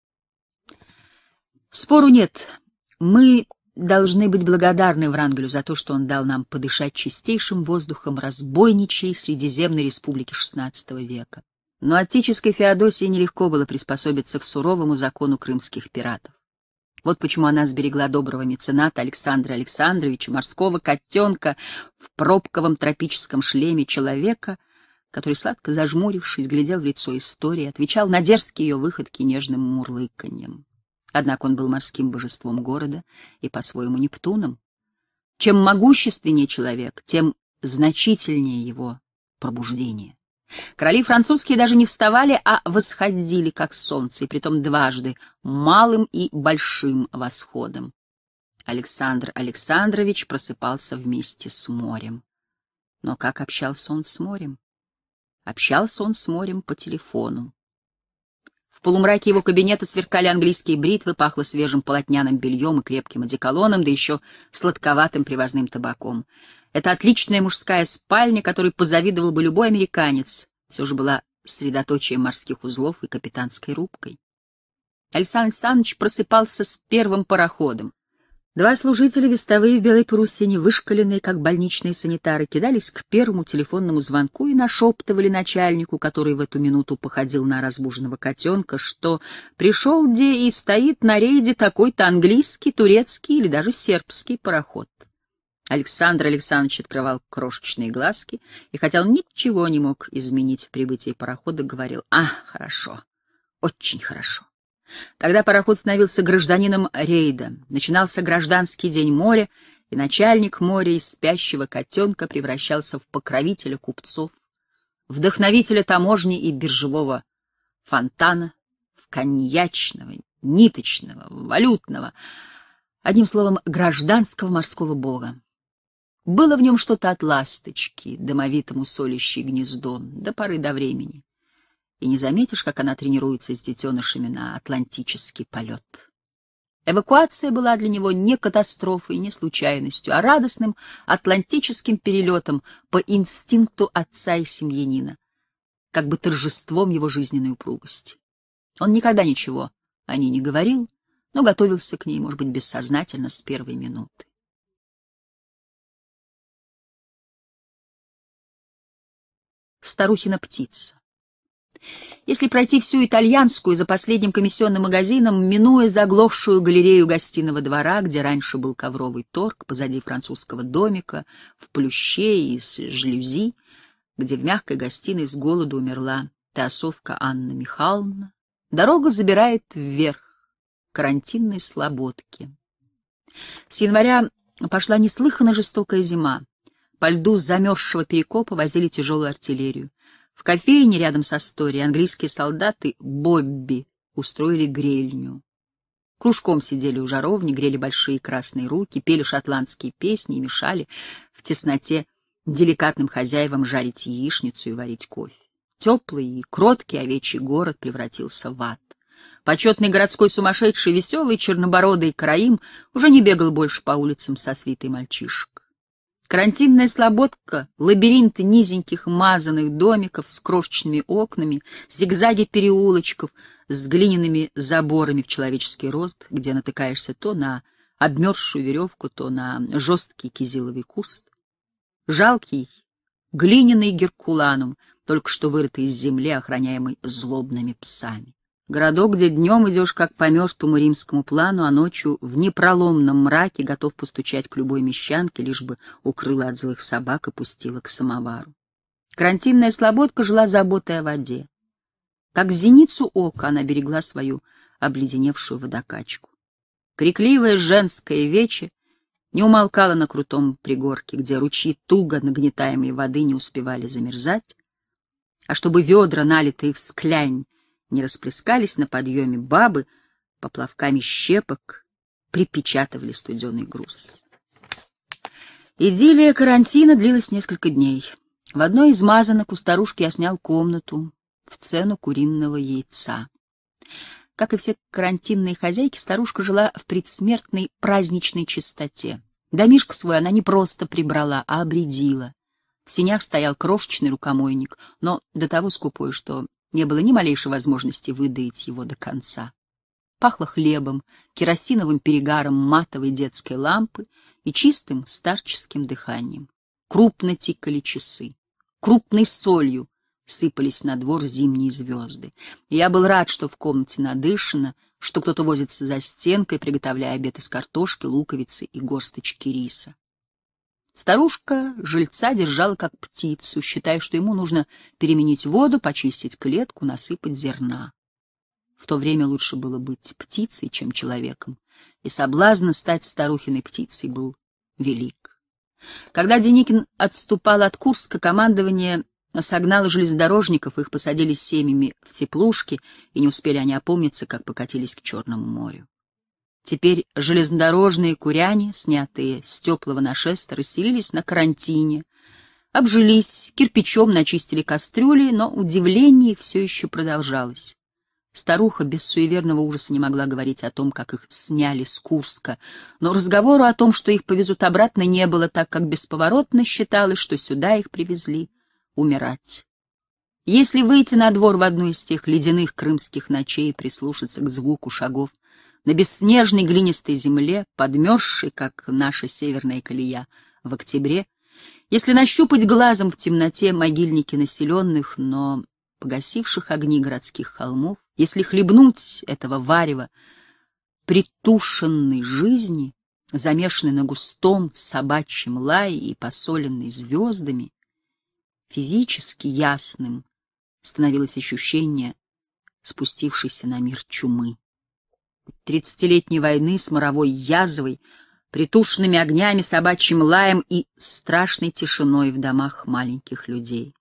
Спору нет, мы должны быть благодарны Врангелю за то, что он дал нам подышать чистейшим воздухом разбойничей Средиземной Республики XVI века. Но отеческой Феодосии нелегко было приспособиться к суровому закону крымских пиратов. Вот почему она сберегла доброго мецената Александра Александровича, морского котенка в пробковом тропическом шлеме человека, который, сладко зажмурившись, глядел в лицо истории, отвечал на дерзкие ее выходки нежным мурлыканьем. Однако он был морским божеством города и по-своему Нептуном. Чем могущественнее человек, тем значительнее его пробуждение. Короли французские даже не вставали, а восходили, как солнце, и притом дважды, малым и большим восходом. Александр Александрович просыпался вместе с морем. Но как общался он с морем? Общался он с морем по телефону. В полумраке его кабинета сверкали английские бритвы, пахло свежим полотняным бельем и крепким одеколоном, да еще сладковатым привозным табаком. Это отличная мужская спальня, которой позавидовал бы любой американец, все же была средоточием морских узлов и капитанской рубкой. Александр Александрович просыпался с первым пароходом. Два служителя вестовые в белой парусине, вышкаленные как больничные санитары, кидались к первому телефонному звонку и нашептывали начальнику, который в эту минуту походил на разбуженного котенка, что пришел где и стоит на рейде такой-то английский, турецкий или даже сербский пароход. Александр Александрович открывал крошечные глазки, и хотя он ничего не мог изменить в прибытии парохода, говорил «А, хорошо, очень хорошо». Тогда пароход становился гражданином рейда, начинался гражданский день моря, и начальник моря из спящего котенка превращался в покровителя купцов, вдохновителя таможни и биржевого фонтана, в коньячного, ниточного, валютного, одним словом, гражданского морского бога. Было в нем что-то от ласточки, домовитому солящей гнездо, до поры до времени. И не заметишь, как она тренируется с детенышами на атлантический полет. Эвакуация была для него не катастрофой, не случайностью, а радостным атлантическим перелетом по инстинкту отца и семьянина, как бы торжеством его жизненной упругости. Он никогда ничего о ней не говорил, но готовился к ней, может быть, бессознательно с первой минуты. старухина птица. Если пройти всю итальянскую за последним комиссионным магазином, минуя заглохшую галерею гостиного двора, где раньше был ковровый торг, позади французского домика, в плюще и из жалюзи, где в мягкой гостиной с голоду умерла Теосовка Анна Михайловна, дорога забирает вверх, карантинной слободки. С января пошла неслыханно жестокая зима. По льду замерзшего перекопа возили тяжелую артиллерию. В кофейне рядом со Стори английские солдаты Бобби устроили грельню. Кружком сидели у жаровни, грели большие красные руки, пели шотландские песни и мешали в тесноте деликатным хозяевам жарить яичницу и варить кофе. Теплый и кроткий овечий город превратился в ад. Почетный городской сумасшедший, веселый, чернобородый Караим уже не бегал больше по улицам со свитой мальчишек. Карантинная слободка, лабиринты низеньких мазанных домиков с крошечными окнами, зигзаги переулочков с глиняными заборами в человеческий рост, где натыкаешься то на обмерзшую веревку, то на жесткий кизиловый куст. Жалкий глиняный геркуланум, только что вырытый из земли, охраняемый злобными псами. Городок, где днем идешь как по мертвому римскому плану, а ночью в непроломном мраке готов постучать к любой мещанке, лишь бы укрыла от злых собак и пустила к самовару. Карантинная слободка жила заботой о воде. Как зеницу ока она берегла свою обледеневшую водокачку. Крикливое женское вече не умолкало на крутом пригорке, где ручьи туго нагнетаемой воды не успевали замерзать, а чтобы ведра, налитые в склянь, не расплескались на подъеме бабы, поплавками щепок припечатывали студеный груз. Идиллия карантина длилась несколько дней. В одной из мазанок у старушки я снял комнату в цену куриного яйца. Как и все карантинные хозяйки, старушка жила в предсмертной праздничной чистоте. Домишко свой она не просто прибрала, а обредила. В синях стоял крошечный рукомойник, но до того скупой, что не было ни малейшей возможности выдаить его до конца. Пахло хлебом, керосиновым перегаром матовой детской лампы и чистым старческим дыханием. Крупно тикали часы. Крупной солью сыпались на двор зимние звезды. И я был рад, что в комнате надышано, что кто-то возится за стенкой, приготовляя обед из картошки, луковицы и горсточки риса. Старушка жильца держала как птицу, считая, что ему нужно переменить воду, почистить клетку, насыпать зерна. В то время лучше было быть птицей, чем человеком, и соблазн стать старухиной птицей был велик. Когда Деникин отступал от Курска, командование согнало железнодорожников, их посадили семьями в теплушки, и не успели они опомниться, как покатились к Черному морю. Теперь железнодорожные куряне, снятые с теплого нашеста, расселились на карантине, обжились, кирпичом начистили кастрюли, но удивление все еще продолжалось. Старуха без суеверного ужаса не могла говорить о том, как их сняли с Курска, но разговору о том, что их повезут обратно, не было, так как бесповоротно считалось, что сюда их привезли умирать. Если выйти на двор в одну из тех ледяных крымских ночей и прислушаться к звуку шагов на бесснежной глинистой земле, подмерзшей, как наша северная колея, в октябре, если нащупать глазом в темноте могильники населенных, но погасивших огни городских холмов, если хлебнуть этого варева, притушенной жизни, замешанной на густом собачьем лае и посоленной звездами, физически ясным становилось ощущение спустившейся на мир чумы тридцатилетней войны с моровой язвой, притушенными огнями, собачьим лаем и страшной тишиной в домах маленьких людей.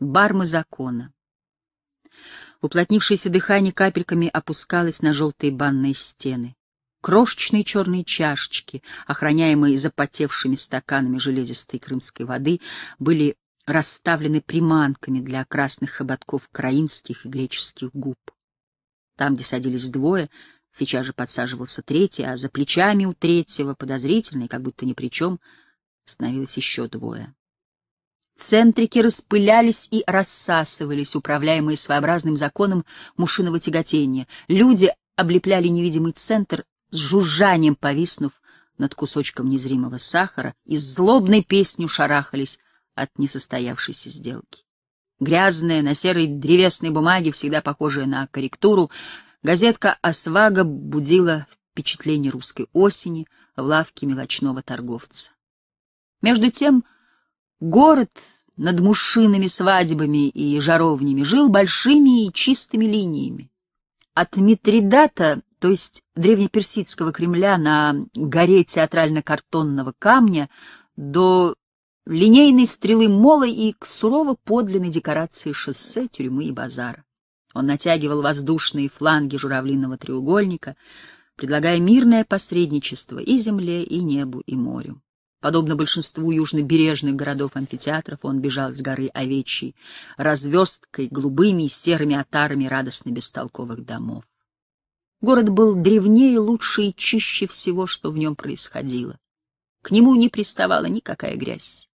Бармы закона. Уплотнившееся дыхание капельками опускалось на желтые банные стены. Крошечные черные чашечки, охраняемые запотевшими стаканами железистой крымской воды, были расставлены приманками для красных хоботков краинских и греческих губ. Там, где садились двое, сейчас же подсаживался третий, а за плечами у третьего, подозрительный, как будто ни при чем, становилось еще двое. Центрики распылялись и рассасывались, управляемые своеобразным законом мушиного тяготения. Люди облепляли невидимый центр, с жужжанием повиснув над кусочком незримого сахара, и злобной песню шарахались от несостоявшейся сделки. Грязная, на серой древесной бумаге, всегда похожая на корректуру, газетка «Освага» будила впечатление русской осени в лавке мелочного торговца. Между тем, город над мушиными свадьбами и жаровнями жил большими и чистыми линиями. От Митридата, то есть древнеперсидского Кремля на горе театрально-картонного камня, до линейной стрелы мола и к сурово подлинной декорации шоссе, тюрьмы и базара. Он натягивал воздушные фланги журавлиного треугольника, предлагая мирное посредничество и земле, и небу, и морю. Подобно большинству южнобережных городов-амфитеатров, он бежал с горы Овечьей, развесткой, голубыми и серыми отарами радостно-бестолковых домов. Город был древнее, лучше и чище всего, что в нем происходило. К нему не приставала никакая грязь.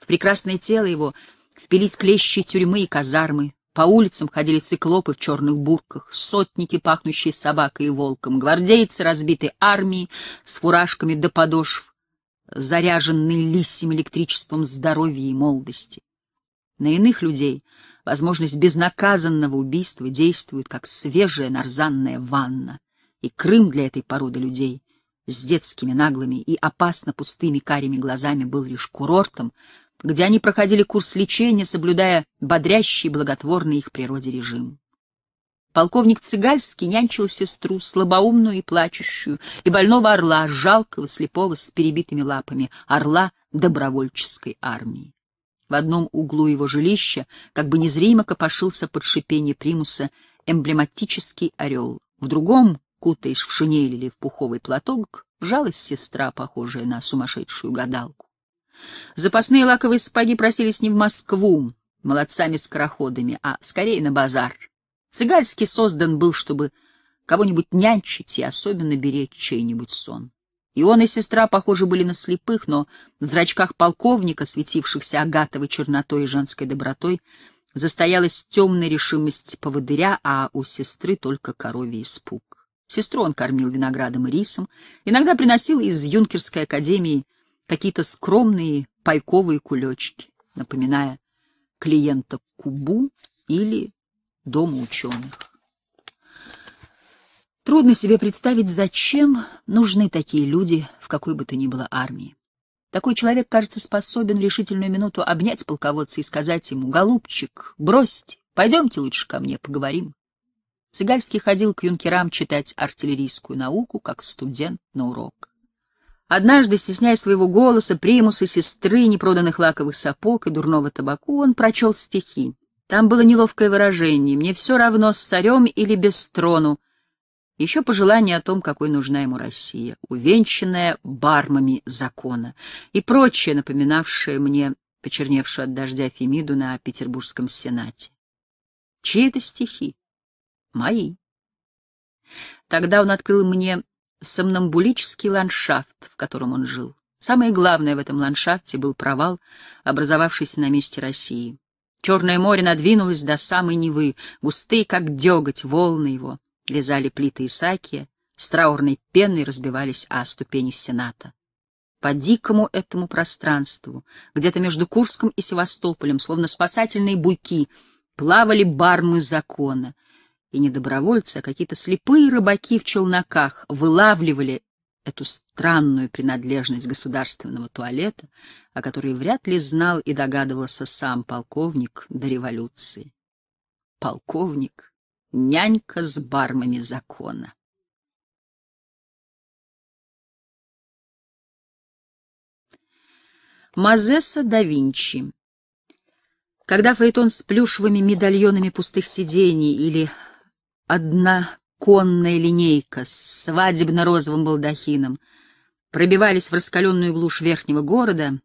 В прекрасное тело его впились клещи тюрьмы и казармы, по улицам ходили циклопы в черных бурках, сотники, пахнущие собакой и волком, гвардейцы разбитой армии с фуражками до подошв, заряженные лисьим электричеством здоровья и молодости. На иных людей возможность безнаказанного убийства действует как свежая нарзанная ванна, и Крым для этой породы людей с детскими наглыми и опасно пустыми карими глазами был лишь курортом, где они проходили курс лечения, соблюдая бодрящий и благотворный их природе режим. Полковник Цыгальский нянчил сестру, слабоумную и плачущую, и больного орла, жалкого, слепого, с перебитыми лапами, орла добровольческой армии. В одном углу его жилища как бы незримо копошился под шипение примуса эмблематический орел, в другом кутаясь в шинель или в пуховый платок, жалась сестра, похожая на сумасшедшую гадалку. Запасные лаковые сапоги просились не в Москву, молодцами-скороходами, а скорее на базар. Цыгальский создан был, чтобы кого-нибудь нянчить и особенно беречь чей-нибудь сон. И он, и сестра похожи были на слепых, но в зрачках полковника, светившихся агатовой чернотой и женской добротой, застоялась темная решимость поводыря, а у сестры только коровий испуг. Сестру он кормил виноградом и рисом, иногда приносил из юнкерской академии какие-то скромные пайковые кулечки, напоминая клиента Кубу или Дома ученых. Трудно себе представить, зачем нужны такие люди в какой бы то ни было армии. Такой человек, кажется, способен в решительную минуту обнять полководца и сказать ему «Голубчик, бросьте, пойдемте лучше ко мне, поговорим». Цыгальский ходил к юнкерам читать артиллерийскую науку, как студент на урок. Однажды, стесняя своего голоса, примуса, сестры, непроданных лаковых сапог и дурного табаку, он прочел стихи. Там было неловкое выражение «мне все равно с царем или без трону», еще пожелание о том, какой нужна ему Россия, увенчанная бармами закона, и прочее, напоминавшее мне почерневшую от дождя Фемиду на Петербургском Сенате. Чьи это стихи? Мои. Тогда он открыл мне сомнамбулический ландшафт, в котором он жил. Самое главное в этом ландшафте был провал, образовавшийся на месте России. Черное море надвинулось до самой Невы, густые, как деготь, волны его. Лизали плиты Исаакия, с траурной пеной разбивались о ступени Сената. По дикому этому пространству, где-то между Курском и Севастополем, словно спасательные буйки, плавали бармы закона — и не добровольцы, а какие-то слепые рыбаки в челноках вылавливали эту странную принадлежность государственного туалета, о которой вряд ли знал и догадывался сам полковник до революции. Полковник — нянька с бармами закона. Мазеса да Винчи Когда фаэтон с плюшевыми медальонами пустых сидений или Одна конная линейка с свадебно-розовым балдахином. Пробивались в раскаленную глушь верхнего города.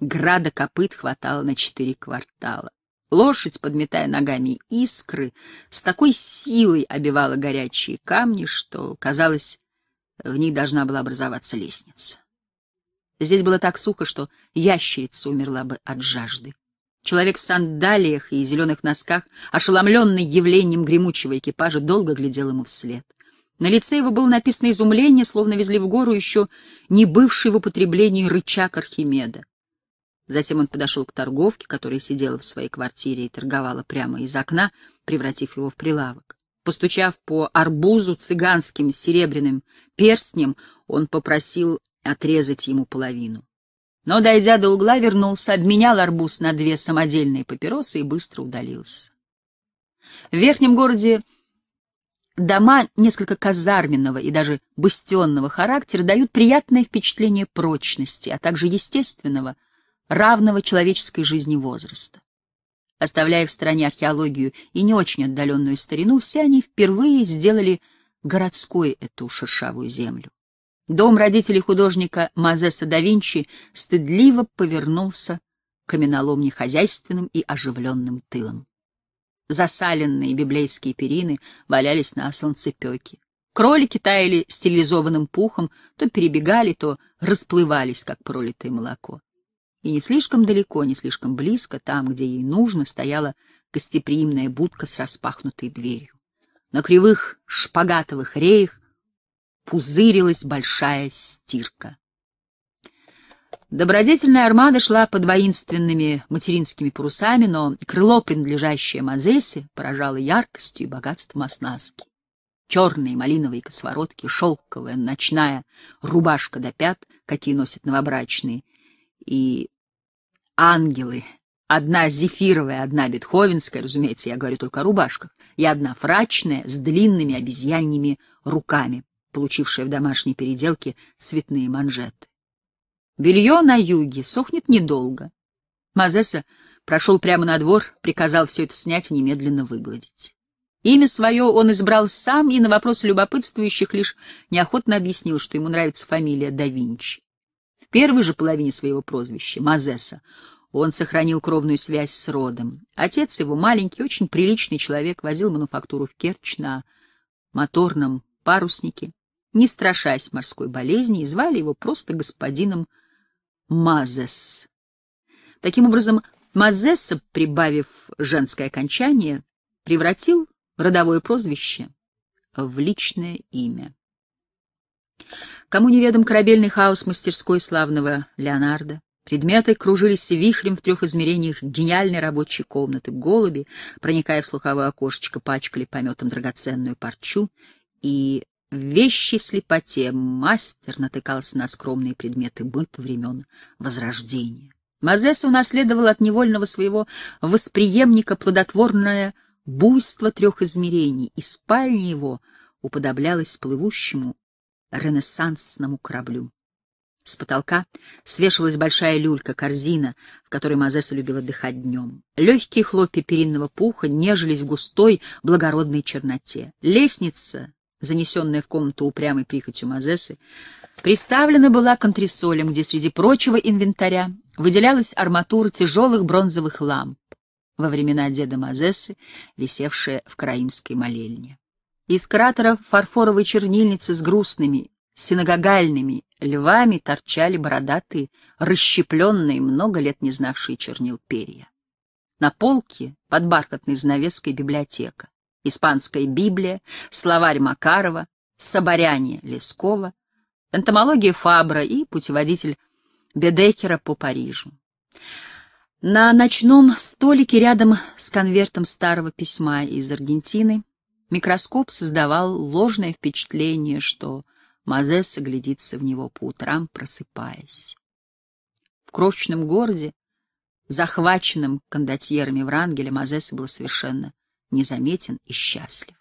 Града копыт хватало на четыре квартала. Лошадь, подметая ногами искры, с такой силой обивала горячие камни, что, казалось, в них должна была образоваться лестница. Здесь было так сухо, что ящерица умерла бы от жажды. Человек в сандалиях и зеленых носках, ошеломленный явлением гремучего экипажа, долго глядел ему вслед. На лице его было написано изумление, словно везли в гору еще не бывший в употреблении рычаг Архимеда. Затем он подошел к торговке, которая сидела в своей квартире и торговала прямо из окна, превратив его в прилавок. Постучав по арбузу цыганским серебряным перстнем, он попросил отрезать ему половину но, дойдя до угла, вернулся, обменял арбуз на две самодельные папиросы и быстро удалился. В верхнем городе дома несколько казарменного и даже бастионного характера дают приятное впечатление прочности, а также естественного, равного человеческой жизни возраста. Оставляя в стороне археологию и не очень отдаленную старину, все они впервые сделали городской эту шершавую землю. Дом родителей художника Мазеса да Винчи стыдливо повернулся каменоломне хозяйственным и оживленным тылом. Засаленные библейские перины валялись на солнцепеке. Кролики таяли стилизованным пухом, то перебегали, то расплывались, как пролитое молоко. И не слишком далеко, не слишком близко, там, где ей нужно, стояла гостеприимная будка с распахнутой дверью. На кривых шпагатовых реях пузырилась большая стирка. Добродетельная армада шла под воинственными материнскими парусами, но крыло, принадлежащее Мазельсе, поражало яркостью и богатством оснастки. Черные малиновые косворотки, шелковая ночная рубашка до пят, какие носят новобрачные, и ангелы, одна зефировая, одна бетховенская, разумеется, я говорю только о рубашках, и одна фрачная с длинными обезьяньими руками получившая в домашней переделке цветные манжеты. Белье на юге сохнет недолго. Мазеса прошел прямо на двор, приказал все это снять и немедленно выгладить. Имя свое он избрал сам и на вопрос любопытствующих лишь неохотно объяснил, что ему нравится фамилия да Винчи. В первой же половине своего прозвища, Мазеса, он сохранил кровную связь с родом. Отец его, маленький, очень приличный человек, возил мануфактуру в Керч на моторном паруснике не страшась морской болезни, и звали его просто господином Мазес. Таким образом, Мазесса, прибавив женское окончание, превратил родовое прозвище в личное имя. Кому неведом корабельный хаос мастерской славного Леонардо, Предметы кружились вихрем в трех измерениях гениальной рабочей комнаты. Голуби, проникая в слуховое окошечко, пачкали пометом драгоценную парчу, и в вещей слепоте мастер натыкался на скромные предметы быта времен Возрождения. Мазес унаследовал от невольного своего восприемника плодотворное буйство трех измерений, и спальня его уподоблялась плывущему ренессансному кораблю. С потолка свешивалась большая люлька, корзина, в которой Мазеса любил отдыхать днем. Легкие хлопья перинного пуха нежились в густой, благородной черноте. Лестница занесенная в комнату упрямой прихотью Мазесы, приставлена была к антресолям, где среди прочего инвентаря выделялась арматура тяжелых бронзовых ламп, во времена деда Мазесы, висевшая в караимской молельне. Из кратера фарфоровой чернильницы с грустными, синагогальными львами торчали бородатые, расщепленные, много лет не знавшие чернил перья. На полке под бархатной занавеской библиотека. Испанская Библия, словарь Макарова, соборяние Лескова, энтомология Фабра и путеводитель Бедекера по Парижу. На ночном столике рядом с конвертом старого письма из Аргентины микроскоп создавал ложное впечатление, что Мазес глядится в него по утрам, просыпаясь. В крошечном городе, захваченном кондотьерами Врангеля, Мазеса было совершенно незаметен и счастлив.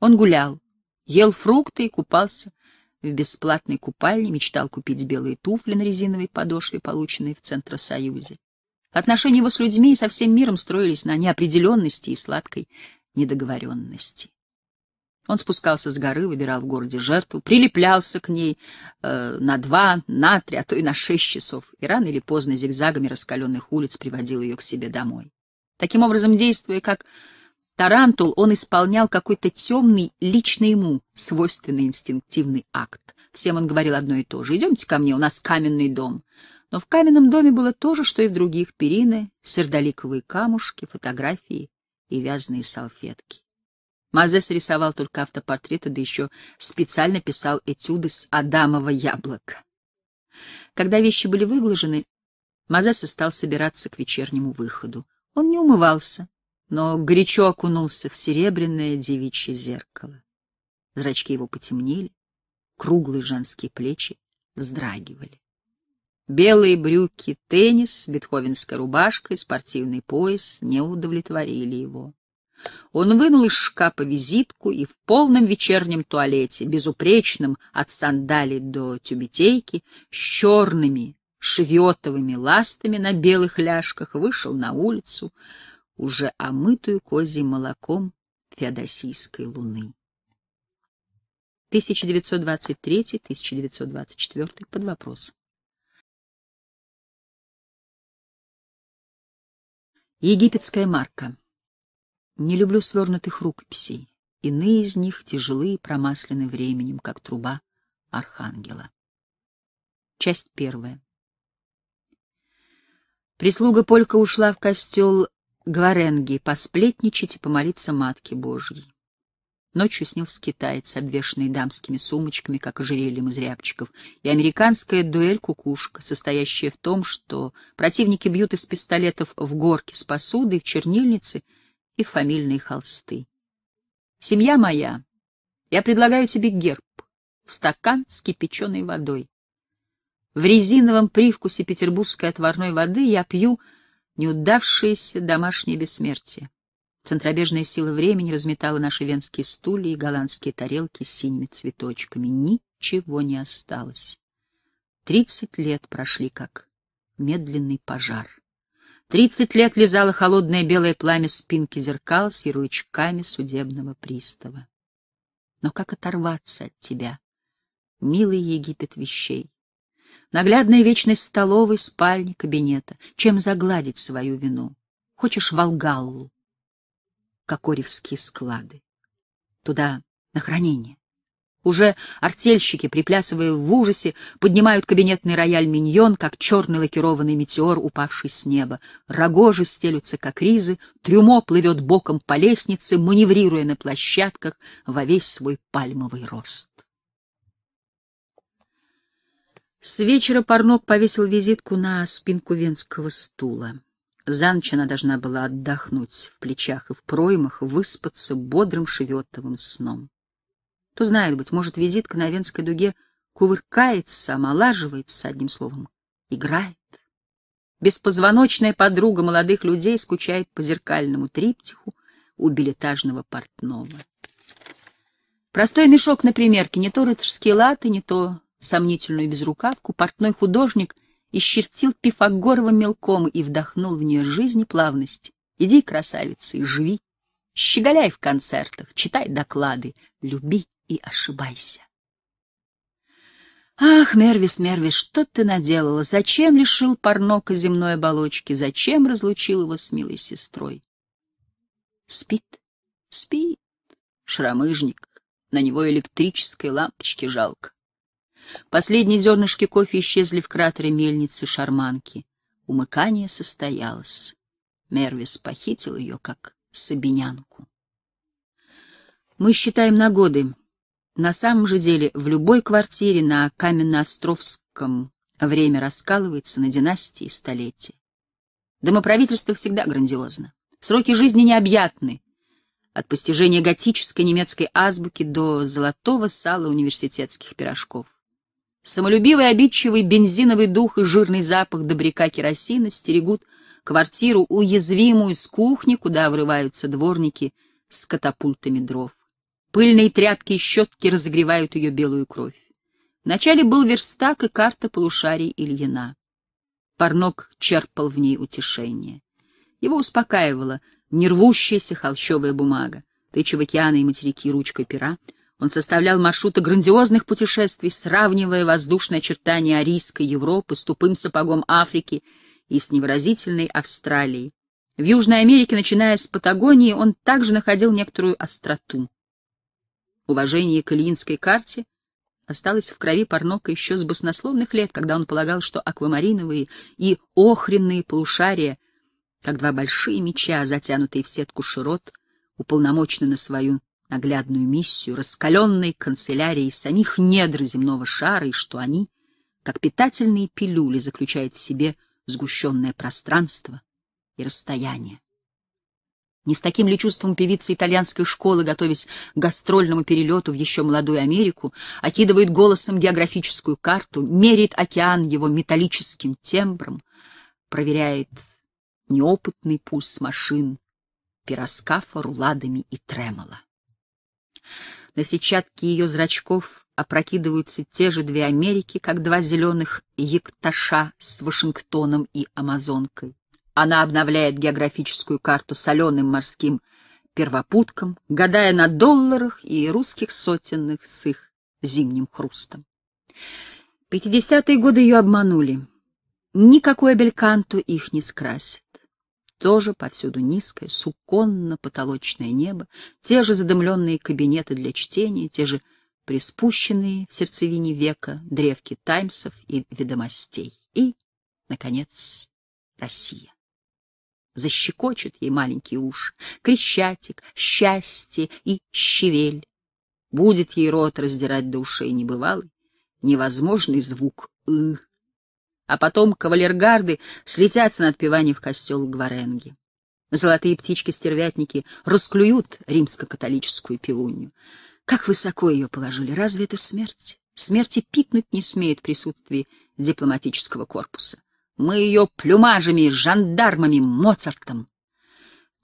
Он гулял, ел фрукты и купался в бесплатной купальне, мечтал купить белые туфли на резиновой подошве, полученные в Центросоюзе. Отношения его с людьми и со всем миром строились на неопределенности и сладкой недоговоренности. Он спускался с горы, выбирал в городе жертву, прилеплялся к ней э, на два, на три, а то и на шесть часов, и рано или поздно зигзагами раскаленных улиц приводил ее к себе домой. Таким образом, действуя как Тарантул он исполнял какой-то темный, лично ему свойственный инстинктивный акт. Всем он говорил одно и то же. «Идемте ко мне, у нас каменный дом». Но в каменном доме было то же, что и в других — перины, сердоликовые камушки, фотографии и вязаные салфетки. Мазес рисовал только автопортреты, да еще специально писал этюды с Адамова яблока. Когда вещи были выглажены, Мазес стал собираться к вечернему выходу. Он не умывался, но горячо окунулся в серебряное девичье зеркало. Зрачки его потемнели, круглые женские плечи вздрагивали. Белые брюки, теннис, бетховенская рубашка и спортивный пояс не удовлетворили его. Он вынул из шкафа визитку и в полном вечернем туалете, безупречном от сандали до тюбетейки, с черными шевиотовыми ластами на белых ляжках, вышел на улицу, уже омытую козьим молоком феодосийской луны. 1923-1924 под вопрос. Египетская марка. Не люблю свернутых рукописей. Иные из них тяжелые, и промаслены временем, как труба архангела. Часть первая. Прислуга Полька ушла в костел Гваренги, посплетничать и помолиться Матке Божьей. Ночью снился китаец, обвешанный дамскими сумочками, как ожерельем из рябчиков, и американская дуэль-кукушка, состоящая в том, что противники бьют из пистолетов в горки с посудой, в чернильницы и в фамильные холсты. «Семья моя, я предлагаю тебе герб, стакан с кипяченой водой. В резиновом привкусе петербургской отварной воды я пью неудавшееся домашнее бессмертие. Центробежная сила времени разметала наши венские стулья и голландские тарелки с синими цветочками. Ничего не осталось. Тридцать лет прошли, как медленный пожар. Тридцать лет лизало холодное белое пламя спинки зеркал с ярлычками судебного пристава. Но как оторваться от тебя, милый Египет вещей? Наглядная вечность столовой, спальни, кабинета. Чем загладить свою вину? Хочешь Волгаллу? Кокоревские склады. Туда на хранение. Уже артельщики, приплясывая в ужасе, поднимают кабинетный рояль «Миньон», как черный лакированный метеор, упавший с неба. Рогожи стелются, как ризы, трюмо плывет боком по лестнице, маневрируя на площадках во весь свой пальмовый рост. С вечера Парнок повесил визитку на спинку венского стула. За ночь она должна была отдохнуть в плечах и в проймах, выспаться бодрым шеветовым сном. Кто знает, быть может, визитка на венской дуге кувыркается, омолаживается, одним словом, играет. Беспозвоночная подруга молодых людей скучает по зеркальному триптиху у билетажного портного. Простой мешок на примерке, не то рыцарские латы, не то сомнительную безрукавку, портной художник исчертил Пифагорова мелком и вдохнул в нее жизнь и плавность. Иди, красавица, и живи. Щеголяй в концертах, читай доклады, люби и ошибайся. Ах, Мервис, Мервис, что ты наделала? Зачем лишил парнока земной оболочки? Зачем разлучил его с милой сестрой? Спит, спит, шрамыжник, на него электрической лампочки жалко. Последние зернышки кофе исчезли в кратере мельницы шарманки. Умыкание состоялось. Мервис похитил ее, как сабинянку. Мы считаем на годы. На самом же деле в любой квартире на Каменноостровском время раскалывается на династии и столетия. Домоправительство всегда грандиозно. Сроки жизни необъятны. От постижения готической немецкой азбуки до золотого сала университетских пирожков. Самолюбивый, обидчивый бензиновый дух и жирный запах добряка керосина стерегут квартиру уязвимую с кухни, куда врываются дворники с катапультами дров. Пыльные тряпки и щетки разогревают ее белую кровь. Вначале был верстак и карта полушарий Ильина. Парнок черпал в ней утешение. Его успокаивала нервущаяся холщовая бумага, тыча в океаны и материки ручкой пера — он составлял маршруты грандиозных путешествий, сравнивая воздушные очертания Арийской Европы с тупым сапогом Африки и с невыразительной Австралией. В Южной Америке, начиная с Патагонии, он также находил некоторую остроту. Уважение к Ильинской карте осталось в крови Парнока еще с баснословных лет, когда он полагал, что аквамариновые и охренные полушария, как два большие меча, затянутые в сетку широт, уполномочены на свою наглядную миссию раскаленной канцелярии самих недр земного шара и что они, как питательные пилюли, заключают в себе сгущенное пространство и расстояние. Не с таким ли чувством певица итальянской школы, готовясь к гастрольному перелету в еще молодую Америку, окидывает голосом географическую карту, меряет океан его металлическим тембром, проверяет неопытный пульс машин, пироскафа, руладами и тремоло. На сетчатке ее зрачков опрокидываются те же две Америки, как два зеленых якташа с Вашингтоном и Амазонкой. Она обновляет географическую карту соленым морским первопутком, гадая на долларах и русских сотенных с их зимним хрустом. Пятидесятые годы ее обманули. Никакой бельканту их не скрасит тоже повсюду низкое, суконно-потолочное небо, те же задымленные кабинеты для чтения, те же приспущенные в сердцевине века древки «Таймсов» и «Ведомостей». И, наконец, Россия. Защекочет ей маленький уши, крещатик, счастье и щевель. Будет ей рот раздирать до ушей небывалый, невозможный звук «ы», а потом кавалергарды слетятся на отпевание в костел Гваренги. Золотые птички-стервятники расклюют римско-католическую пивунью. Как высоко ее положили, разве это смерть? Смерти пикнуть не смеет в присутствии дипломатического корпуса. Мы ее плюмажами, жандармами, Моцартом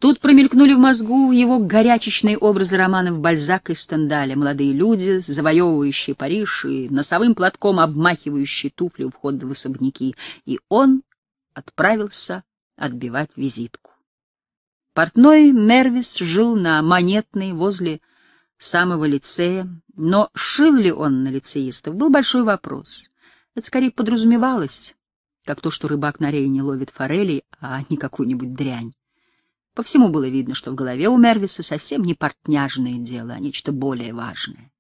Тут промелькнули в мозгу его горячечные образы романов Бальзака и Стендаля, молодые люди, завоевывающие Париж и носовым платком обмахивающие туфли у входа в особняки, и он отправился отбивать визитку. Портной Мервис жил на Монетной возле самого лицея, но шил ли он на лицеистов, был большой вопрос. Это скорее подразумевалось, как то, что рыбак на рейне ловит форели, а не какую-нибудь дрянь. По всему было видно, что в голове у Мервиса совсем не портняжное дело, а нечто более важное.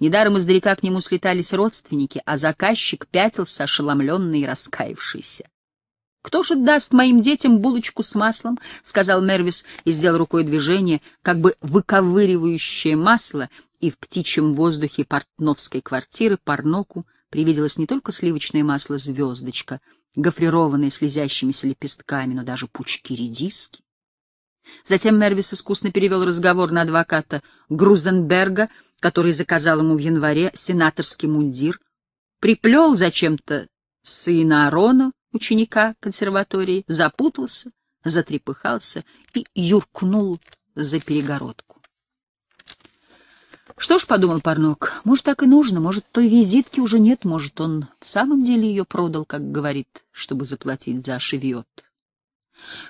Недаром издалека к нему слетались родственники, а заказчик пятился, ошеломленный и раскаявшийся. «Кто же даст моим детям булочку с маслом?» — сказал Мервис и сделал рукой движение, как бы выковыривающее масло, и в птичьем воздухе портновской квартиры Парноку привиделось не только сливочное масло «Звездочка», гофрированное слезящимися лепестками, но даже пучки редиски, Затем Мервис искусно перевел разговор на адвоката Грузенберга, который заказал ему в январе сенаторский мундир, приплел зачем-то сына Арона, ученика консерватории, запутался, затрепыхался и юркнул за перегородку. Что ж, — подумал Парнок, — может, так и нужно, может, той визитки уже нет, может, он в самом деле ее продал, как говорит, чтобы заплатить за шевиот.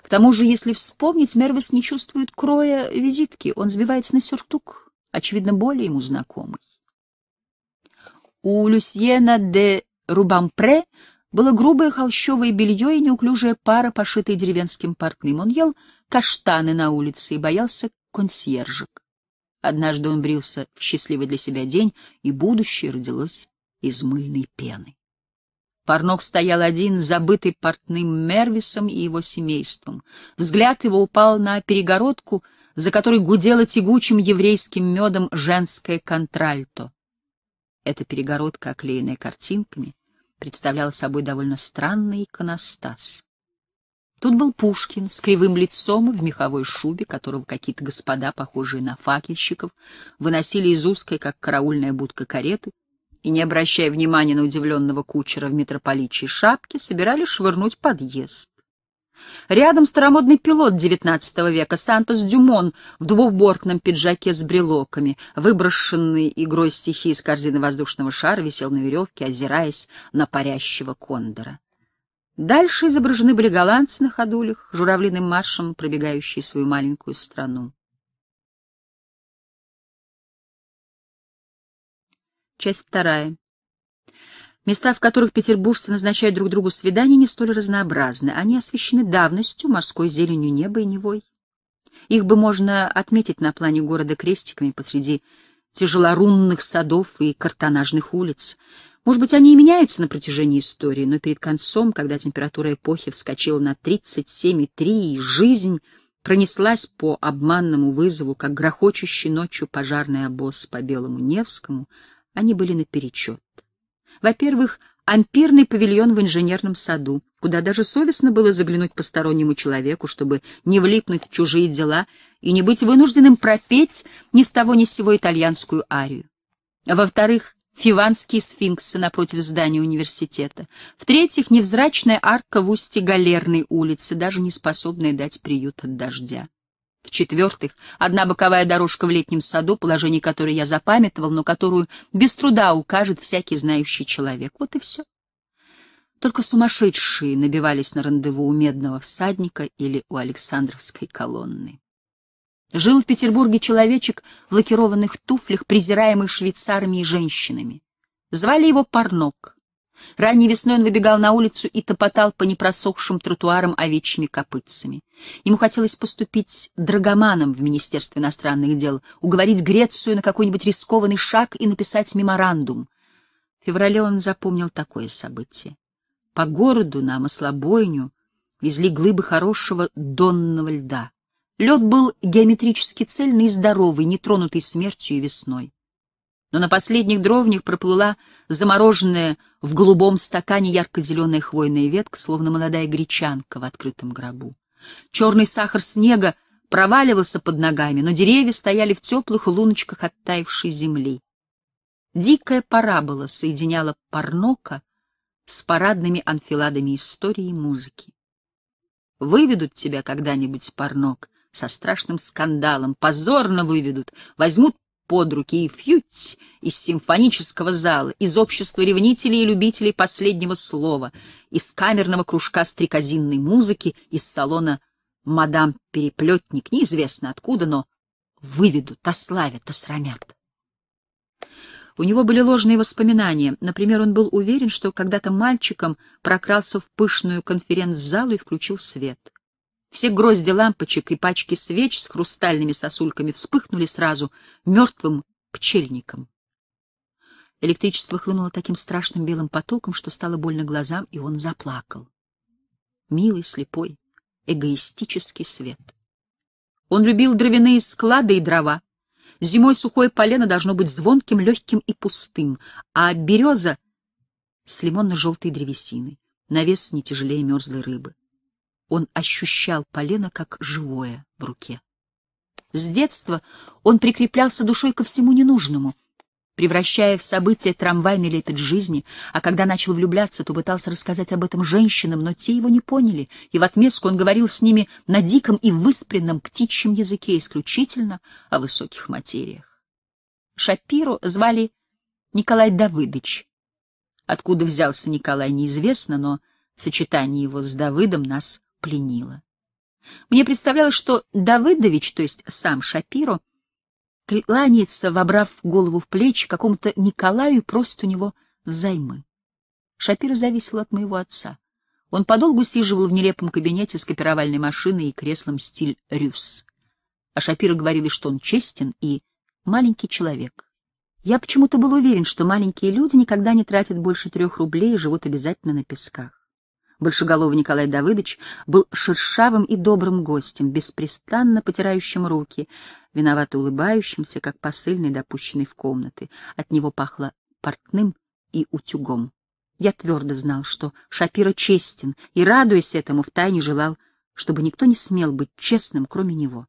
К тому же, если вспомнить, Мервис не чувствует кроя визитки, он сбивается на сюртук, очевидно, более ему знакомый. У Люсьена де Рубампре было грубое холщовое белье и неуклюжая пара, пошитая деревенским портным. Он ел каштаны на улице и боялся консьержек. Однажды он брился в счастливый для себя день, и будущее родилось из мыльной пены. Парнок стоял один, забытый портным Мервисом и его семейством. Взгляд его упал на перегородку, за которой гудела тягучим еврейским медом женское контральто. Эта перегородка, оклеенная картинками, представляла собой довольно странный иконостас. Тут был Пушкин с кривым лицом и в меховой шубе, которого какие-то господа, похожие на факельщиков, выносили из узкой, как караульная будка кареты, и, не обращая внимания на удивленного кучера в метрополичьей шапке, собирались швырнуть подъезд. Рядом старомодный пилот XIX века Сантос Дюмон в двухбортном пиджаке с брелоками, выброшенный игрой стихи из корзины воздушного шара, висел на веревке, озираясь на парящего кондора. Дальше изображены были голландцы на ходулях, журавлиным маршем пробегающие свою маленькую страну. Часть вторая. Места, в которых петербуржцы назначают друг другу свидания, не столь разнообразны. Они освещены давностью, морской зеленью неба и невой. Их бы можно отметить на плане города крестиками посреди тяжелорунных садов и картонажных улиц. Может быть, они и меняются на протяжении истории, но перед концом, когда температура эпохи вскочила на 37,3 и жизнь пронеслась по обманному вызову, как грохочущий ночью пожарный обоз по Белому Невскому, они были наперечет. Во-первых, ампирный павильон в инженерном саду, куда даже совестно было заглянуть постороннему человеку, чтобы не влипнуть в чужие дела и не быть вынужденным пропеть ни с того ни с сего итальянскую арию. Во-вторых, фиванские сфинксы напротив здания университета. В-третьих, невзрачная арка в устье Галерной улицы, даже не способная дать приют от дождя. В-четвертых, одна боковая дорожка в летнем саду, положение которой я запамятовал, но которую без труда укажет всякий знающий человек. Вот и все. Только сумасшедшие набивались на рандеву у Медного всадника или у Александровской колонны. Жил в Петербурге человечек в лакированных туфлях, презираемый швейцарами и женщинами. Звали его Парнок. Ранней весной он выбегал на улицу и топотал по непросохшим тротуарам овечьими копытцами. Ему хотелось поступить драгоманом в Министерство иностранных дел, уговорить Грецию на какой-нибудь рискованный шаг и написать меморандум. В феврале он запомнил такое событие. По городу на маслобойню везли глыбы хорошего донного льда. Лед был геометрически цельный и здоровый, нетронутый смертью и весной но на последних дровнях проплыла замороженная в голубом стакане ярко-зеленая хвойная ветка, словно молодая гречанка в открытом гробу. Черный сахар снега проваливался под ногами, но деревья стояли в теплых луночках оттаившей земли. Дикая парабола соединяла Парнока с парадными анфиладами истории и музыки. Выведут тебя когда-нибудь, Парнок, со страшным скандалом, позорно выведут, возьмут под руки и фьють из симфонического зала, из общества ревнителей и любителей последнего слова, из камерного кружка стрекозинной музыки, из салона «Мадам Переплетник», неизвестно откуда, но выведут, ославят, осрамят. У него были ложные воспоминания. Например, он был уверен, что когда-то мальчиком прокрался в пышную конференц-залу и включил свет. Все грозди лампочек и пачки свеч с хрустальными сосульками вспыхнули сразу мертвым пчельником. Электричество хлынуло таким страшным белым потоком, что стало больно глазам, и он заплакал. Милый, слепой, эгоистический свет. Он любил дровяные склады и дрова. Зимой сухое полено должно быть звонким, легким и пустым, а береза — с лимонно-желтой древесиной, навес не тяжелее мерзлой рыбы он ощущал полено как живое в руке. С детства он прикреплялся душой ко всему ненужному, превращая в событие трамвайный лепет жизни, а когда начал влюбляться, то пытался рассказать об этом женщинам, но те его не поняли, и в отместку он говорил с ними на диком и выспренном птичьем языке исключительно о высоких материях. Шапиру звали Николай Давыдыч. Откуда взялся Николай, неизвестно, но сочетание его с Давыдом нас пленила. Мне представлялось, что Давыдович, то есть сам Шапиро, кланяется, вобрав голову в плечи какому-то Николаю и просит у него взаймы. Шапиро зависел от моего отца. Он подолгу сиживал в нелепом кабинете с копировальной машиной и креслом стиль Рюс. А Шапиро говорили, что он честен и маленький человек. Я почему-то был уверен, что маленькие люди никогда не тратят больше трех рублей и живут обязательно на песках. Большеголовый Николай Давыдович был шершавым и добрым гостем, беспрестанно потирающим руки, виновато улыбающимся, как посыльный, допущенный в комнаты. От него пахло портным и утюгом. Я твердо знал, что Шапира честен, и, радуясь этому, втайне желал, чтобы никто не смел быть честным, кроме него.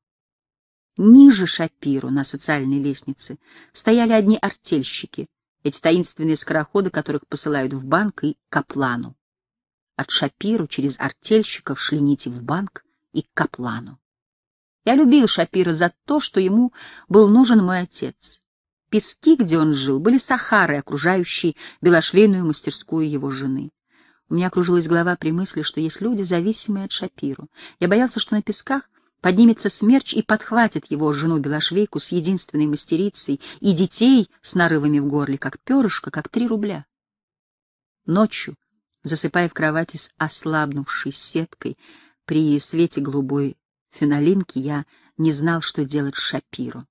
Ниже Шапиру на социальной лестнице стояли одни артельщики, эти таинственные скороходы, которых посылают в банк и Каплану. От Шапиру через артельщиков шли нити в банк и к Каплану. Я любил Шапира за то, что ему был нужен мой отец. Пески, где он жил, были сахары, окружающие белошвейную мастерскую его жены. У меня кружилась голова при мысли, что есть люди, зависимые от Шапиру. Я боялся, что на песках поднимется смерч и подхватит его жену-белошвейку с единственной мастерицей и детей с нарывами в горле, как перышко, как три рубля. Ночью засыпая в кровати с ослабнувшей сеткой, при свете голубой фенолинки я не знал, что делать Шапиру.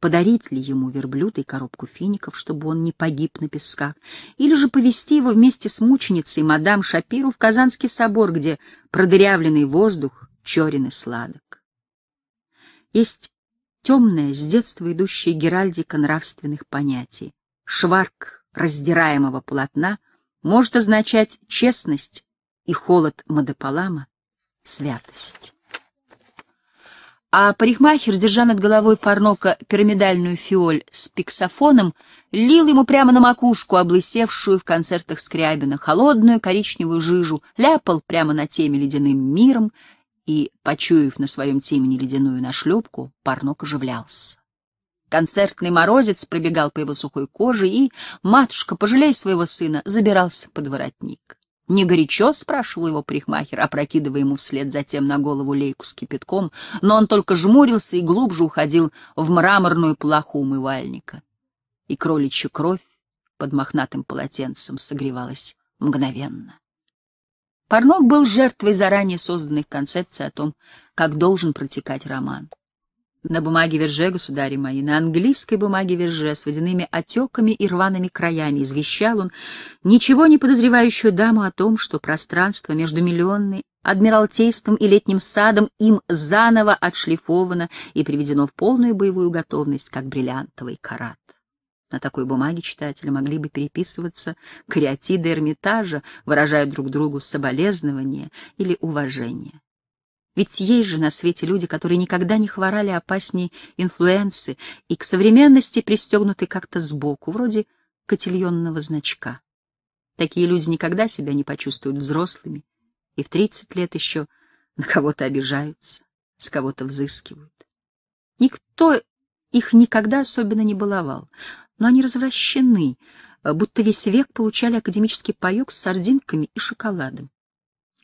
Подарить ли ему верблюда и коробку фиников, чтобы он не погиб на песках, или же повести его вместе с мученицей мадам Шапиру в Казанский собор, где продырявленный воздух черен и сладок. Есть темная, с детства идущая геральдика нравственных понятий, шварк раздираемого полотна — может означать честность и холод Мадополама — святость. А парикмахер, держа над головой парнока пирамидальную фиоль с пиксофоном, лил ему прямо на макушку, облысевшую в концертах Скрябина, холодную коричневую жижу, ляпал прямо на теме ледяным миром, и, почуяв на своем темени ледяную нашлепку, парнок оживлялся. Концертный морозец пробегал по его сухой коже, и «Матушка, пожалей своего сына!» забирался под воротник. «Не горячо?» — спрашивал его парикмахер, опрокидывая ему вслед затем на голову лейку с кипятком, но он только жмурился и глубже уходил в мраморную плаху умывальника. И кроличья кровь под мохнатым полотенцем согревалась мгновенно. Парнок был жертвой заранее созданных концепций о том, как должен протекать роман. На бумаге Верже, государи мои, на английской бумаге Верже с водяными отеками и рваными краями извещал он ничего не подозревающую даму о том, что пространство между миллионной адмиралтейством и летним садом им заново отшлифовано и приведено в полную боевую готовность, как бриллиантовый карат. На такой бумаге читатели могли бы переписываться кариатиды Эрмитажа, выражая друг другу соболезнование или уважение. Ведь есть же на свете люди, которые никогда не хворали опасней инфлюенсы и к современности пристегнуты как-то сбоку, вроде котельонного значка. Такие люди никогда себя не почувствуют взрослыми и в 30 лет еще на кого-то обижаются, с кого-то взыскивают. Никто их никогда особенно не баловал, но они развращены, будто весь век получали академический паек с сардинками и шоколадом.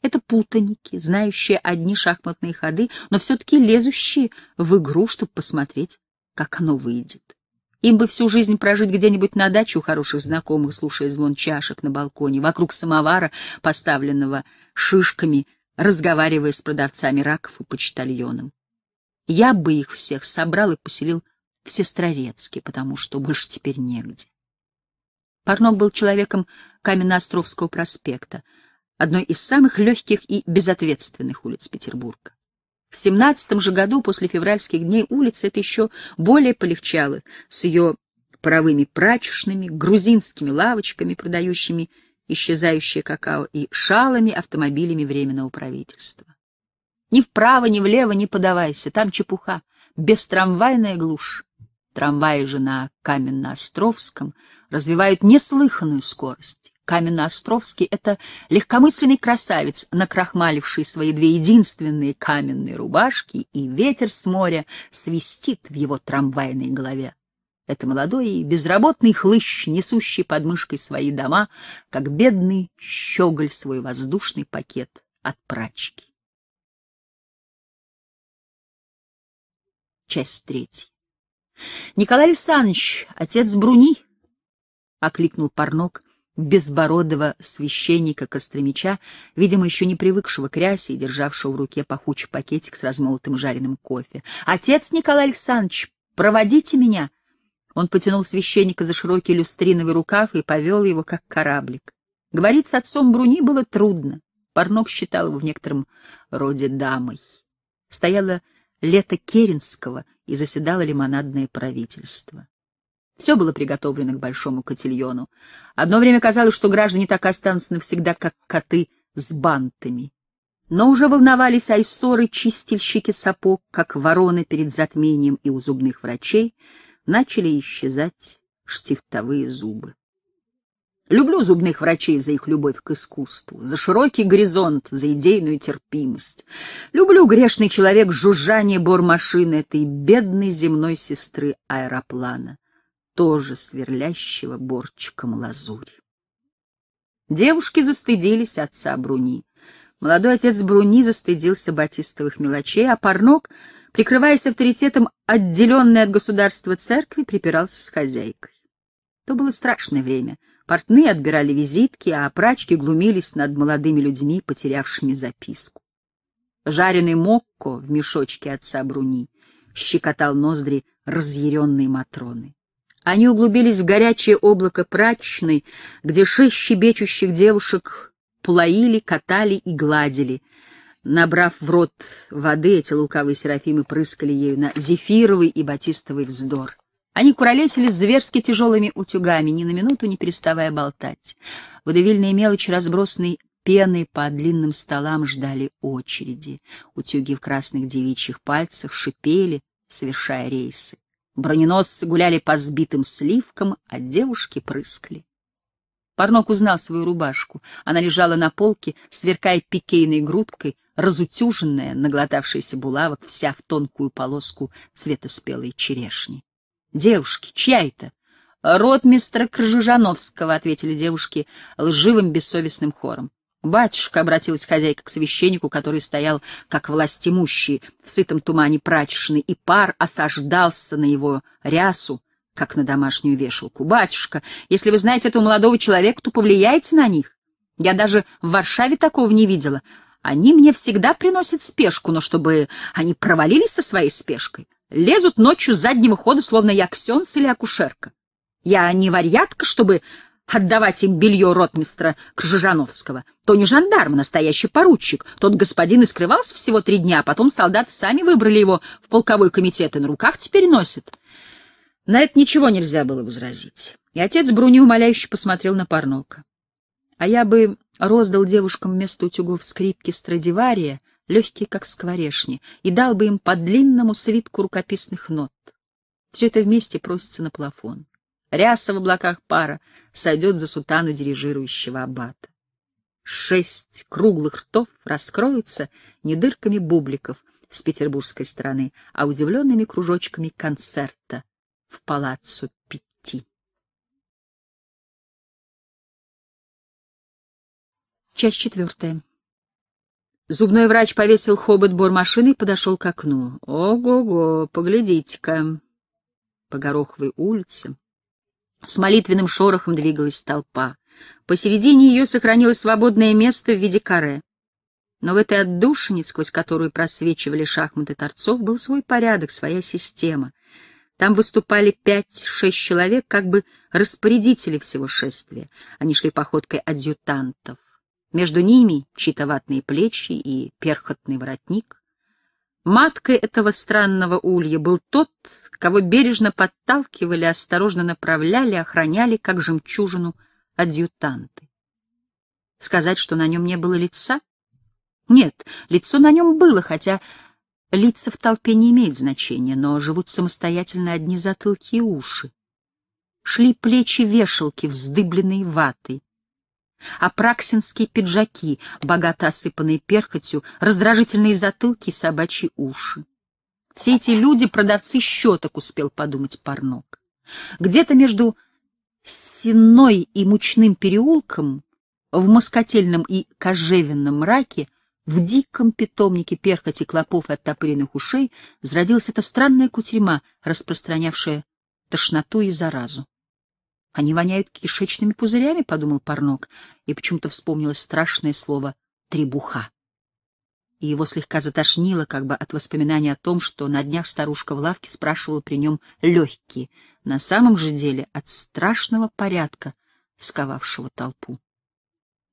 Это путаники, знающие одни шахматные ходы, но все-таки лезущие в игру, чтобы посмотреть, как оно выйдет. Им бы всю жизнь прожить где-нибудь на даче у хороших знакомых, слушая звон чашек на балконе, вокруг самовара, поставленного шишками, разговаривая с продавцами раков и почтальоном. Я бы их всех собрал и поселил в Сестрорецке, потому что больше теперь негде. Парнок был человеком Каменноостровского проспекта — одной из самых легких и безответственных улиц Петербурга. В семнадцатом же году после февральских дней улица это еще более полегчала с ее паровыми прачечными, грузинскими лавочками, продающими исчезающее какао, и шалами автомобилями Временного правительства. Ни вправо, ни влево не подавайся, там чепуха, бестрамвайная глушь. Трамваи же на Каменно-Островском развивают неслыханную скорость. Каменноостровский — это легкомысленный красавец, накрахмаливший свои две единственные каменные рубашки, и ветер с моря свистит в его трамвайной голове. Это молодой и безработный хлыщ, несущий под мышкой свои дома, как бедный щеголь свой воздушный пакет от прачки. Часть третья. Николай Александрович, отец Бруни, — окликнул Парнок, безбородого священника-костромича, видимо, еще не привыкшего к рясе и державшего в руке пахучий пакетик с размолотым жареным кофе. «Отец Николай Александрович, проводите меня!» Он потянул священника за широкий люстриновый рукав и повел его, как кораблик. Говорить с отцом Бруни было трудно. Парнок считал его в некотором роде дамой. Стояло лето Керенского и заседало лимонадное правительство. Все было приготовлено к большому котельону. Одно время казалось, что граждане так останутся навсегда, как коты с бантами. Но уже волновались айсоры, чистильщики сапог, как вороны перед затмением и у зубных врачей, начали исчезать штифтовые зубы. Люблю зубных врачей за их любовь к искусству, за широкий горизонт, за идейную терпимость. Люблю грешный человек жужжание бормашины этой бедной земной сестры аэроплана тоже сверлящего борчиком лазурь. Девушки застыдились отца Бруни. Молодой отец Бруни застыдился батистовых мелочей, а Парнок, прикрываясь авторитетом, отделенный от государства церкви, припирался с хозяйкой. То было страшное время. Портные отбирали визитки, а прачки глумились над молодыми людьми, потерявшими записку. Жареный мокко в мешочке отца Бруни щекотал ноздри разъяренной Матроны. Они углубились в горячее облако прачной, где шесть щебечущих девушек плоили, катали и гладили. Набрав в рот воды, эти лукавые серафимы прыскали ею на зефировый и батистовый вздор. Они куролесили зверски тяжелыми утюгами, ни на минуту не переставая болтать. Водовильные мелочи, разбросанные пеной по длинным столам, ждали очереди. Утюги в красных девичьих пальцах шипели, совершая рейсы. Броненосцы гуляли по сбитым сливкам, а девушки прыскали. Парнок узнал свою рубашку. Она лежала на полке, сверкая пикейной грудкой, разутюженная, наглотавшаяся булавок, вся в тонкую полоску цвета спелой черешни. — Девушки, чья это? — мистера Крыжижановского, — ответили девушки лживым бессовестным хором. «Батюшка», — обратилась хозяйка к священнику, который стоял, как власть имущий, в сытом тумане прачечной, и пар осаждался на его рясу, как на домашнюю вешалку. «Батюшка, если вы знаете этого молодого человека, то повлияйте на них. Я даже в Варшаве такого не видела. Они мне всегда приносят спешку, но чтобы они провалились со своей спешкой, лезут ночью с заднего хода, словно я ксенс или акушерка. Я не варьятка, чтобы отдавать им белье ротмистра Кржижановского. То не жандарм, а настоящий поручик. Тот господин и скрывался всего три дня, а потом солдаты сами выбрали его в полковой комитет и на руках теперь носит. На это ничего нельзя было возразить. И отец Бруни умоляюще посмотрел на Парнока. А я бы роздал девушкам вместо утюгов скрипки Страдивария, легкие, как скворешни, и дал бы им по длинному свитку рукописных нот. Все это вместе просится на плафон. Ряса в облаках пара сойдет за сутана дирижирующего аббата. Шесть круглых ртов раскроются не дырками бубликов с петербургской стороны, а удивленными кружочками концерта в палаццо пяти. Часть четвертая. Зубной врач повесил хобот бормашины и подошел к окну. «Ого-го, поглядите-ка!» По Гороховой улице с молитвенным шорохом двигалась толпа. Посередине ее сохранилось свободное место в виде каре. Но в этой отдушине, сквозь которую просвечивали шахматы торцов, был свой порядок, своя система. Там выступали пять-шесть человек, как бы распорядители всего шествия. Они шли походкой адъютантов. Между ними чьи-то ватные плечи и перхотный воротник. Маткой этого странного улья был тот, кого бережно подталкивали, осторожно направляли, охраняли, как жемчужину, адъютанты. Сказать, что на нем не было лица? Нет, лицо на нем было, хотя лица в толпе не имеют значения, но живут самостоятельно одни затылки и уши. Шли плечи вешалки, вздыбленные ватой апраксинские пиджаки, богато осыпанные перхотью, раздражительные затылки и собачьи уши. Все эти люди — продавцы щеток, успел подумать Парнок. Где-то между Сенной и Мучным переулком, в москотельном и кожевенном мраке, в диком питомнике перхоти клопов и оттопыренных ушей зародилась эта странная кутерьма, распространявшая тошноту и заразу. Они воняют кишечными пузырями, — подумал Парнок, и почему-то вспомнилось страшное слово «требуха». И его слегка затошнило как бы от воспоминания о том, что на днях старушка в лавке спрашивала при нем легкие, на самом же деле от страшного порядка, сковавшего толпу.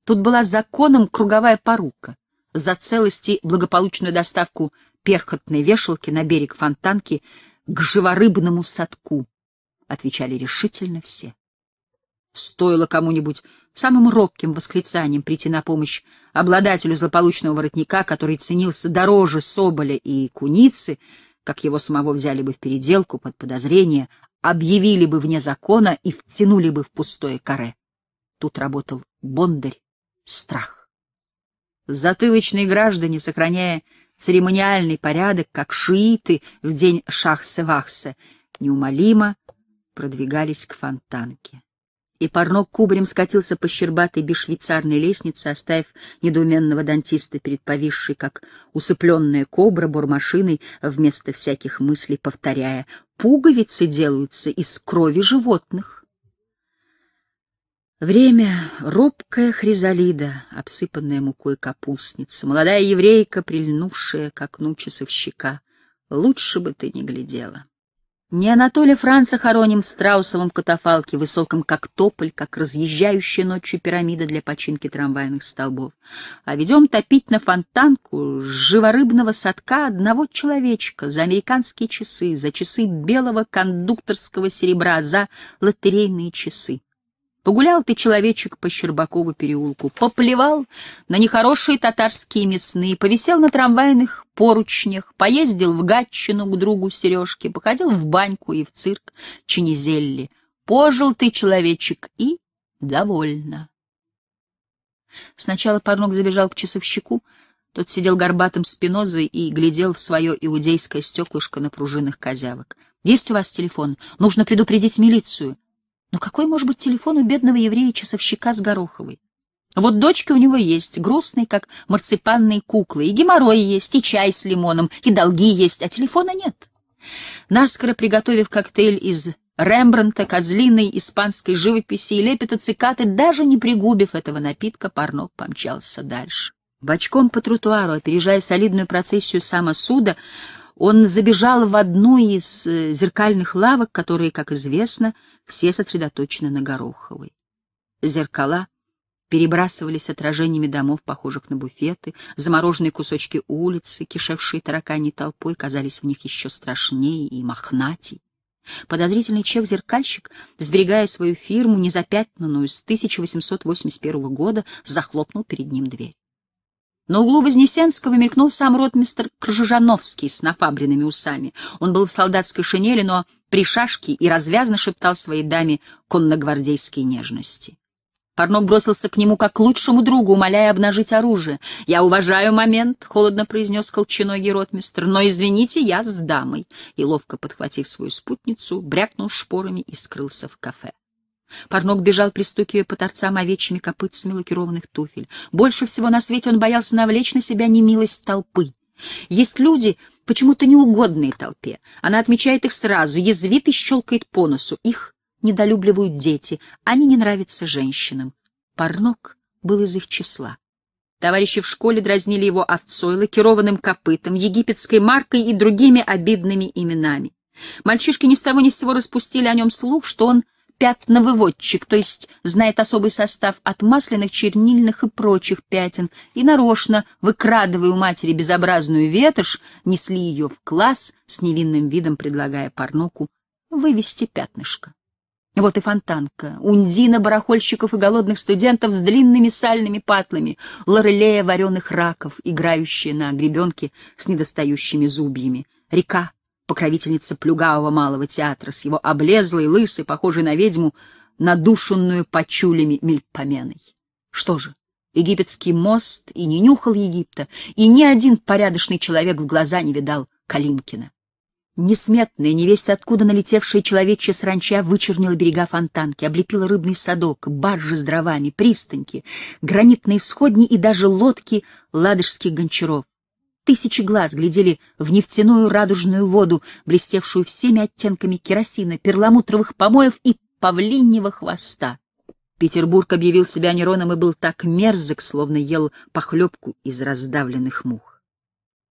Тут была законом круговая порука за целости благополучную доставку перхотной вешалки на берег фонтанки к живорыбному садку, отвечали решительно все. Стоило кому-нибудь самым робким восклицанием прийти на помощь обладателю злополучного воротника, который ценился дороже Соболя и Куницы, как его самого взяли бы в переделку под подозрение, объявили бы вне закона и втянули бы в пустое каре. Тут работал бондарь, страх. Затылочные граждане, сохраняя церемониальный порядок, как шииты в день Шахсе-Вахсе, неумолимо продвигались к фонтанке и парнок кубарем скатился по щербатой бешвейцарной лестнице, оставив недоуменного дантиста перед повисшей, как усыпленная кобра, бормашиной, вместо всяких мыслей повторяя «Пуговицы делаются из крови животных». Время — робкая хризалида, обсыпанная мукой капустница, молодая еврейка, прильнувшая к окну часовщика. Лучше бы ты не глядела. Не Анатолия Франца хороним в страусовом катафалке, высоком как тополь, как разъезжающая ночью пирамида для починки трамвайных столбов, а ведем топить на фонтанку живорыбного садка одного человечка за американские часы, за часы белого кондукторского серебра, за лотерейные часы. Погулял ты, человечек, по Щербакову переулку, поплевал на нехорошие татарские мясные, повисел на трамвайных поручнях, поездил в Гатчину к другу Сережке, походил в баньку и в цирк Чинизелли. Пожил ты, человечек, и довольно. Сначала парнок забежал к часовщику, тот сидел горбатым спинозой и глядел в свое иудейское стеклышко на пружинных козявок. — Есть у вас телефон? Нужно предупредить милицию. — но какой может быть телефон у бедного еврея-часовщика с Гороховой? Вот дочки у него есть, грустные, как марципанные куклы, и геморрой есть, и чай с лимоном, и долги есть, а телефона нет. Наскоро приготовив коктейль из Рембранта, козлиной, испанской живописи и лепета цикаты, даже не пригубив этого напитка, парнок помчался дальше. Бочком по тротуару, опережая солидную процессию самосуда, он забежал в одну из э, зеркальных лавок, которые, как известно, все сосредоточены на Гороховой. Зеркала перебрасывались отражениями домов, похожих на буфеты, замороженные кусочки улицы, кишевшие тараканьей толпой, казались в них еще страшнее и мохнатей. Подозрительный чек-зеркальщик, сберегая свою фирму, незапятнанную с 1881 года, захлопнул перед ним дверь. На углу Вознесенского мелькнул сам ротмистр Кржижановский с нафабренными усами. Он был в солдатской шинели, но при шашке и развязно шептал своей даме конногвардейские нежности. Парнок бросился к нему как к лучшему другу, умоляя обнажить оружие. «Я уважаю момент», — холодно произнес колченогий ротмистр, — «но, извините, я с дамой». И, ловко подхватив свою спутницу, брякнул шпорами и скрылся в кафе. Парнок бежал, пристукивая по торцам овечьими копытцами лакированных туфель. Больше всего на свете он боялся навлечь на себя немилость толпы. Есть люди, почему-то неугодные толпе. Она отмечает их сразу, язвит и щелкает по носу. Их недолюбливают дети, они не нравятся женщинам. Парнок был из их числа. Товарищи в школе дразнили его овцой, лакированным копытом, египетской маркой и другими обидными именами. Мальчишки ни с того ни с сего распустили о нем слух, что он — пятновыводчик, то есть знает особый состав от масляных, чернильных и прочих пятен, и нарочно, выкрадывая у матери безобразную ветошь, несли ее в класс с невинным видом, предлагая порнуку вывести пятнышко. Вот и фонтанка, ундина барахольщиков и голодных студентов с длинными сальными патлами, лорелея вареных раков, играющие на гребенке с недостающими зубьями, река покровительница плюгавого малого театра, с его облезлой, лысой, похожей на ведьму, надушенную почулями мельпоменой. Что же, египетский мост и не нюхал Египта, и ни один порядочный человек в глаза не видал Калинкина. Несметная, невесть откуда налетевшая человечья сранча вычернила берега фонтанки, облепила рыбный садок, баржи с дровами, пристаньки, гранитные сходни и даже лодки ладожских гончаров. Тысячи глаз глядели в нефтяную радужную воду, блестевшую всеми оттенками керосина, перламутровых помоев и павлиньего хвоста. Петербург объявил себя Нероном и был так мерзок, словно ел похлебку из раздавленных мух.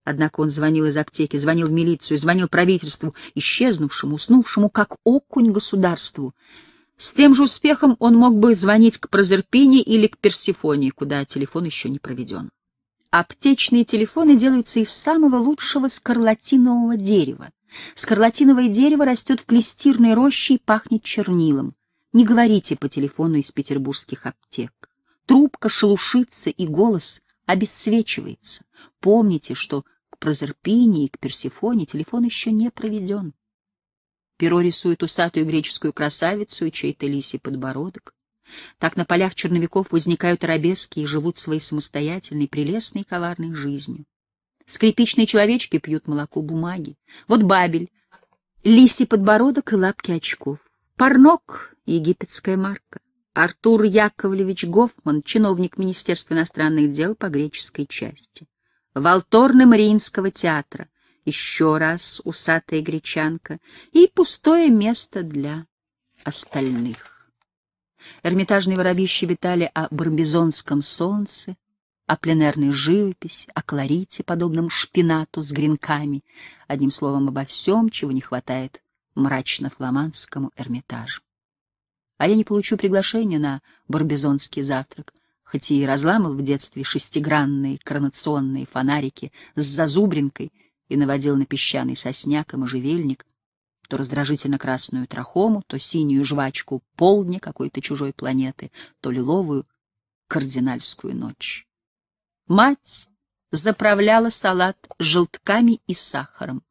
Однако он звонил из аптеки, звонил в милицию, звонил правительству, исчезнувшему, уснувшему, как окунь государству. С тем же успехом он мог бы звонить к Прозерпине или к Персифонии, куда телефон еще не проведен. Аптечные телефоны делаются из самого лучшего скарлатинового дерева. Скарлатиновое дерево растет в клестирной роще и пахнет чернилом. Не говорите по телефону из петербургских аптек. Трубка шелушится и голос обесцвечивается. Помните, что к Прозерпине и к Персифоне телефон еще не проведен. Перо рисует усатую греческую красавицу и чей-то лисий подбородок. Так на полях черновиков возникают арабески и живут своей самостоятельной, прелестной коварной жизнью. Скрипичные человечки пьют молоко бумаги. Вот бабель, лисий подбородок и лапки очков. Парнок — египетская марка. Артур Яковлевич Гофман, чиновник Министерства иностранных дел по греческой части. Волторны Мариинского театра. Еще раз усатая гречанка и пустое место для остальных. Эрмитажные воробьи щебетали о барбизонском солнце, о пленерной живописи, о кларите подобном шпинату с гренками, одним словом, обо всем, чего не хватает мрачно-фламандскому Эрмитажу. А я не получу приглашения на барбизонский завтрак, хоть и разламывал в детстве шестигранные коронационные фонарики с зазубринкой и наводил на песчаный сосняк и можжевельник, то раздражительно красную трахому, то синюю жвачку полдня какой-то чужой планеты, то лиловую кардинальскую ночь. Мать заправляла салат желтками и сахаром.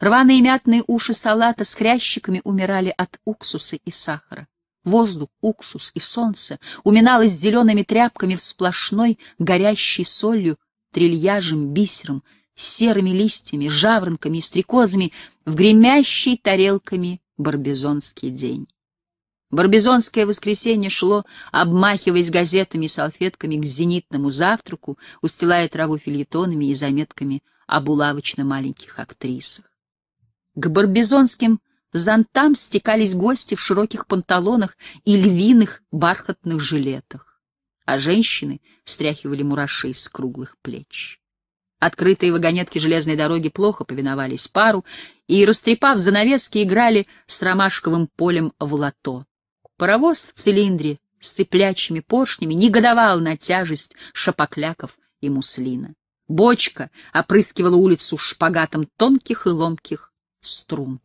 Рваные мятные уши салата с хрящиками умирали от уксуса и сахара. Воздух, уксус и солнце уминалось зелеными тряпками в сплошной, горящей солью, трильяжем, бисером, серыми листьями, жаворонками и стрекозами в гремящий тарелками барбизонский день. Барбизонское воскресенье шло, обмахиваясь газетами и салфетками к зенитному завтраку, устилая траву фильетонами и заметками о булавочно-маленьких актрисах. К барбизонским зонтам стекались гости в широких панталонах и львиных бархатных жилетах, а женщины стряхивали мураши с круглых плеч. Открытые вагонетки железной дороги плохо повиновались пару и, растрепав занавески, играли с ромашковым полем в лото. Паровоз в цилиндре с цыплячьими поршнями негодовал на тяжесть шапокляков и муслина. Бочка опрыскивала улицу шпагатом тонких и ломких струн.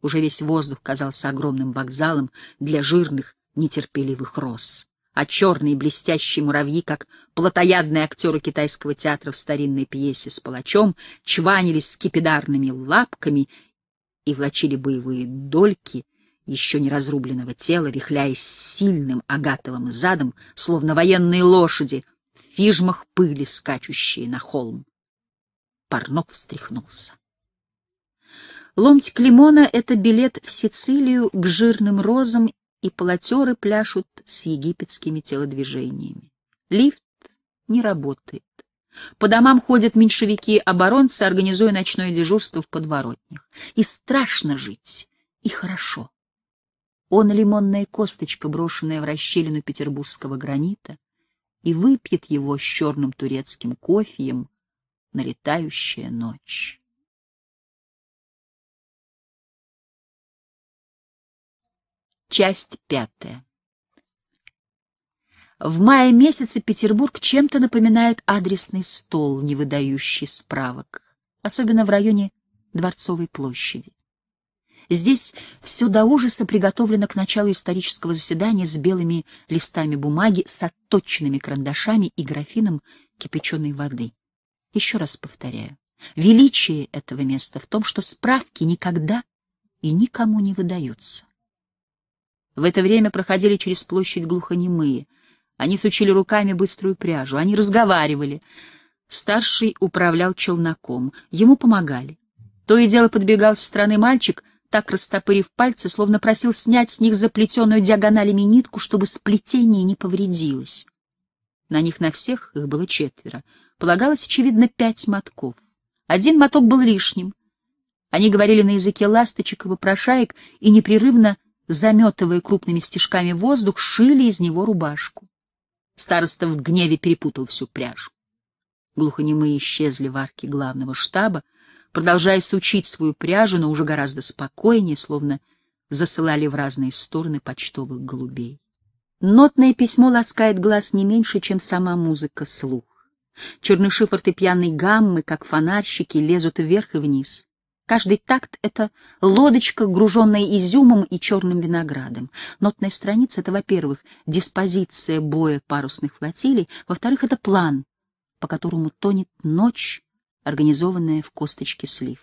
Уже весь воздух казался огромным вокзалом для жирных, нетерпеливых роз а черные блестящие муравьи, как плотоядные актеры китайского театра в старинной пьесе с палачом, чванились скипидарными лапками и влачили боевые дольки еще не разрубленного тела, вихляясь сильным агатовым задом, словно военные лошади, в фижмах пыли скачущие на холм. Парнок встряхнулся. Ломтик лимона — это билет в Сицилию к жирным розам и полотеры пляшут с египетскими телодвижениями. Лифт не работает. По домам ходят меньшевики-оборонцы, организуя ночное дежурство в подворотнях. И страшно жить, и хорошо. Он лимонная косточка, брошенная в расщелину петербургского гранита, и выпьет его с черным турецким кофеем налетающая ночь. Часть пятая. В мае месяце Петербург чем-то напоминает адресный стол, не выдающий справок, особенно в районе Дворцовой площади. Здесь все до ужаса приготовлено к началу исторического заседания с белыми листами бумаги, с отточенными карандашами и графином кипяченой воды. Еще раз повторяю, величие этого места в том, что справки никогда и никому не выдаются. В это время проходили через площадь глухонемые. Они сучили руками быструю пряжу, они разговаривали. Старший управлял челноком, ему помогали. То и дело подбегал со стороны мальчик, так растопырив пальцы, словно просил снять с них заплетенную диагоналями нитку, чтобы сплетение не повредилось. На них на всех их было четверо. Полагалось, очевидно, пять мотков. Один моток был лишним. Они говорили на языке ласточек и попрошаек и непрерывно заметывая крупными стежками воздух, шили из него рубашку. Староста в гневе перепутал всю пряжу. Глухонемые исчезли в арке главного штаба, продолжая сучить свою пряжу, но уже гораздо спокойнее, словно засылали в разные стороны почтовых голубей. Нотное письмо ласкает глаз не меньше, чем сама музыка слух. Черныши фортепианной гаммы, как фонарщики, лезут вверх и вниз. Каждый такт — это лодочка, груженная изюмом и черным виноградом. Нотная страница — это, во-первых, диспозиция боя парусных флотилий, во-вторых, это план, по которому тонет ночь, организованная в косточке слив.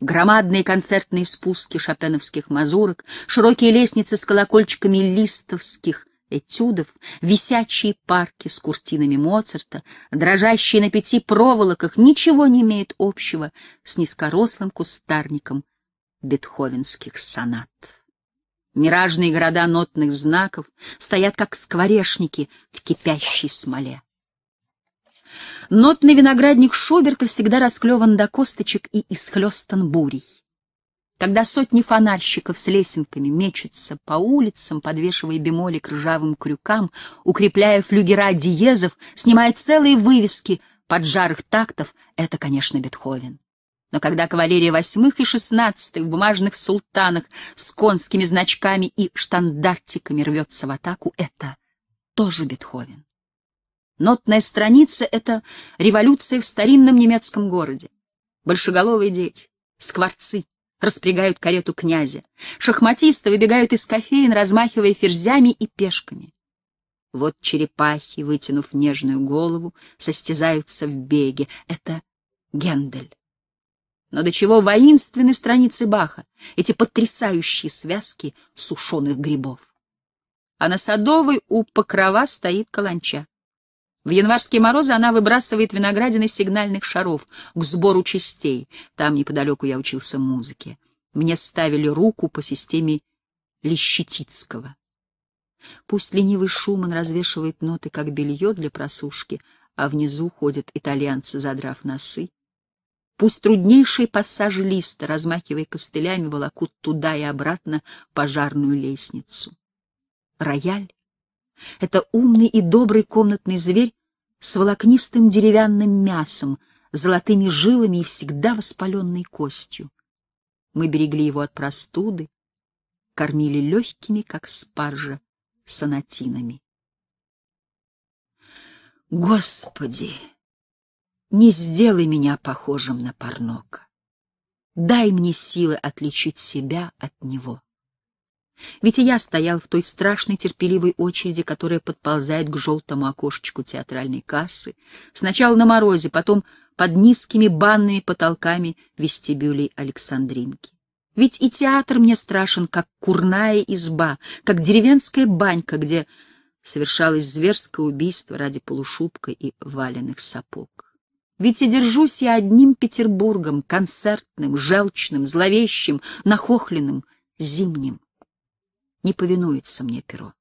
Громадные концертные спуски шопеновских мазурок, широкие лестницы с колокольчиками листовских этюдов, висячие парки с куртинами Моцарта, дрожащие на пяти проволоках, ничего не имеют общего с низкорослым кустарником бетховенских сонат. Миражные города нотных знаков стоят как скворешники в кипящей смоле. Нотный виноградник Шуберта всегда расклеван до косточек и исхлестан бурей когда сотни фонарщиков с лесенками мечутся по улицам, подвешивая бемоли к ржавым крюкам, укрепляя флюгера диезов, снимая целые вывески под поджарых тактов, это, конечно, Бетховен. Но когда кавалерия восьмых и шестнадцатых в бумажных султанах с конскими значками и штандартиками рвется в атаку, это тоже Бетховен. Нотная страница — это революция в старинном немецком городе. Большеголовые дети, скворцы, распрягают карету князя. Шахматисты выбегают из кофеин, размахивая ферзями и пешками. Вот черепахи, вытянув нежную голову, состязаются в беге. Это Гендель. Но до чего воинственны страницы Баха, эти потрясающие связки сушеных грибов. А на Садовой у Покрова стоит каланча. В январские морозы она выбрасывает виноградины сигнальных шаров к сбору частей. Там неподалеку я учился музыке. Мне ставили руку по системе Лещетицкого. Пусть ленивый Шуман развешивает ноты, как белье для просушки, а внизу ходят итальянцы, задрав носы. Пусть труднейшие пассажи листа, размахивая костылями, волокут туда и обратно пожарную лестницу. Рояль это умный и добрый комнатный зверь с волокнистым деревянным мясом, золотыми жилами и всегда воспаленной костью. Мы берегли его от простуды, кормили легкими, как спаржа, санатинами. Господи, не сделай меня похожим на Парнока. Дай мне силы отличить себя от него. Ведь и я стоял в той страшной терпеливой очереди, которая подползает к желтому окошечку театральной кассы, сначала на морозе, потом под низкими банными потолками вестибюлей Александринки. Ведь и театр мне страшен, как курная изба, как деревенская банька, где совершалось зверское убийство ради полушубка и валенных сапог. Ведь и держусь я одним Петербургом, концертным, желчным, зловещим, нахохленным, зимним не повинуется мне перо.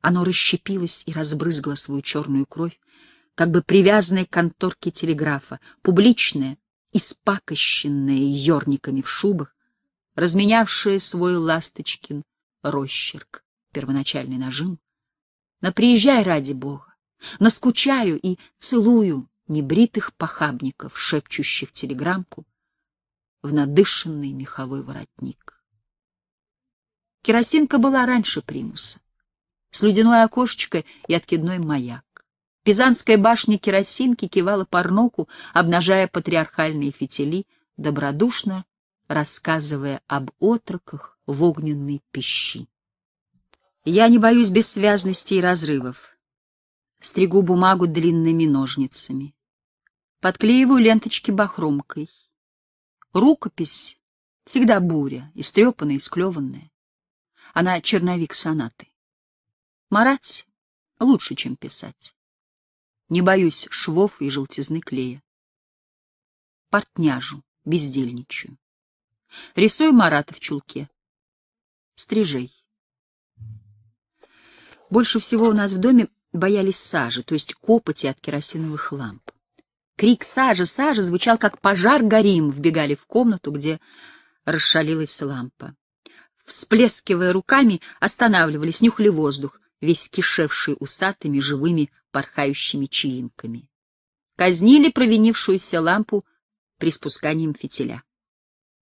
Оно расщепилось и разбрызгло свою черную кровь, как бы привязанной к конторке телеграфа, публичное, испакощенное ерниками в шубах, разменявшее свой ласточкин росчерк, первоначальный нажим, на «приезжай ради Бога», Наскучаю и «целую» небритых похабников, шепчущих телеграмку в надышенный меховой воротник. Керосинка была раньше примуса. С ледяное окошечко и откидной маяк. Пизанская башня керосинки кивала порноку, обнажая патриархальные фитили, добродушно рассказывая об отроках в огненной пищи. Я не боюсь бессвязности и разрывов. Стригу бумагу длинными ножницами. Подклеиваю ленточки бахромкой. Рукопись всегда буря, истрепанная, исклеванная. Она черновик сонаты. Марать лучше, чем писать. Не боюсь швов и желтизны клея. Портняжу, бездельничаю. Рисую Марата в чулке. Стрижей. Больше всего у нас в доме боялись сажи, то есть копоти от керосиновых ламп. Крик «Сажа! Сажа!» звучал, как пожар горим, вбегали в комнату, где расшалилась лампа всплескивая руками, останавливались, нюхали воздух, весь кишевший усатыми, живыми, порхающими чаинками. Казнили провинившуюся лампу приспусканием фитиля.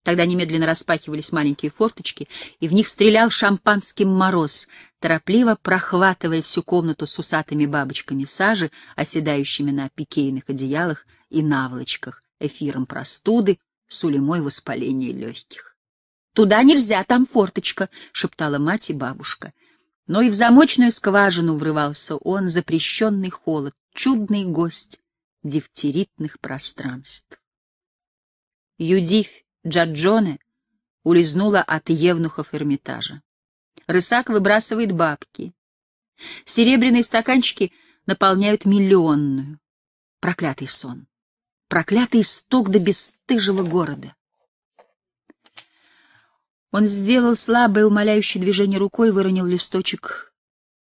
Тогда немедленно распахивались маленькие форточки, и в них стрелял шампанским мороз, торопливо прохватывая всю комнату с усатыми бабочками сажи, оседающими на пикейных одеялах и наволочках, эфиром простуды, сулемой воспаления легких. «Туда нельзя, там форточка», — шептала мать и бабушка. Но и в замочную скважину врывался он, запрещенный холод, чудный гость дифтеритных пространств. Юдив Джаджоне улизнула от евнухов Эрмитажа. Рысак выбрасывает бабки. Серебряные стаканчики наполняют миллионную. Проклятый сон. Проклятый исток до бесстыжего города. Он сделал слабое умоляющее движение рукой, выронил листочек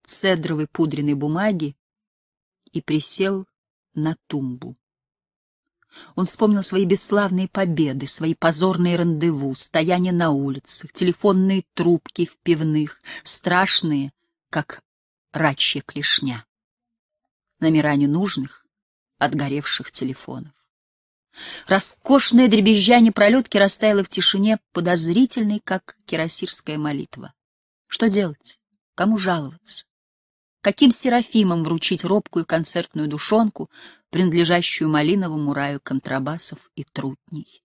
цедровой пудренной бумаги и присел на тумбу. Он вспомнил свои бесславные победы, свои позорные рандеву, стояние на улицах, телефонные трубки в пивных, страшные, как рачья клешня, номера ненужных, отгоревших телефонов. Роскошное дребезжание пролетки растаяло в тишине, подозрительной, как кирасирская молитва. Что делать? Кому жаловаться? Каким Серафимом вручить робкую концертную душонку, принадлежащую малиновому раю контрабасов и трутней?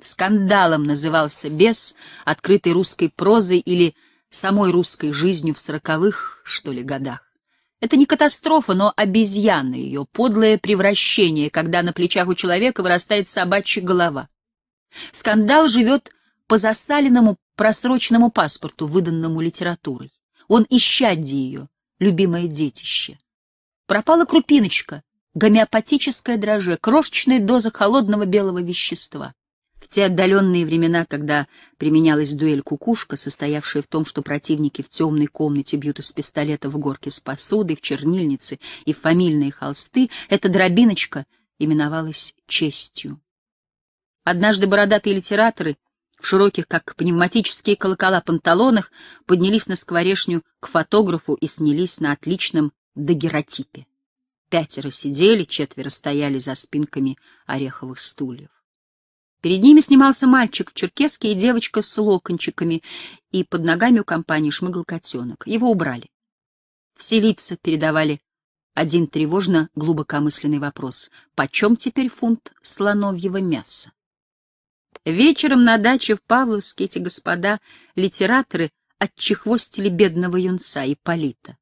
Скандалом назывался бес, открытой русской прозой или самой русской жизнью в сороковых, что ли, годах. Это не катастрофа, но обезьяна ее, подлое превращение, когда на плечах у человека вырастает собачья голова. Скандал живет по засаленному просроченному паспорту, выданному литературой. Он исчадди ее, любимое детище. Пропала крупиночка, гомеопатическое дроже, крошечная доза холодного белого вещества. В те отдаленные времена, когда применялась дуэль «Кукушка», состоявшая в том, что противники в темной комнате бьют из пистолета в горке с посудой, в чернильнице и в фамильные холсты, эта дробиночка именовалась честью. Однажды бородатые литераторы в широких, как пневматические колокола, панталонах поднялись на скворешню к фотографу и снялись на отличном дагеротипе. Пятеро сидели, четверо стояли за спинками ореховых стульев. Перед ними снимался мальчик в черкеске и девочка с локончиками, и под ногами у компании шмыгал котенок. Его убрали. Все лица передавали один тревожно глубокомысленный вопрос. Почем теперь фунт слоновьего мяса? Вечером на даче в Павловске эти господа, литераторы, отчехвостили бедного юнца и полита.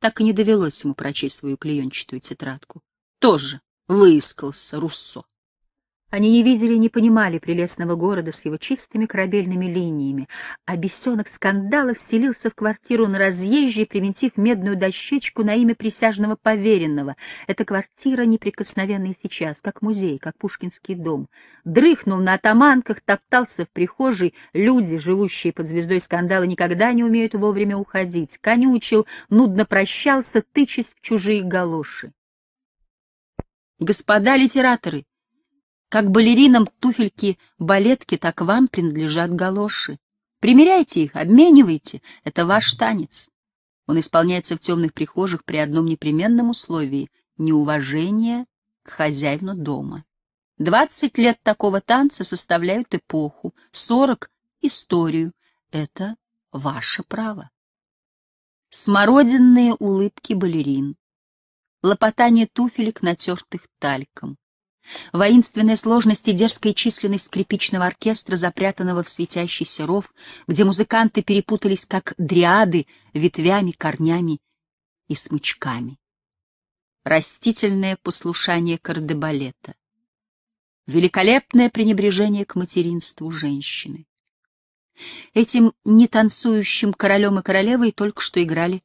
Так и не довелось ему прочесть свою клеенчатую тетрадку. Тоже выискался Руссо. Они не видели и не понимали прелестного города с его чистыми корабельными линиями, а бесенок скандала вселился в квартиру на разъезжие, привинтив медную дощечку на имя присяжного поверенного. Эта квартира неприкосновенная сейчас, как музей, как пушкинский дом. Дрыхнул на атаманках, топтался в прихожей. Люди, живущие под звездой скандала, никогда не умеют вовремя уходить. Конючил, нудно прощался, тычась в чужие галоши. «Господа литераторы!» Как балеринам туфельки-балетки, так вам принадлежат галоши. Примеряйте их, обменивайте, это ваш танец. Он исполняется в темных прихожих при одном непременном условии — неуважение к хозяину дома. Двадцать лет такого танца составляют эпоху, сорок — историю. Это ваше право. Смородинные улыбки балерин, лопотание туфелек, натертых тальком, Воинственные сложности дерзкой численность скрипичного оркестра, запрятанного в светящийся ров, где музыканты перепутались как дриады ветвями, корнями и смычками. Растительное послушание кардебалета. Великолепное пренебрежение к материнству женщины. Этим не танцующим королем и королевой только что играли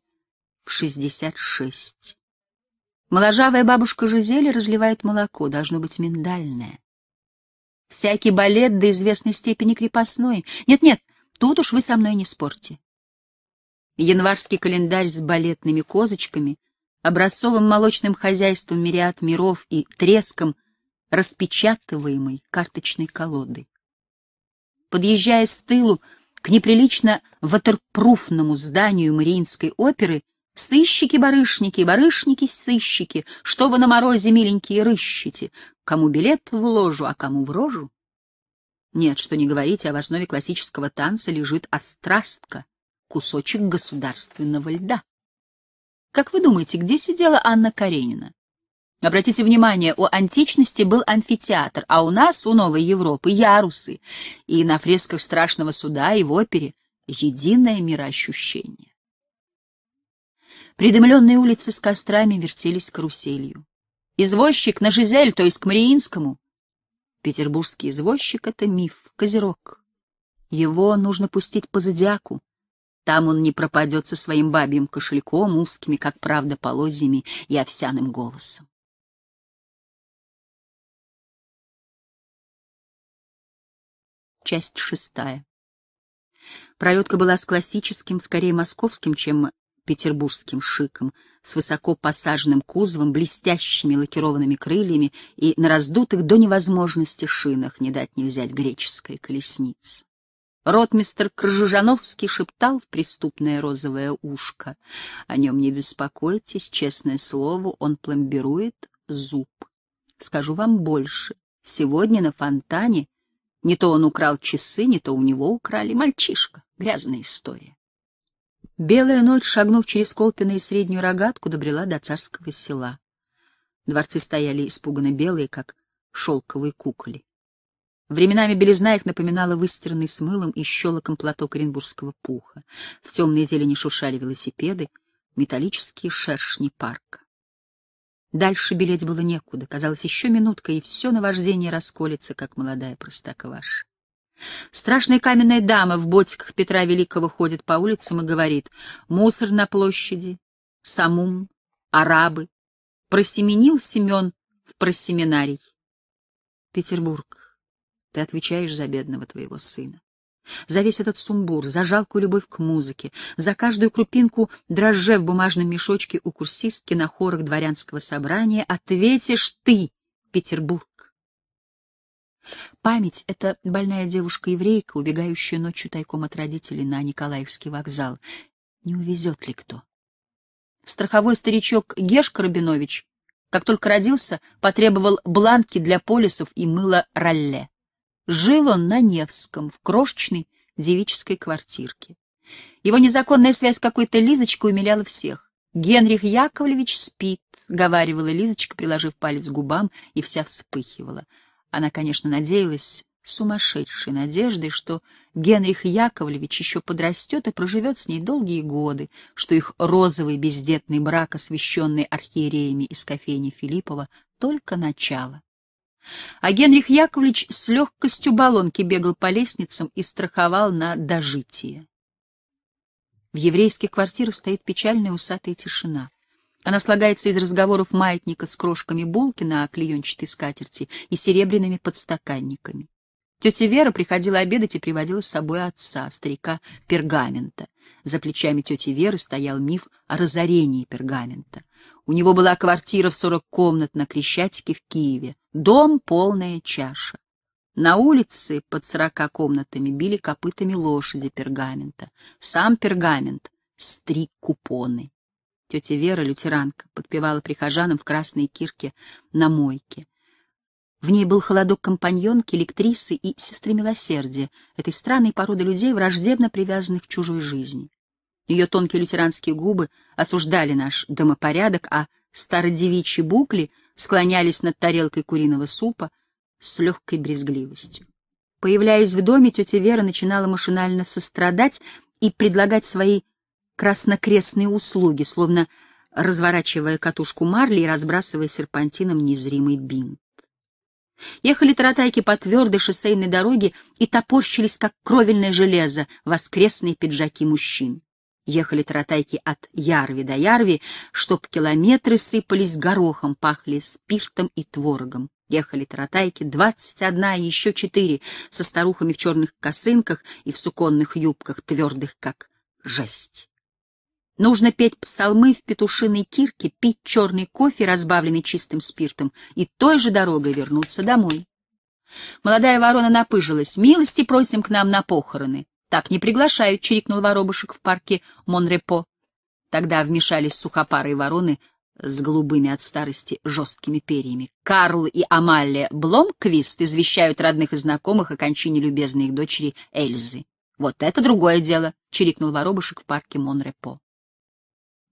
в шестьдесят шесть. Моложавая бабушка Жизели разливает молоко, должно быть миндальное. Всякий балет до известной степени крепостной. Нет-нет, тут уж вы со мной не спорьте. Январский календарь с балетными козочками, образцовым молочным хозяйством мириад миров и треском распечатываемой карточной колоды. Подъезжая с тылу к неприлично ватерпруфному зданию Мариинской оперы, Сыщики-барышники, барышники-сыщики, что вы на морозе, миленькие, рыщите? Кому билет в ложу, а кому в рожу? Нет, что не говорите, а в основе классического танца лежит острастка, кусочек государственного льда. Как вы думаете, где сидела Анна Каренина? Обратите внимание, у античности был амфитеатр, а у нас, у Новой Европы, ярусы, и на фресках страшного суда и в опере единое мироощущение. Придымленные улицы с кострами вертелись каруселью. Извозчик на Жизель, то есть к Мариинскому. Петербургский извозчик — это миф, козерог. Его нужно пустить по зодиаку. Там он не пропадет со своим бабьим кошельком, узкими, как правда, полозьями и овсяным голосом. Часть шестая. Пролетка была с классическим, скорее московским, чем петербургским шиком, с высоко посаженным кузовом, блестящими лакированными крыльями и на раздутых до невозможности шинах не дать не взять греческая колесница. Ротмистер Крыжижановский шептал в преступное розовое ушко. О нем не беспокойтесь, честное слово, он пломбирует зуб. Скажу вам больше. Сегодня на фонтане не то он украл часы, не то у него украли. Мальчишка, грязная история. Белая ночь, шагнув через Колпино и Среднюю Рогатку, добрела до царского села. Дворцы стояли испуганно белые, как шелковые куколи. Временами белизна их напоминала выстиранный с мылом и щелоком платок оренбургского пуха. В темной зелени шушали велосипеды, металлические шершни парка. Дальше белеть было некуда. Казалось, еще минутка, и все наваждение расколется, как молодая простокваша. Страшная каменная дама в ботиках Петра Великого ходит по улицам и говорит «Мусор на площади, самум, арабы». Просеменил Семен в просеминарий. Петербург, ты отвечаешь за бедного твоего сына. За весь этот сумбур, за жалкую любовь к музыке, за каждую крупинку дрожже в бумажном мешочке у курсистки на хорах дворянского собрания ответишь ты, Петербург. Память — это больная девушка-еврейка, убегающая ночью тайком от родителей на Николаевский вокзал. Не увезет ли кто? Страховой старичок Гешка Рабинович, как только родился, потребовал бланки для полисов и мыла ролле. Жил он на Невском, в крошечной девической квартирке. Его незаконная связь с какой-то Лизочкой умиляла всех. «Генрих Яковлевич спит», — говаривала Лизочка, приложив палец к губам, и вся вспыхивала — она, конечно, надеялась сумасшедшей надеждой, что Генрих Яковлевич еще подрастет и проживет с ней долгие годы, что их розовый бездетный брак, освященный архиереями из кофейни Филиппова, только начало. А Генрих Яковлевич с легкостью баллонки бегал по лестницам и страховал на дожитие. В еврейских квартирах стоит печальная усатая тишина. Она слагается из разговоров маятника с крошками булки на клеенчатой скатерти и серебряными подстаканниками. Тетя Вера приходила обедать и приводила с собой отца, старика пергамента. За плечами тети Веры стоял миф о разорении пергамента. У него была квартира в сорок комнат на Крещатике в Киеве, дом полная чаша. На улице под сорока комнатами били копытами лошади пергамента. Сам пергамент стриг купоны. Тетя Вера, лютеранка, подпевала прихожанам в красной кирке на мойке. В ней был холодок компаньонки, лектрисы и сестры милосердия, этой странной породы людей, враждебно привязанных к чужой жизни. Ее тонкие лютеранские губы осуждали наш домопорядок, а стародевичьи букли склонялись над тарелкой куриного супа с легкой брезгливостью. Появляясь в доме, тетя Вера начинала машинально сострадать и предлагать свои краснокрестные услуги, словно разворачивая катушку марли и разбрасывая серпантином незримый бинт. Ехали таратайки по твердой шоссейной дороге и топорщились, как кровельное железо, воскресные пиджаки мужчин. Ехали таратайки от Ярви до Ярви, чтоб километры сыпались горохом, пахли спиртом и творогом. Ехали таратайки, двадцать одна и еще четыре, со старухами в черных косынках и в суконных юбках, твердых, как жесть. Нужно петь псалмы в петушиной кирке, пить черный кофе, разбавленный чистым спиртом, и той же дорогой вернуться домой. Молодая ворона напыжилась. «Милости просим к нам на похороны». «Так не приглашают», — чирикнул воробушек в парке Монрепо. Тогда вмешались сухопарые вороны с голубыми от старости жесткими перьями. Карл и Амалия Бломквист извещают родных и знакомых о кончине любезной их дочери Эльзы. «Вот это другое дело», — чирикнул воробушек в парке Монрепо.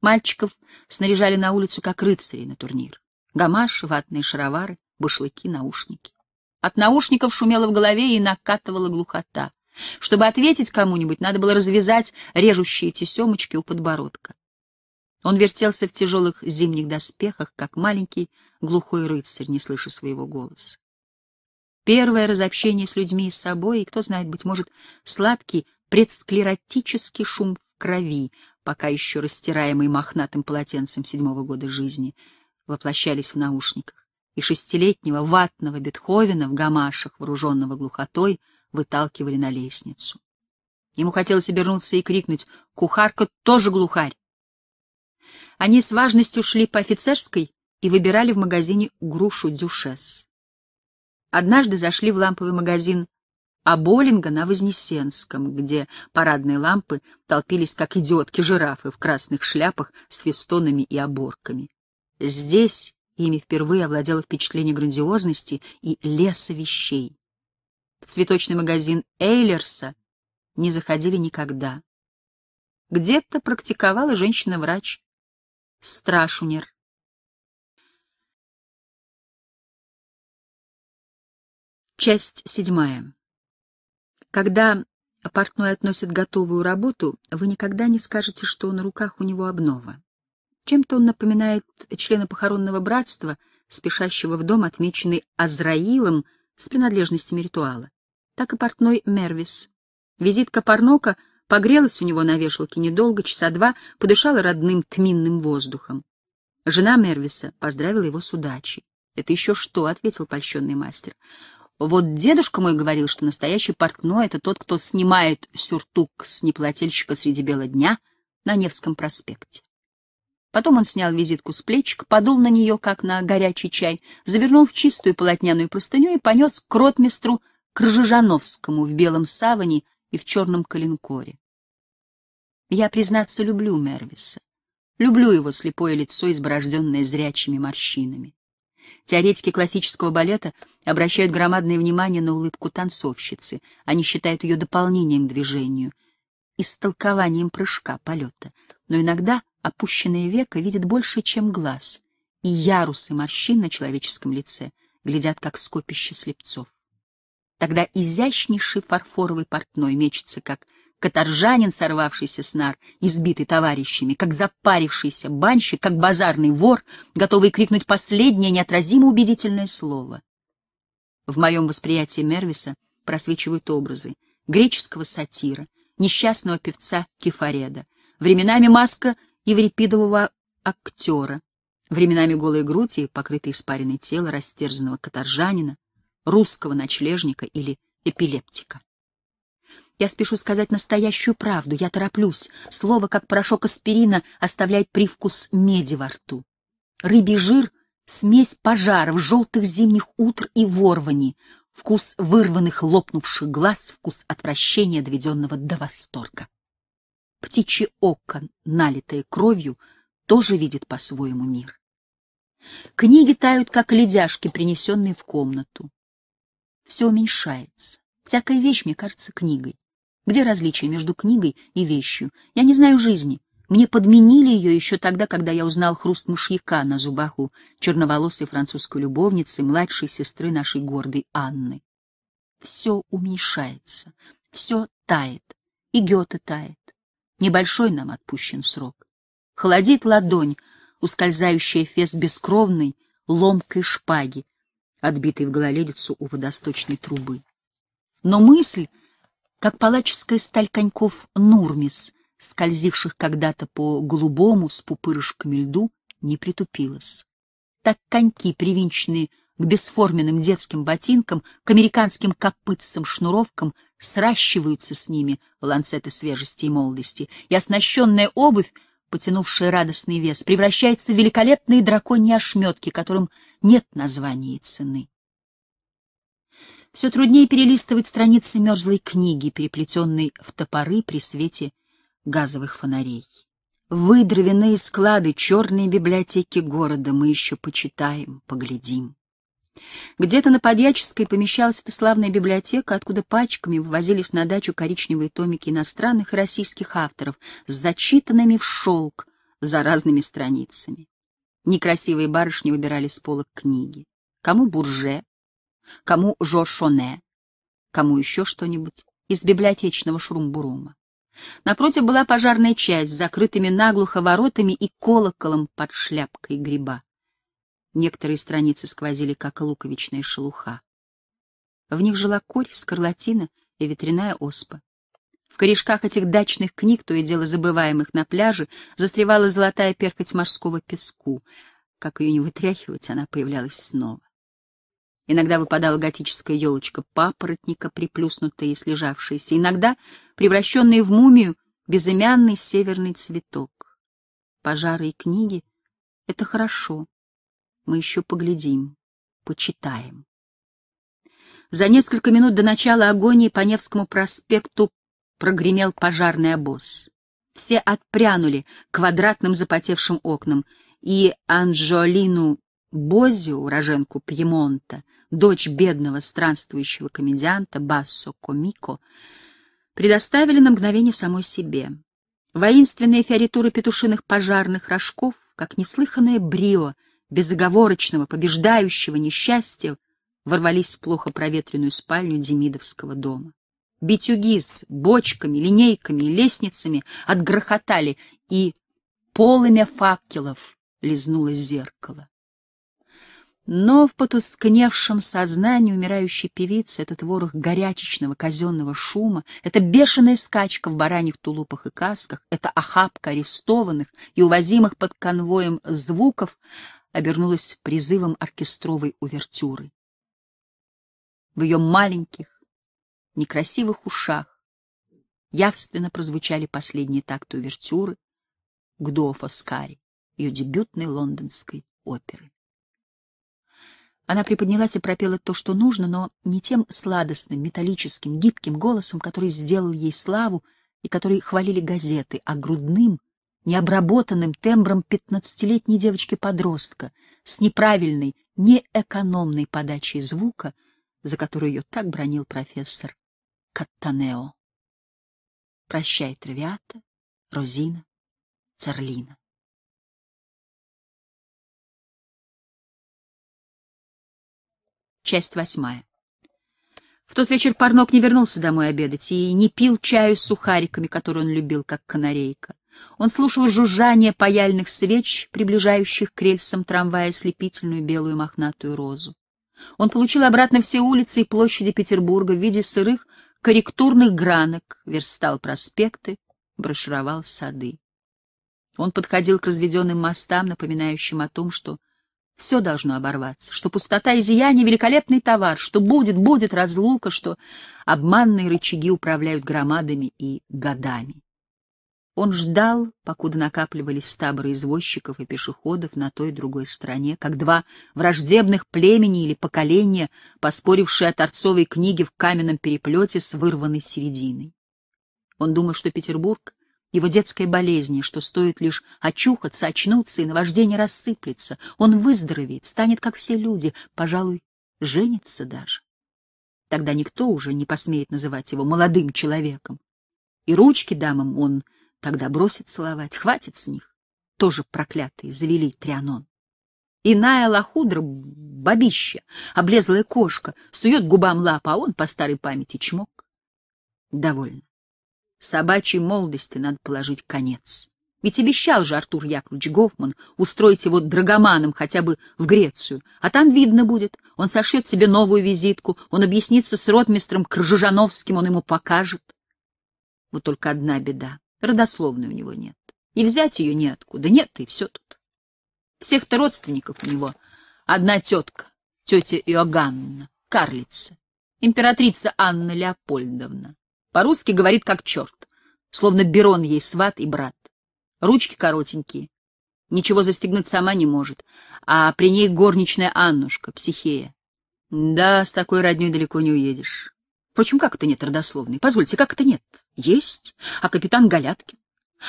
Мальчиков снаряжали на улицу как рыцарей на турнир. Гамаши, ватные шаровары, башлыки, наушники. От наушников шумело в голове и накатывала глухота. Чтобы ответить кому-нибудь, надо было развязать режущие тесемочки у подбородка. Он вертелся в тяжелых зимних доспехах, как маленький глухой рыцарь, не слыша своего голоса. Первое разобщение с людьми и с собой, и, кто знает, быть может, сладкий предсклеротический шум в крови, пока еще растираемый мохнатым полотенцем седьмого года жизни, воплощались в наушниках, и шестилетнего ватного Бетховена в гамашах, вооруженного глухотой, выталкивали на лестницу. Ему хотелось обернуться и крикнуть «Кухарка тоже глухарь!». Они с важностью шли по офицерской и выбирали в магазине грушу дюшес. Однажды зашли в ламповый магазин а Боллинга на Вознесенском, где парадные лампы толпились как идиотки-жирафы в красных шляпах с фестонами и оборками. Здесь ими впервые овладело впечатление грандиозности и леса вещей. В цветочный магазин Эйлерса не заходили никогда. Где-то практиковала женщина-врач, страшунер. Часть седьмая. Когда портной относит готовую работу, вы никогда не скажете, что на руках у него обнова. Чем-то он напоминает члена похоронного братства, спешащего в дом, отмеченный Азраилом с принадлежностями ритуала. Так и портной Мервис. Визитка Парнока погрелась у него на вешалке недолго, часа два, подышала родным тминным воздухом. Жена Мервиса поздравила его с удачей. — Это еще что? — ответил польщенный мастер. Вот дедушка мой говорил, что настоящий портной — это тот, кто снимает сюртук с неплательщика среди бела дня на Невском проспекте. Потом он снял визитку с плечик, подул на нее, как на горячий чай, завернул в чистую полотняную простыню и понес к ротмистру Кржижановскому в белом саване и в черном коленкоре. Я, признаться, люблю Мервиса. Люблю его слепое лицо, изборожденное зрячими морщинами. Теоретики классического балета обращают громадное внимание на улыбку танцовщицы. Они считают ее дополнением к движению, истолкованием прыжка, полета. Но иногда опущенное века видит больше, чем глаз, и ярусы морщин на человеческом лице глядят, как скопище слепцов. Тогда изящнейший фарфоровый портной мечется, как Каторжанин, сорвавшийся с нар, избитый товарищами, как запарившийся банщик, как базарный вор, готовый крикнуть последнее неотразимо убедительное слово. В моем восприятии Мервиса просвечивают образы греческого сатира, несчастного певца Кефареда, временами маска еврипидового актера, временами голые грудь и покрытые испаренное тело растерзанного каторжанина, русского ночлежника или эпилептика. Я спешу сказать настоящую правду, я тороплюсь. Слово, как порошок аспирина, оставляет привкус меди во рту. Рыбий жир — смесь пожаров, желтых зимних утр и ворвани, вкус вырванных лопнувших глаз, вкус отвращения, доведенного до восторга. Птичье око, налитое кровью, тоже видит по-своему мир. Книги тают, как ледяшки, принесенные в комнату. Все уменьшается. Всякая вещь мне кажется книгой. Где различие между книгой и вещью? Я не знаю жизни. Мне подменили ее еще тогда, когда я узнал хруст мышьяка на зубах у черноволосой французской любовницы, младшей сестры нашей гордой Анны. Все уменьшается, все тает, и Гёте тает. Небольшой нам отпущен срок. Холодит ладонь, ускользающая фес бескровной, ломкой шпаги, отбитой в гололедицу у водосточной трубы. Но мысль как палаческая сталь коньков Нурмис, скользивших когда-то по голубому с пупырышками льду, не притупилась. Так коньки, привинченные к бесформенным детским ботинкам, к американским копытцам-шнуровкам, сращиваются с ними ланцеты свежести и молодости, и оснащенная обувь, потянувшая радостный вес, превращается в великолепные драконьи ошметки, которым нет названия и цены. Все труднее перелистывать страницы мерзлой книги, переплетенной в топоры при свете газовых фонарей. Выдровенные склады черной библиотеки города мы еще почитаем, поглядим. Где-то на Подьяческой помещалась эта славная библиотека, откуда пачками вывозились на дачу коричневые томики иностранных и российских авторов с зачитанными в шелк за разными страницами. Некрасивые барышни выбирали с полок книги. Кому бурже, кому Жор кому еще что-нибудь из библиотечного шрумбурума. Напротив была пожарная часть с закрытыми наглухо воротами и колоколом под шляпкой гриба. Некоторые страницы сквозили, как луковичная шелуха. В них жила корь, скарлатина и ветряная оспа. В корешках этих дачных книг, то и дело забываемых на пляже, застревала золотая перхоть морского песку. Как ее не вытряхивать, она появлялась снова. Иногда выпадала готическая елочка папоротника, приплюснутая и слежавшаяся, иногда превращенная в мумию безымянный северный цветок. Пожары и книги — это хорошо. Мы еще поглядим, почитаем. За несколько минут до начала агонии по Невскому проспекту прогремел пожарный обоз. Все отпрянули к квадратным запотевшим окнам, и Анжолину Бозио, уроженку Пьемонта, дочь бедного странствующего комедианта Бассо Комико, предоставили на мгновение самой себе. Воинственные фиоритуры петушиных пожарных рожков, как неслыханное брио, безоговорочного, побеждающего несчастья, ворвались в плохо проветренную спальню демидовского дома. Битюги с бочками, линейками и лестницами отгрохотали, и полымя факелов лизнуло зеркало. Но в потускневшем сознании умирающей певицы этот ворох горячечного казенного шума, эта бешеная скачка в бараньих тулупах и касках, эта охапка арестованных и увозимых под конвоем звуков обернулась призывом оркестровой увертюры. В ее маленьких, некрасивых ушах явственно прозвучали последние такты увертюры к Дуо ее дебютной лондонской оперы. Она приподнялась и пропела то, что нужно, но не тем сладостным, металлическим, гибким голосом, который сделал ей славу и который хвалили газеты, а грудным, необработанным тембром пятнадцатилетней девочки-подростка с неправильной, неэкономной подачей звука, за которую ее так бронил профессор Каттанео. Прощай, Травиата, Розина, Церлина. Часть восьмая. В тот вечер Парнок не вернулся домой обедать и не пил чаю с сухариками, которые он любил, как канарейка. Он слушал жужжание паяльных свеч, приближающих к рельсам трамвая слепительную белую мохнатую розу. Он получил обратно все улицы и площади Петербурга в виде сырых корректурных гранок, верстал проспекты, брошировал сады. Он подходил к разведенным мостам, напоминающим о том, что все должно оборваться, что пустота и зияние — великолепный товар, что будет, будет разлука, что обманные рычаги управляют громадами и годами. Он ждал, покуда накапливались стаборы извозчиков и пешеходов на той и другой стороне, как два враждебных племени или поколения, поспорившие о торцовой книге в каменном переплете с вырванной серединой. Он думал, что Петербург его детской болезни, что стоит лишь очухаться, очнуться, и наваждение рассыплется. Он выздоровеет, станет, как все люди, пожалуй, женится даже. Тогда никто уже не посмеет называть его молодым человеком. И ручки дамам он тогда бросит целовать, хватит с них. Тоже проклятый завели Трианон. Иная лохудра, бабища, облезлая кошка, сует губам лапа, а он по старой памяти чмок. Довольно. Собачьей молодости надо положить конец. Ведь обещал же Артур Яковлевич Гофман устроить его драгоманом хотя бы в Грецию. А там видно будет. Он сошьет себе новую визитку, он объяснится с ротмистром Кржижановским, он ему покажет. Вот только одна беда. Родословной у него нет. И взять ее неоткуда. Нет, и все тут. Всех-то родственников у него. Одна тетка, тетя Иоганна, карлица, императрица Анна Леопольдовна. По-русски говорит как черт, словно Берон ей сват и брат. Ручки коротенькие, ничего застегнуть сама не может, а при ней горничная Аннушка, психея. Да, с такой родней далеко не уедешь. Впрочем, как это нет родословной? Позвольте, как это нет? Есть. А капитан Галяткин?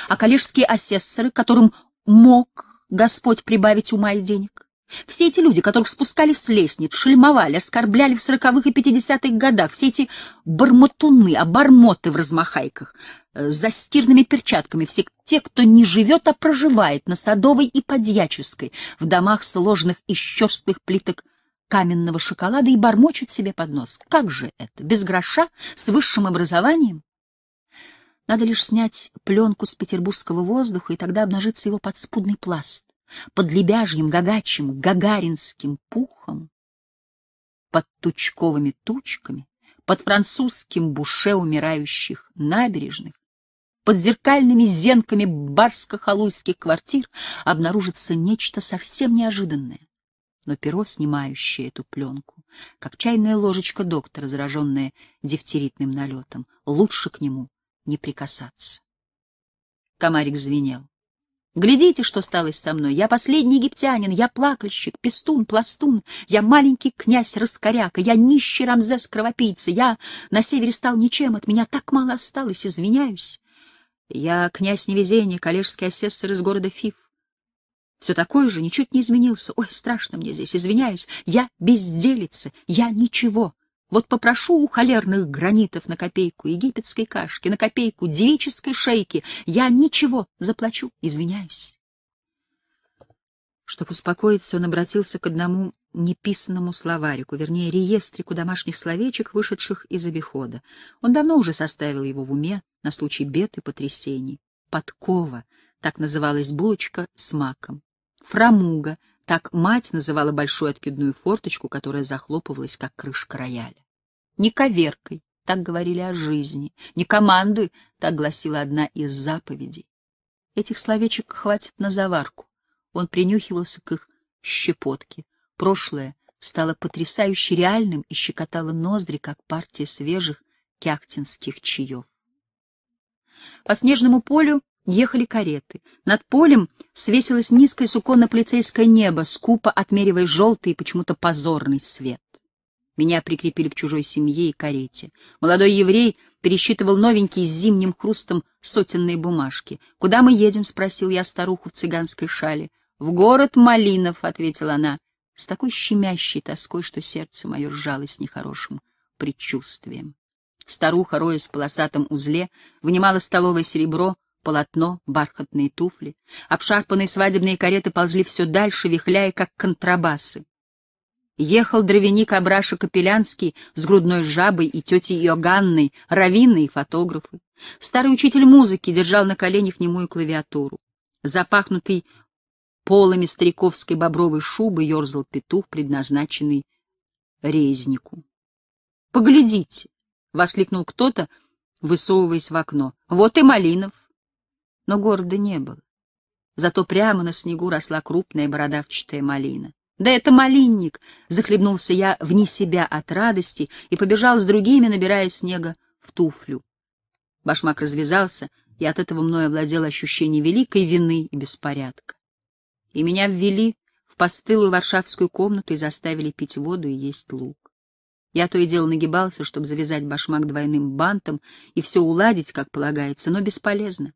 А коллежские асессоры, которым мог Господь прибавить ума и денег? Все эти люди, которых спускали с лестниц, шельмовали, оскорбляли в сороковых и пятидесятых годах, все эти бормотуны, обормоты в размахайках, э, с застирными перчатками, все те, кто не живет, а проживает на Садовой и Подьяческой, в домах, сложенных из черствых плиток каменного шоколада и бормочут себе под нос. Как же это? Без гроша? С высшим образованием? Надо лишь снять пленку с петербургского воздуха, и тогда обнажится его подспудный пласт под лебяжьим, гагачим, гагаринским пухом, под тучковыми тучками, под французским буше умирающих набережных, под зеркальными зенками барско-халуйских квартир обнаружится нечто совсем неожиданное. Но перо, снимающее эту пленку, как чайная ложечка доктора, зараженная дифтеритным налетом, лучше к нему не прикасаться. Комарик звенел. Глядите, что сталось со мной. Я последний египтянин, я плакальщик, пестун, пластун, я маленький князь-раскоряка, я нищий Рамзес-кровопийца, я на севере стал ничем, от меня так мало осталось, извиняюсь. Я князь невезения, коллежский асессор из города Фиф. Все такое же, ничуть не изменился. Ой, страшно мне здесь, извиняюсь, я безделица, я ничего. Вот попрошу у холерных гранитов на копейку египетской кашки, на копейку девической шейки. Я ничего заплачу, извиняюсь. Чтобы успокоиться, он обратился к одному неписанному словарику, вернее, реестрику домашних словечек, вышедших из обихода. Он давно уже составил его в уме на случай бед и потрясений. Подкова, так называлась булочка с маком. Фрамуга, так мать называла большую откидную форточку, которая захлопывалась, как крышка рояля. «Не коверкой», — так говорили о жизни, «не командуй», — так гласила одна из заповедей. Этих словечек хватит на заварку. Он принюхивался к их щепотке. Прошлое стало потрясающе реальным и щекотало ноздри, как партия свежих кяхтинских чаев. По снежному полю Ехали кареты. Над полем свесилось низкое суконно-полицейское небо, скупо отмеривая желтый и почему-то позорный свет. Меня прикрепили к чужой семье и карете. Молодой еврей пересчитывал новенькие с зимним хрустом сотенные бумажки. «Куда мы едем?» — спросил я старуху в цыганской шале. «В город Малинов», — ответила она, с такой щемящей тоской, что сердце мое сжалось нехорошим предчувствием. Старуха, роясь с полосатым узле, вынимала столовое серебро, Полотно, бархатные туфли, обшарпанные свадебные кареты ползли все дальше, вихляя, как контрабасы. Ехал дровяник Абраша Капелянский с грудной жабой и тетей Йоганной, раввины и фотографы. Старый учитель музыки держал на коленях немую клавиатуру. Запахнутый полами стариковской бобровой шубы ерзал петух, предназначенный резнику. «Поглядите!» — воскликнул кто-то, высовываясь в окно. «Вот и Малинов!» но города не было. Зато прямо на снегу росла крупная бородавчатая малина. «Да это малинник!» — захлебнулся я вне себя от радости и побежал с другими, набирая снега в туфлю. Башмак развязался, и от этого мною овладело ощущение великой вины и беспорядка. И меня ввели в постылую варшавскую комнату и заставили пить воду и есть лук. Я то и дело нагибался, чтобы завязать башмак двойным бантом и все уладить, как полагается, но бесполезно.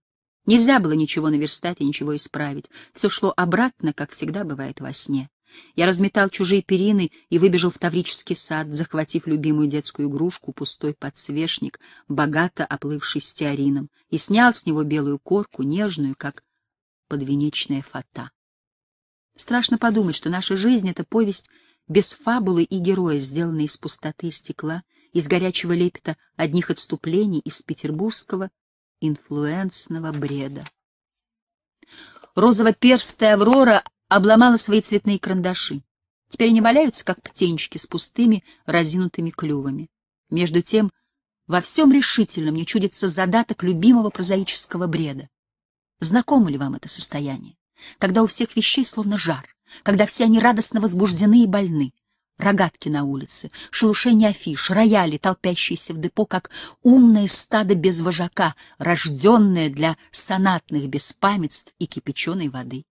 Нельзя было ничего наверстать и ничего исправить. Все шло обратно, как всегда бывает во сне. Я разметал чужие перины и выбежал в Таврический сад, захватив любимую детскую игрушку, пустой подсвечник, богато оплывший стеарином, и снял с него белую корку, нежную, как подвенечная фата. Страшно подумать, что наша жизнь — это повесть без фабулы и героя, сделанная из пустоты и стекла, из горячего лепета одних отступлений из петербургского инфлюенсного бреда. Розово-перстая Аврора обломала свои цветные карандаши. Теперь они валяются, как птенчики, с пустыми, разинутыми клювами. Между тем, во всем решительном мне чудится задаток любимого прозаического бреда. Знакомо ли вам это состояние? Когда у всех вещей словно жар, когда все они радостно возбуждены и больны, Рогатки на улице, шелушение афиш, рояли, толпящиеся в депо, как умное стадо без вожака, рожденное для сонатных беспамятств и кипяченой воды.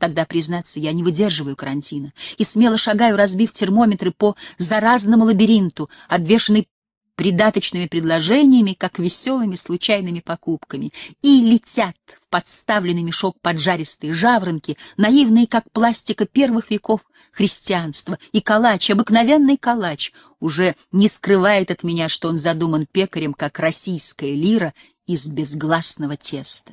Тогда, признаться, я не выдерживаю карантина и смело шагаю, разбив термометры по заразному лабиринту, обвешанный придаточными предложениями, как веселыми случайными покупками, и летят в подставленный мешок поджаристые жаворонки, наивные, как пластика первых веков христианства, и калач, обыкновенный калач, уже не скрывает от меня, что он задуман пекарем, как российская лира из безгласного теста.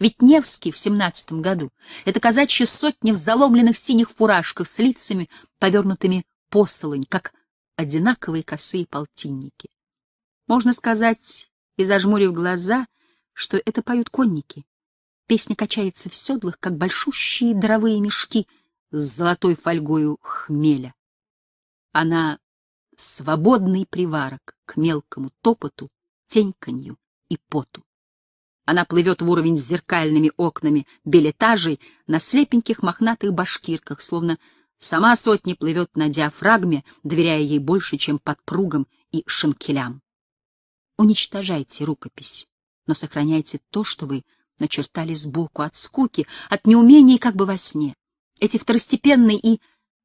Ведь Невский в семнадцатом году — это казачья сотня в заломленных синих фуражках с лицами, повернутыми посолонь, как одинаковые косые полтинники. Можно сказать, и зажмурив глаза, что это поют конники. Песня качается в седлах, как большущие дровые мешки с золотой фольгою хмеля. Она — свободный приварок к мелкому топоту, теньканью и поту. Она плывет в уровень с зеркальными окнами билетажей на слепеньких мохнатых башкирках, словно Сама сотня плывет на диафрагме, доверяя ей больше, чем подпругам и шинкелям. Уничтожайте рукопись, но сохраняйте то, что вы начертали сбоку от скуки, от неумения как бы во сне. Эти второстепенные и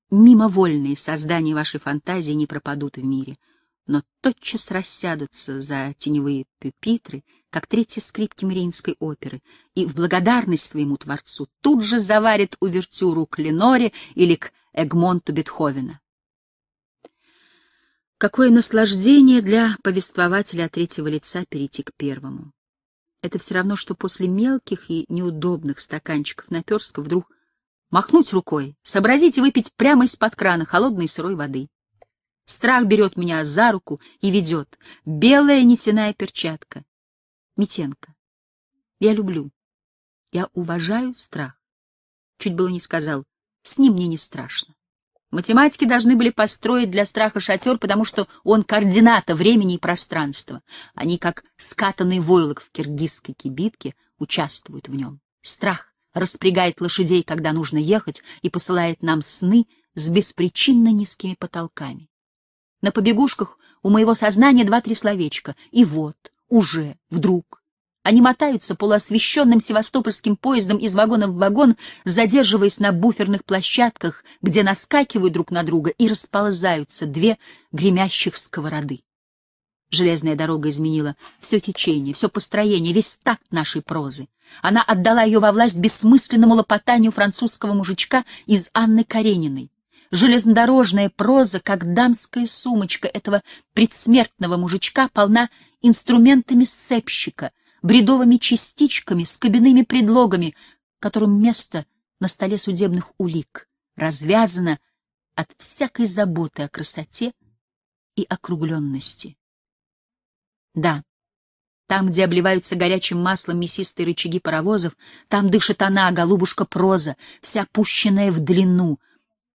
мимовольные создания вашей фантазии не пропадут в мире, но тотчас рассядутся за теневые пюпитры, как третьи скрипки Мариинской оперы, и в благодарность своему творцу тут же заварит увертюру к Леноре или к Эгмонту Бетховена. Какое наслаждение для повествователя от третьего лица перейти к первому. Это все равно, что после мелких и неудобных стаканчиков наперска вдруг махнуть рукой, сообразить и выпить прямо из-под крана холодной сырой воды. Страх берет меня за руку и ведет. Белая нитяная перчатка. Митенко. Я люблю. Я уважаю страх. Чуть было не сказал. С ним мне не страшно. Математики должны были построить для страха шатер, потому что он координата времени и пространства. Они, как скатанный войлок в киргизской кибитке, участвуют в нем. Страх распрягает лошадей, когда нужно ехать, и посылает нам сны с беспричинно низкими потолками. На побегушках у моего сознания два-три словечка «и вот», «уже», «вдруг», они мотаются полуосвещенным севастопольским поездом из вагона в вагон, задерживаясь на буферных площадках, где наскакивают друг на друга и расползаются две гремящих сковороды. Железная дорога изменила все течение, все построение, весь такт нашей прозы. Она отдала ее во власть бессмысленному лопотанию французского мужичка из Анны Карениной. Железнодорожная проза, как дамская сумочка этого предсмертного мужичка, полна инструментами сцепщика — бредовыми частичками, скобяными предлогами, которым место на столе судебных улик развязано от всякой заботы о красоте и округленности. Да, там, где обливаются горячим маслом мясистые рычаги паровозов, там дышит она, голубушка проза, вся пущенная в длину,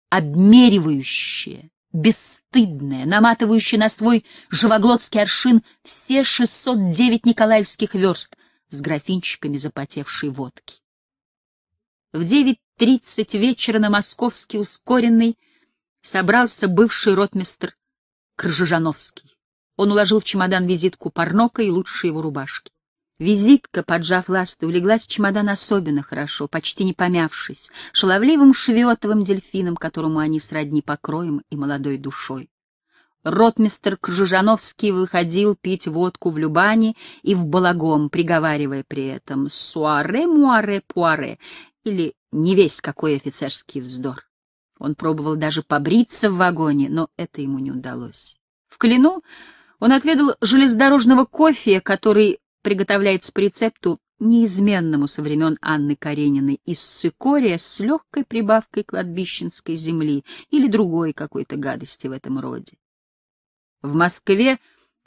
обмеривающая, бесстыдное, наматывающая на свой живоглотский аршин все 609 николаевских верст с графинчиками запотевшей водки. В 9.30 вечера на московский ускоренный собрался бывший ротмистр Крыжижановский. Он уложил в чемодан визитку Парнока и лучшие его рубашки. Визитка, поджав ласты, улеглась в чемодан особенно хорошо, почти не помявшись, шаловливым шветовым дельфином, которому они сродни покроем и молодой душой. Ротмистер Кжижановский выходил пить водку в Любане и в Балагом, приговаривая при этом «суаре-муаре-пуаре» или «невесть какой офицерский вздор». Он пробовал даже побриться в вагоне, но это ему не удалось. В Клину он отведал железнодорожного кофе, который приготовляется по рецепту, неизменному со времен Анны Карениной, из цикория с легкой прибавкой кладбищенской земли или другой какой-то гадости в этом роде. В Москве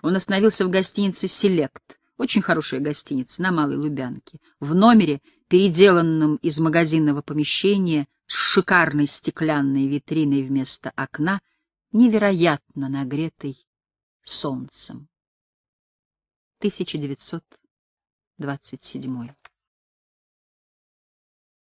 он остановился в гостинице «Селект», очень хорошая гостиница на Малой Лубянке, в номере, переделанном из магазинного помещения с шикарной стеклянной витриной вместо окна, невероятно нагретой солнцем. 1927.